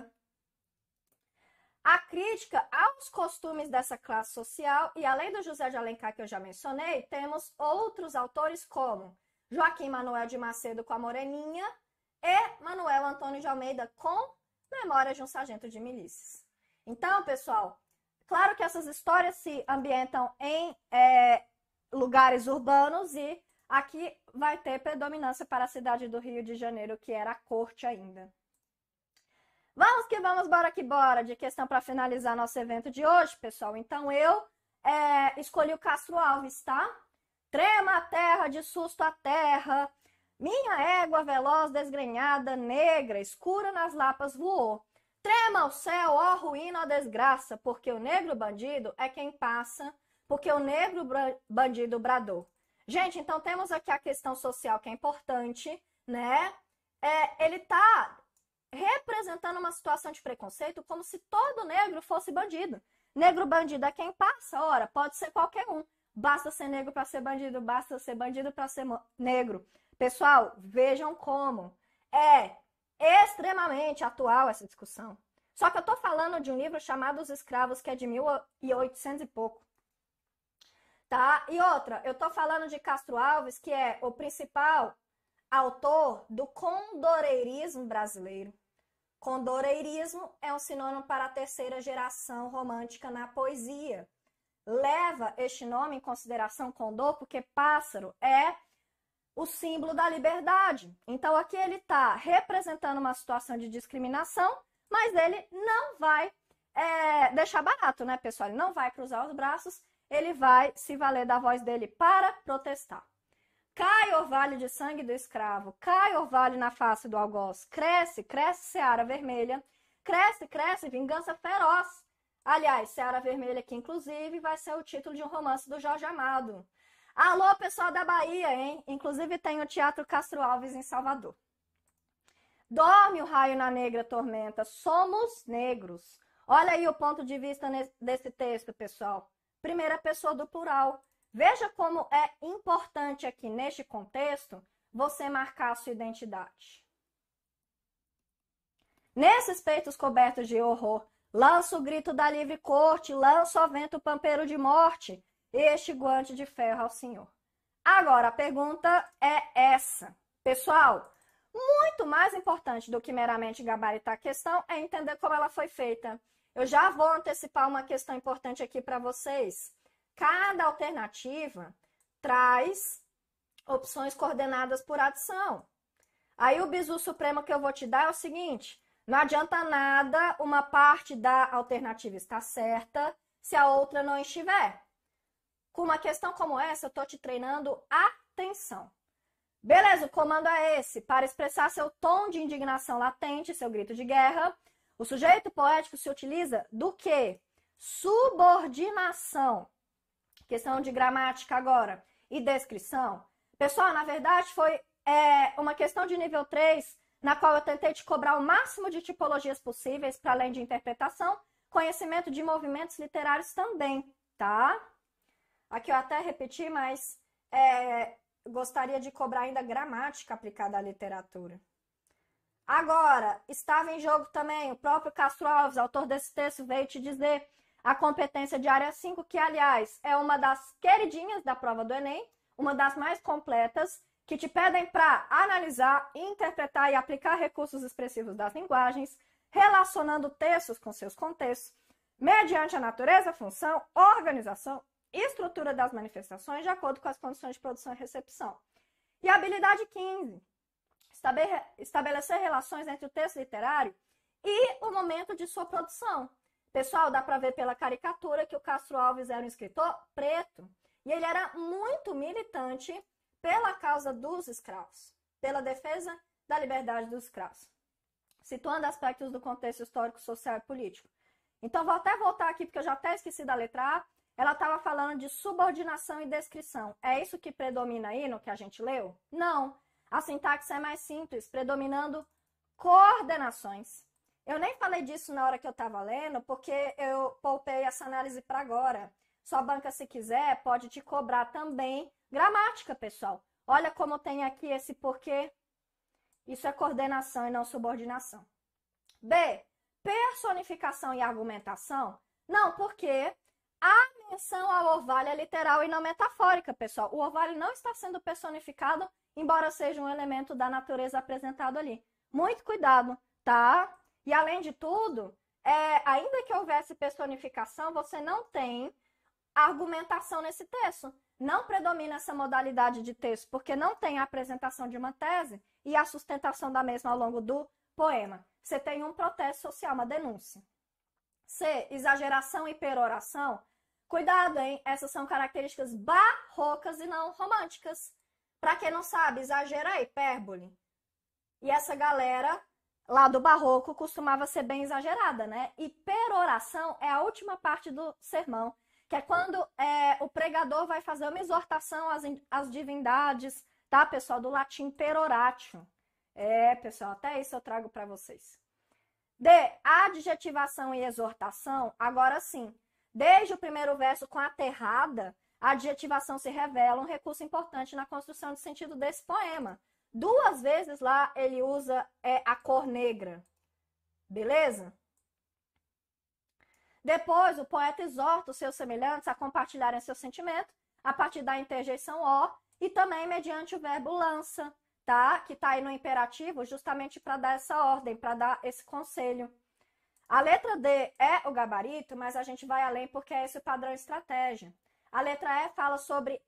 A crítica aos costumes dessa classe social, e além do José de Alencar, que eu já mencionei, temos outros autores como Joaquim Manuel de Macedo com a Moreninha e Manuel Antônio de Almeida com Memórias de um Sargento de Milícias. Então, pessoal, claro que essas histórias se ambientam em é, lugares urbanos e aqui vai ter predominância para a cidade do Rio de Janeiro, que era a corte ainda. Vamos que vamos, bora que bora. De questão para finalizar nosso evento de hoje, pessoal. Então eu é, escolhi o Castro Alves, tá? Trema a terra, de susto a terra. Minha égua veloz, desgrenhada, negra, escura nas lapas voou. Trema o céu, ó ruína, ó desgraça, porque o negro bandido é quem passa, porque o negro bandido bradou. Gente, então temos aqui a questão social que é importante, né? É, ele tá representando uma situação de preconceito como se todo negro fosse bandido. Negro bandido é quem passa, ora, pode ser qualquer um. Basta ser negro para ser bandido, basta ser bandido para ser negro. Pessoal, vejam como é extremamente atual essa discussão. Só que eu estou falando de um livro chamado Os Escravos, que é de 1800 e pouco. Tá? E outra, eu estou falando de Castro Alves, que é o principal autor do condoreirismo brasileiro. Condoreirismo é um sinônimo para a terceira geração romântica na poesia. Leva este nome em consideração condor, porque pássaro é o símbolo da liberdade. Então aqui ele está representando uma situação de discriminação, mas ele não vai é, deixar barato, né, pessoal? Ele não vai cruzar os braços, ele vai se valer da voz dele para protestar. Cai orvalho de sangue do escravo, cai orvalho na face do algoz, cresce, cresce seara vermelha, cresce, cresce vingança feroz. Aliás, Seara Vermelha, que inclusive vai ser o título de um romance do Jorge Amado. Alô, pessoal da Bahia, hein? Inclusive tem o Teatro Castro Alves em Salvador. Dorme o raio na negra tormenta, somos negros. Olha aí o ponto de vista desse texto, pessoal. Primeira pessoa do plural. Veja como é importante aqui neste contexto você marcar a sua identidade. Nesses peitos cobertos de horror, lança o grito da livre corte, lança ao vento o pampeiro de morte, este guante de ferro ao senhor. Agora, a pergunta é essa. Pessoal, muito mais importante do que meramente gabaritar a questão é entender como ela foi feita. Eu já vou antecipar uma questão importante aqui para vocês. Cada alternativa traz opções coordenadas por adição. Aí o bizu supremo que eu vou te dar é o seguinte: não adianta nada uma parte da alternativa estar certa se a outra não estiver. Com uma questão como essa, eu estou te treinando atenção. Beleza, o comando é esse. Para expressar seu tom de indignação latente, seu grito de guerra, o sujeito poético se utiliza do que? Subordinação questão de gramática agora e descrição. Pessoal, na verdade foi é, uma questão de nível 3, na qual eu tentei te cobrar o máximo de tipologias possíveis, para além de interpretação, conhecimento de movimentos literários também, tá? Aqui eu até repeti, mas é, gostaria de cobrar ainda gramática aplicada à literatura. Agora, estava em jogo também o próprio Castro Alves, autor desse texto, veio te dizer a competência de área 5, que aliás é uma das queridinhas da prova do Enem, uma das mais completas, que te pedem para analisar, interpretar e aplicar recursos expressivos das linguagens, relacionando textos com seus contextos, mediante a natureza, função, organização e estrutura das manifestações de acordo com as condições de produção e recepção. E a habilidade 15, estabelecer relações entre o texto literário e o momento de sua produção, Pessoal, dá para ver pela caricatura que o Castro Alves era um escritor preto e ele era muito militante pela causa dos escravos, pela defesa da liberdade dos escravos, situando aspectos do contexto histórico, social e político. Então, vou até voltar aqui, porque eu já até esqueci da letra A. Ela estava falando de subordinação e descrição. É isso que predomina aí no que a gente leu? Não. A sintaxe é mais simples, predominando coordenações. Eu nem falei disso na hora que eu estava lendo, porque eu poupei essa análise para agora. Sua banca, se quiser, pode te cobrar também gramática, pessoal. Olha como tem aqui esse porquê. Isso é coordenação e não subordinação. B. Personificação e argumentação? Não, porque a menção ao orvalho é literal e não metafórica, pessoal. O orvalho não está sendo personificado, embora seja um elemento da natureza apresentado ali. Muito cuidado, tá? E além de tudo, é, ainda que houvesse personificação, você não tem argumentação nesse texto. Não predomina essa modalidade de texto, porque não tem a apresentação de uma tese e a sustentação da mesma ao longo do poema. Você tem um protesto social, uma denúncia. C. Exageração e peroração. Cuidado, hein? Essas são características barrocas e não românticas. Para quem não sabe, exagera é hipérbole. E essa galera lá do barroco costumava ser bem exagerada, né? E peroração é a última parte do sermão, que é quando é, o pregador vai fazer uma exortação às, às divindades, tá, pessoal? Do latim peroratio. É, pessoal, até isso eu trago para vocês. D. Adjetivação e exortação. Agora sim, desde o primeiro verso com aterrada, a adjetivação se revela um recurso importante na construção de sentido desse poema. Duas vezes lá ele usa é, a cor negra. Beleza? Depois, o poeta exorta os seus semelhantes a compartilharem seu sentimento a partir da interjeição o e também mediante o verbo lança, tá? Que está aí no imperativo, justamente para dar essa ordem, para dar esse conselho. A letra D é o gabarito, mas a gente vai além porque é esse o padrão estratégia. A letra E fala sobre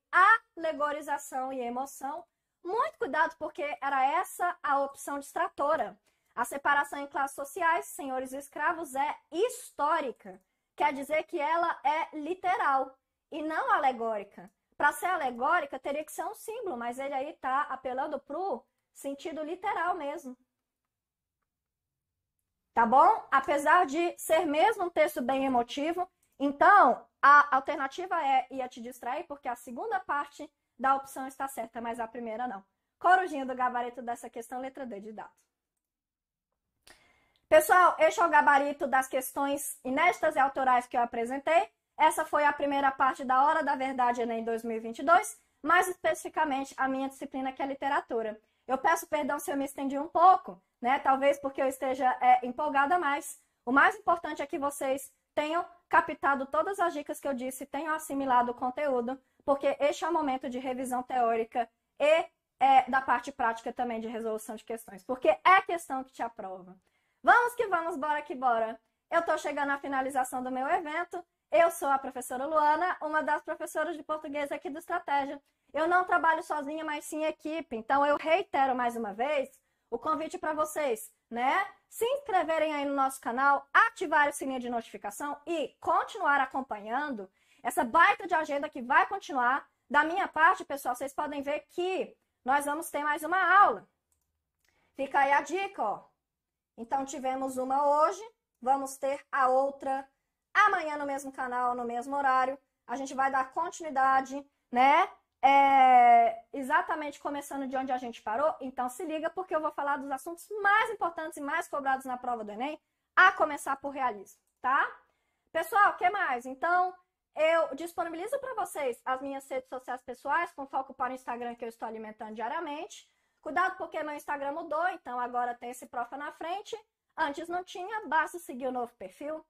alegorização e emoção, muito cuidado, porque era essa a opção distratora. A separação em classes sociais, senhores e escravos, é histórica. Quer dizer que ela é literal e não alegórica. Para ser alegórica, teria que ser um símbolo, mas ele aí está apelando para o sentido literal mesmo. Tá bom? Apesar de ser mesmo um texto bem emotivo, então a alternativa é ia te distrair, porque a segunda parte da opção está certa, mas a primeira não. Corujinha do gabarito dessa questão, letra D de dado. Pessoal, este é o gabarito das questões inéditas e autorais que eu apresentei. Essa foi a primeira parte da Hora da Verdade Enem 2022, mais especificamente a minha disciplina que é literatura. Eu peço perdão se eu me estendi um pouco, né? Talvez porque eu esteja é, empolgada mais. O mais importante é que vocês tenham captado todas as dicas que eu disse, tenham assimilado o conteúdo porque este é o momento de revisão teórica e é, da parte prática também de resolução de questões, porque é questão que te aprova. Vamos que vamos, bora que bora! Eu estou chegando à finalização do meu evento. Eu sou a professora Luana, uma das professoras de português aqui do Estratégia. Eu não trabalho sozinha, mas sim em equipe. Então eu reitero mais uma vez o convite para vocês, né? Se inscreverem aí no nosso canal, ativar o sininho de notificação e continuar acompanhando essa baita de agenda que vai continuar. Da minha parte, pessoal, vocês podem ver que nós vamos ter mais uma aula. Fica aí a dica, ó. Então, tivemos uma hoje, vamos ter a outra amanhã no mesmo canal, no mesmo horário. A gente vai dar continuidade, né? É, exatamente começando de onde a gente parou. Então, se liga, porque eu vou falar dos assuntos mais importantes e mais cobrados na prova do Enem, a começar por realismo, tá? Pessoal, o que mais? Então, eu disponibilizo para vocês as minhas redes sociais pessoais, com foco para o Instagram que eu estou alimentando diariamente. Cuidado porque meu Instagram mudou, então agora tem esse profa na frente. Antes não tinha, basta seguir o novo perfil.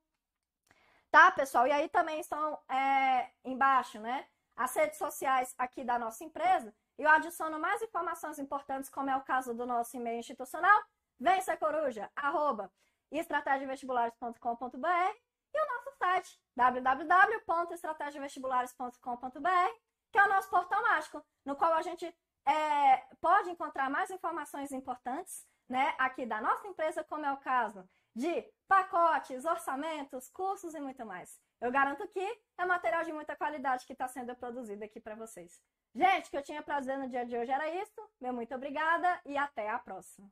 Tá, pessoal? E aí também estão é, embaixo, né? As redes sociais aqui da nossa empresa. Eu adiciono mais informações importantes, como é o caso do nosso e-mail institucional. Vem ser coruja, arroba estratégiavestibulares.com.br e o nosso site www.estrategiavestibulares.com.br, que é o nosso portal mágico, no qual a gente é, pode encontrar mais informações importantes né, aqui da nossa empresa, como é o caso de pacotes, orçamentos, cursos e muito mais. Eu garanto que é material de muita qualidade que está sendo produzido aqui para vocês. Gente, o que eu tinha prazer dizer no dia de hoje era isso. Meu muito obrigada e até a próxima.